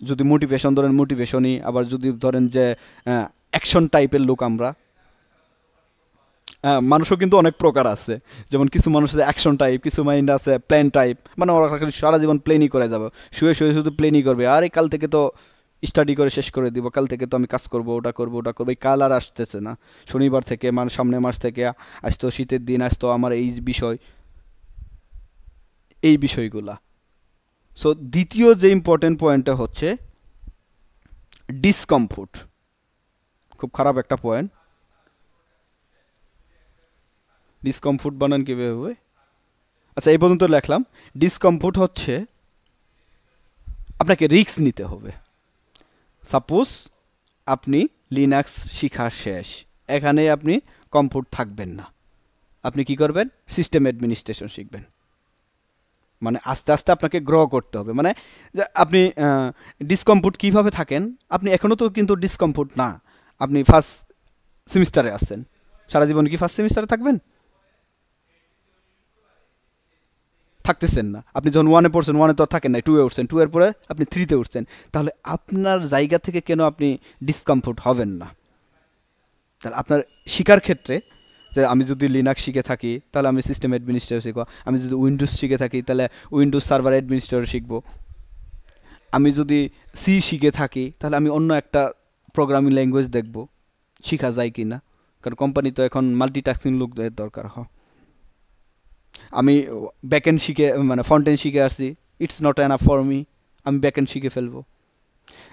যদি মোটিভেশন ধরেন মোটিভেশনই আবার যদি ধরেন যে অ্যাকশন টাইপের লোক আমরা মানুষও কিন্তু অনেক প্রকার আছে যেমন কিছু মানুষ আছে অ্যাকশন টাইপ কিছু মাইন্ড আছে প্ল্যান টাইপ মানে ওরা সারা জীবন প্লেনই করে যাবে শুয়ে শুয়ে শুধু প্লেনই করবে আর কাল থেকে তো স্টাডি করে শেষ করে দিব কাল থেকে তো আমি কাজ করব ওটা করব ওটা করবো কাল আর আসতেছে না শনিবার থেকে মানে সামনে মাস থেকে আসতো শীতের দিন আসতো আমার এই বিষয় এই বিষয়গুলা সো দ্বিতীয় যে ইম্পর্টেন্ট পয়েন্টটা হচ্ছে ডিসকমফোর্ট খুব খারাপ একটা পয়েন্ট ডিসকমফোর্ট বানান কীভাবে আচ্ছা এই পর্যন্ত লেখলাম ডিসকমফোর্ট হচ্ছে আপনাকে রিক্স নিতে হবে সাপোজ আপনি লিনাক্স শিখা শেষ এখানে আপনি কমফোর্ট থাকবেন না আপনি কি করবেন সিস্টেম অ্যাডমিনিস্ট্রেশন শিখবেন মানে আস্তে আস্তে আপনাকে গ্র করতে হবে মানে আপনি ডিসকমফোর্ট কীভাবে থাকেন আপনি এখনও তো কিন্তু ডিসকমফোর্ট না আপনি ফার্স্ট সেমিস্টারে আসছেন সারা জীবন কি ফার্স্ট সেমিস্টারে থাকবেন থাকতেছেন না আপনি যখন ওয়ানে পড়ছেন ওয়ানে তো থাকেন না টু এ উঠছেন টু এর পরে আপনি থ্রিতে উঠছেন তাহলে আপনার জায়গা থেকে কেন আপনি ডিসকমফোর্ট হবেন না তাহলে আপনার শিকার ক্ষেত্রে যে আমি যদি লিনাক্স শিখে থাকি তাহলে আমি সিস্টেম অ্যাডমিনিস্ট্রেটর শিখবো আমি যদি উইন্ডোজ শিখে থাকি তাহলে উইন্ডোজ সার্ভার অ্যাডমিনিস্ট্রেটর শিখবো আমি যদি সি শিখে থাকি তাহলে আমি অন্য একটা প্রোগ্রামিং ল্যাঙ্গুয়েজ দেখব শেখা যায় কি না কারণ কোম্পানি তো এখন মাল্টিটাস্কিং লোকদের দরকার হয় আমি ব্যাকেন্ড শিখে মানে ফন্টেন শিখে আসছি it's not an for me আমি ব্যাকেন্ড শিখে ফেলবো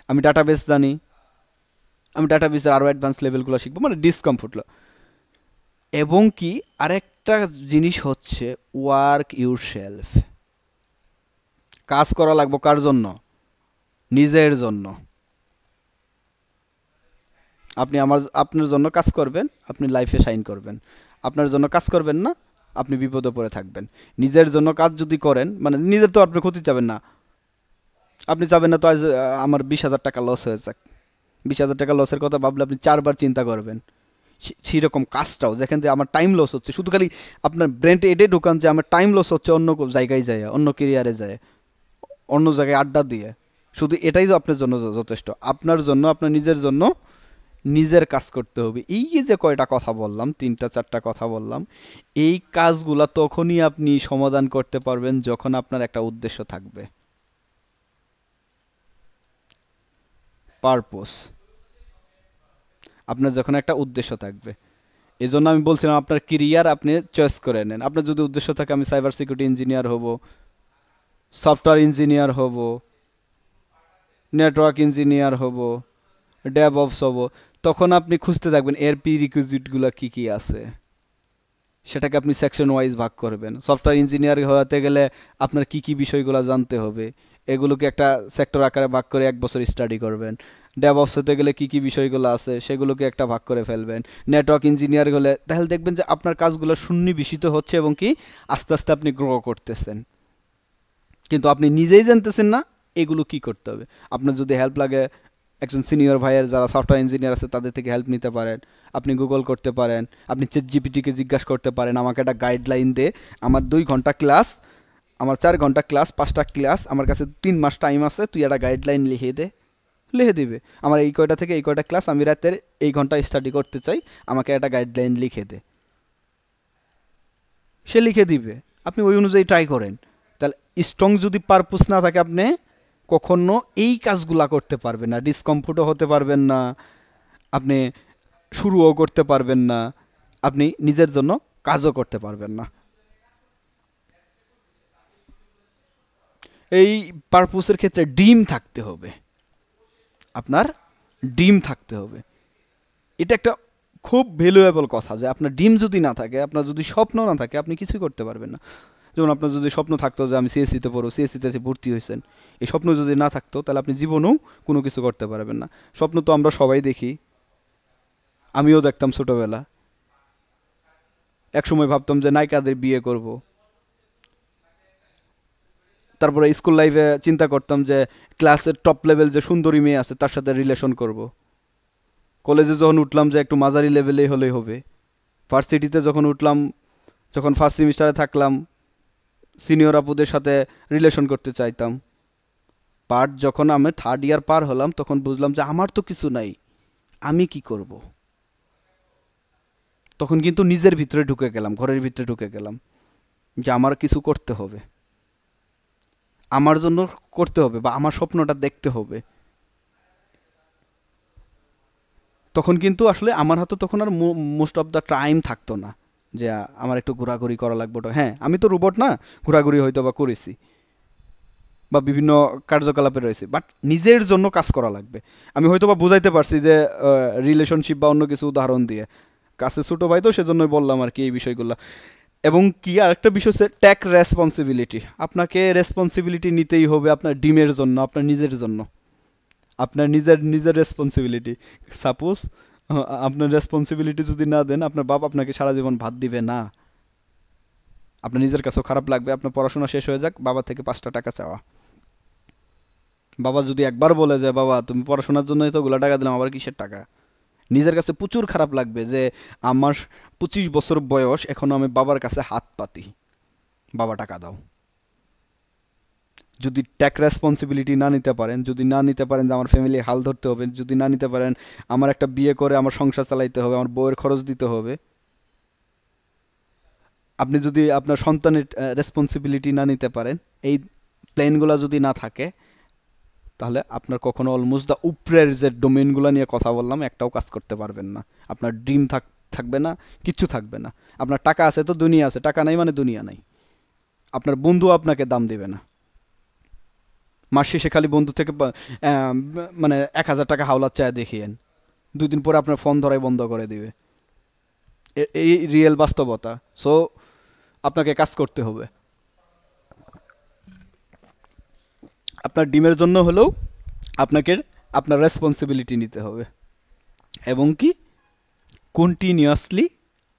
আমি ডাটাবেস জানি আমি বেসের আরও অ্যাডভান্স লেভেলগুলো শিখবো মানে ডিসকমফোর্টগুলো এবং কি আরেকটা জিনিস হচ্ছে ওয়ার্ক ইউর সেলফ কাজ করা লাগবো কার জন্য নিজের জন্য আপনি আমার আপনার জন্য কাজ করবেন আপনি লাইফে সাইন করবেন আপনার জন্য কাজ করবেন না আপনি বিপদে পড়ে থাকবেন নিজের জন্য কাজ যদি করেন মানে নিজের তো আপনি ক্ষতি চাবেন না আপনি চাবেন না তো আজ আমার বিশ হাজার টাকা লস হয়ে যাক বিশ হাজার টাকা লসের কথা ভাবলে আপনি চারবার চিন্তা করবেন সেরকম কাজটাও যেখান থেকে আমার টাইম লস হচ্ছে শুধু খালি আপনার ব্রেনটে এটাই ঢুকান যে আমার টাইম লস হচ্ছে অন্য জায়গায় যায় অন্য কেরিয়ারে যায় অন্য জায়গায় আড্ডা দিয়ে শুধু এটাই আপনার জন্য যথেষ্ট আপনার জন্য আপনার নিজের জন্য নিজের কাজ করতে হবে এই যে কয়টা কথা বললাম তিনটা চারটা কথা বললাম এই কাজগুলো তখনই আপনি সমাধান করতে পারবেন যখন আপনার একটা উদ্দেশ্য থাকবে পারপোস আপনার যখন একটা উদ্দেশ্য থাকবে এই জন্য আমি বলছিলাম আপনার কেরিয়ার আপনি চয়েস করে নেন আপনার যদি উদ্দেশ্য থাকে আমি সাইবার সিকিউরিটি ইঞ্জিনিয়ার হব সফটওয়্যার ইঞ্জিনিয়ার হব নেটওয়ার্ক ইঞ্জিনিয়ার হব ডেভ অফস হব তখন আপনি খুঁজতে থাকবেন এর পি রিকুইজিটগুলো কী কী আছে সেটাকে আপনি সেকশন ওয়াইজ ভাগ করবেন সফটওয়্যার ইঞ্জিনিয়ার হতে গেলে আপনার কি কি বিষয়গুলো জানতে হবে এগুলোকে একটা সেক্টর আকারে ভাগ করে এক বছর স্টাডি করবেন ডেভঅপস হতে গেলে কী কী বিষয়গুলো আছে সেগুলোকে একটা ভাগ করে ফেলবেন নেটওয়ার্ক ইঞ্জিনিয়ার হলে তাহলে দেখবেন যে আপনার কাজগুলো সুন্নিবেশিত হচ্ছে এবং কি আস্তে আস্তে আপনি গ্রো করতেছেন কিন্তু আপনি নিজেই জানতেছেন না এগুলো কি করতে হবে আপনার যদি হেল্প লাগে একজন সিনিয়র ভাইয়ের যারা সফটওয়্যার ইঞ্জিনিয়ার আছে তাদের থেকে হেল্প নিতে পারেন আপনি গুগল করতে পারেন আপনি চেট জিপিটিকে জিজ্ঞাসা করতে পারেন আমাকে একটা গাইডলাইন দে আমার দুই ঘন্টা ক্লাস আমার চার ঘন্টা ক্লাস পাঁচটা ক্লাস আমার কাছে তিন মাস টাইম আছে তুই একটা গাইডলাইন লিখে দে লিখে দিবে আমার এই কয়টা থেকে এই কয়টা ক্লাস আমি রাতের এই ঘন্টা স্টাডি করতে চাই আমাকে একটা গাইডলাইন লিখে দে সে লিখে দিবে আপনি ওই অনুযায়ী ট্রাই করেন তাহলে স্ট্রং যদি পারপোস না থাকে আপনি কখনো এই কাজগুলা করতে পারবেন না ডিসকমফোর্টও হতে পারবেন না আপনি শুরুও করতে পারবেন না আপনি নিজের জন্য কাজও করতে পারবেন না এই পারপোসের ক্ষেত্রে ডিম থাকতে হবে আপনার ডিম থাকতে হবে এটা একটা খুব ভ্যালুয়েবল কথা যে আপনার ডিম যদি না থাকে আপনার যদি স্বপ্ন না থাকে আপনি কিছুই করতে পারবেন না যেমন আপনার যদি স্বপ্ন থাকতো যে আমি সিএসসিতে e পড়ো সিএসসিতে e এসে ভর্তি হয়েছেন এই স্বপ্ন যদি না থাকতো তাহলে আপনি জীবনেও কোনো কিছু করতে পারবেন না স্বপ্ন তো আমরা সবাই দেখি আমিও দেখতাম ছোটোবেলা একসময় ভাবতাম যে নায়িকাদের বিয়ে করব। তারপরে স্কুল লাইফে চিন্তা করতাম যে ক্লাসের টপ লেভেল যে সুন্দরী মেয়ে আছে তার সাথে রিলেশন করব। কলেজে যখন উঠলাম যে একটু মাঝারি লেভেলেই হলেই হবে ভার্সিটিতে যখন উঠলাম যখন ফার্স্ট সেমিস্টারে থাকলাম সিনিয়র আপুদের সাথে রিলেশন করতে চাইতাম পার্ট যখন আমি থার্ড ইয়ার পার হলাম তখন বুঝলাম যে আমার তো কিছু নাই আমি কি করব। তখন কিন্তু নিজের ভিতরে ঢুকে গেলাম ঘরের ভিতরে ঢুকে গেলাম যে আমার কিছু করতে হবে আমার জন্য করতে হবে বা আমার স্বপ্নটা দেখতে হবে তখন কিন্তু আসলে আমার হাতে তখন আর মোস্ট অফ দ্য টাইম থাকতো না যে আমার একটু ঘোরাঘুরি করা লাগবে হ্যাঁ আমি তো রোবট না ঘোরাঘুরি হয়তো বা করেছি বা বিভিন্ন কার্যকলাপে রয়েছে বাট নিজের জন্য কাজ করা লাগবে আমি হয়তো বা বুঝাইতে পারছি যে রিলেশনশিপ বা অন্য কিছু উদাহরণ দিয়ে কাছে ছোটো ভাই তো সেজন্যই বললাম আর কি এই বিষয়গুলো এবং কি আর একটা বিষয় হচ্ছে ট্যাক রেসপন্সিবিলিটি আপনাকে রেসপন্সিবিলিটি নিতেই হবে আপনার ডিমের জন্য আপনার নিজের জন্য আপনার নিজের নিজের রেসপন্সিবিলিটি সাপোজ আপনার রেসপন্সিবিলিটি যদি না দেন আপনার বাপ আপনাকে সারা জীবন ভাত দিবে না আপনার নিজের কাছেও খারাপ লাগবে আপনার পড়াশোনা শেষ হয়ে যাক বাবা থেকে পাঁচটা টাকা চাওয়া বাবা যদি একবার বলে যে বাবা তুমি পড়াশোনার জন্য এতগুলো টাকা দিলাম আবার কিসের টাকা নিজের কাছে প্রচুর খারাপ লাগবে যে আমার পঁচিশ বছর বয়স এখনও আমি বাবার কাছে হাত পাতি বাবা টাকা দাও যদি ট্যাক রেসপন্সিবিলিটি না নিতে পারেন যদি না নিতে পারেন যে আমার ফ্যামিলি হাল ধরতে হবে যদি না নিতে পারেন আমার একটা বিয়ে করে আমার সংসার চালাইতে হবে আমার বউয়ের খরচ দিতে হবে আপনি যদি আপনার সন্তানের রেসপন্সিবিলিটি না নিতে পারেন এই প্ল্যানগুলো যদি না থাকে তাহলে আপনার কখনো অলমোস্ট দ্য উপরের যে ডোমেনগুলো নিয়ে কথা বললাম একটাও কাজ করতে পারবেন না আপনার ড্রিম থাক থাকবে না কিচ্ছু থাকবে না আপনার টাকা আছে তো দুনিয়া আছে টাকা নাই মানে দুনিয়া নাই আপনার বন্ধু আপনাকে দাম দেবে না মাস শেষে খালি বন্ধু থেকে মানে এক হাজার টাকা হাওলার চায় দেখিয়েন দুই দিন পরে আপনার ফোন ধরাই বন্ধ করে দিবে এই রিয়েল বাস্তবতা সো আপনাকে কাজ করতে হবে আপনার ডিমের জন্য হলেও আপনাকে আপনার রেসপন্সিবিলিটি নিতে হবে এবং কি কন্টিনিউয়াসলি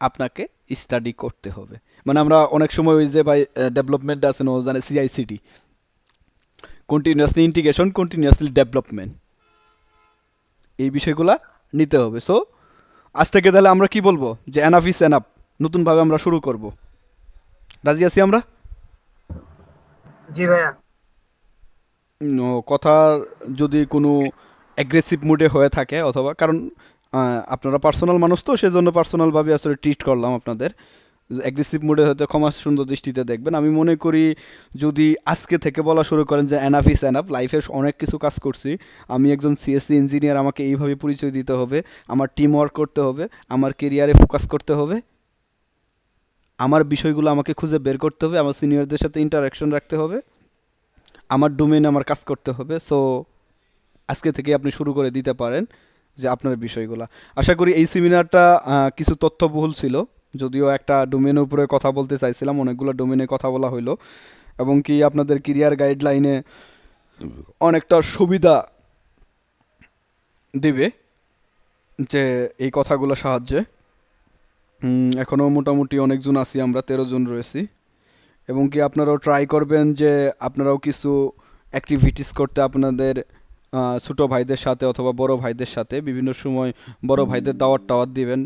আপনাকে স্টাডি করতে হবে মানে আমরা অনেক সময় ওই যে ভাই ডেভেলপমেন্ট আছে ও জানে CICD continuously integration continuously development এই বিষয়গুলো নিতে হবে সো আজ থেকে তাহলে আমরা কি বলবো যে এনাফ ইস এনাফ নতুনভাবে আমরা শুরু করব রাজি আছি আমরা জি ভাইয়া কথার যদি কোনো অ্যাগ্রেসিভ মুডে হয়ে থাকে অথবা কারণ আপনারা পার্সোনাল মানুষ তো সেজন্য পার্সোনালভাবে আসলে ট্রিট করলাম আপনাদের অ্যাগ্রেসিভ মোডে হয়তো ক্ষমা সুন্দর দৃষ্টিতে দেখবেন আমি মনে করি যদি আজকে থেকে বলা শুরু করেন যে অ্যানাফ ইস অ্যানাফ লাইফে অনেক কিছু কাজ করছি আমি একজন সিএসসি ইঞ্জিনিয়ার আমাকে এইভাবে পরিচয় দিতে হবে আমার টিম ওয়ার্ক করতে হবে আমার কেরিয়ারে ফোকাস করতে হবে আমার বিষয়গুলো আমাকে খুঁজে বের করতে হবে আমার সিনিয়রদের সাথে ইন্টারাকশন রাখতে হবে আমার ডোমেন আমার কাজ করতে হবে সো আজকে থেকে আপনি শুরু করে দিতে পারেন যে আপনার বিষয়গুলো আশা করি এই সেমিনারটা কিছু তথ্যবহুল ছিল যদিও একটা ডোমেনের উপরে কথা বলতে চাইছিলাম অনেকগুলো ডোমেনে কথা বলা হইলো এবং কি আপনাদের কেরিয়ার গাইডলাইনে অনেকটা সুবিধা দিবে যে এই কথাগুলো সাহায্যে এখনও মোটামুটি অনেকজন আছি আমরা তেরো জন রয়েছি এবং কি আপনারাও ট্রাই করবেন যে আপনারাও কিছু অ্যাক্টিভিটিস করতে আপনাদের ছোটো ভাইদের সাথে অথবা বড় ভাইদের সাথে বিভিন্ন সময় বড় ভাইদের দাওয়াত টাওয়াত দিবেন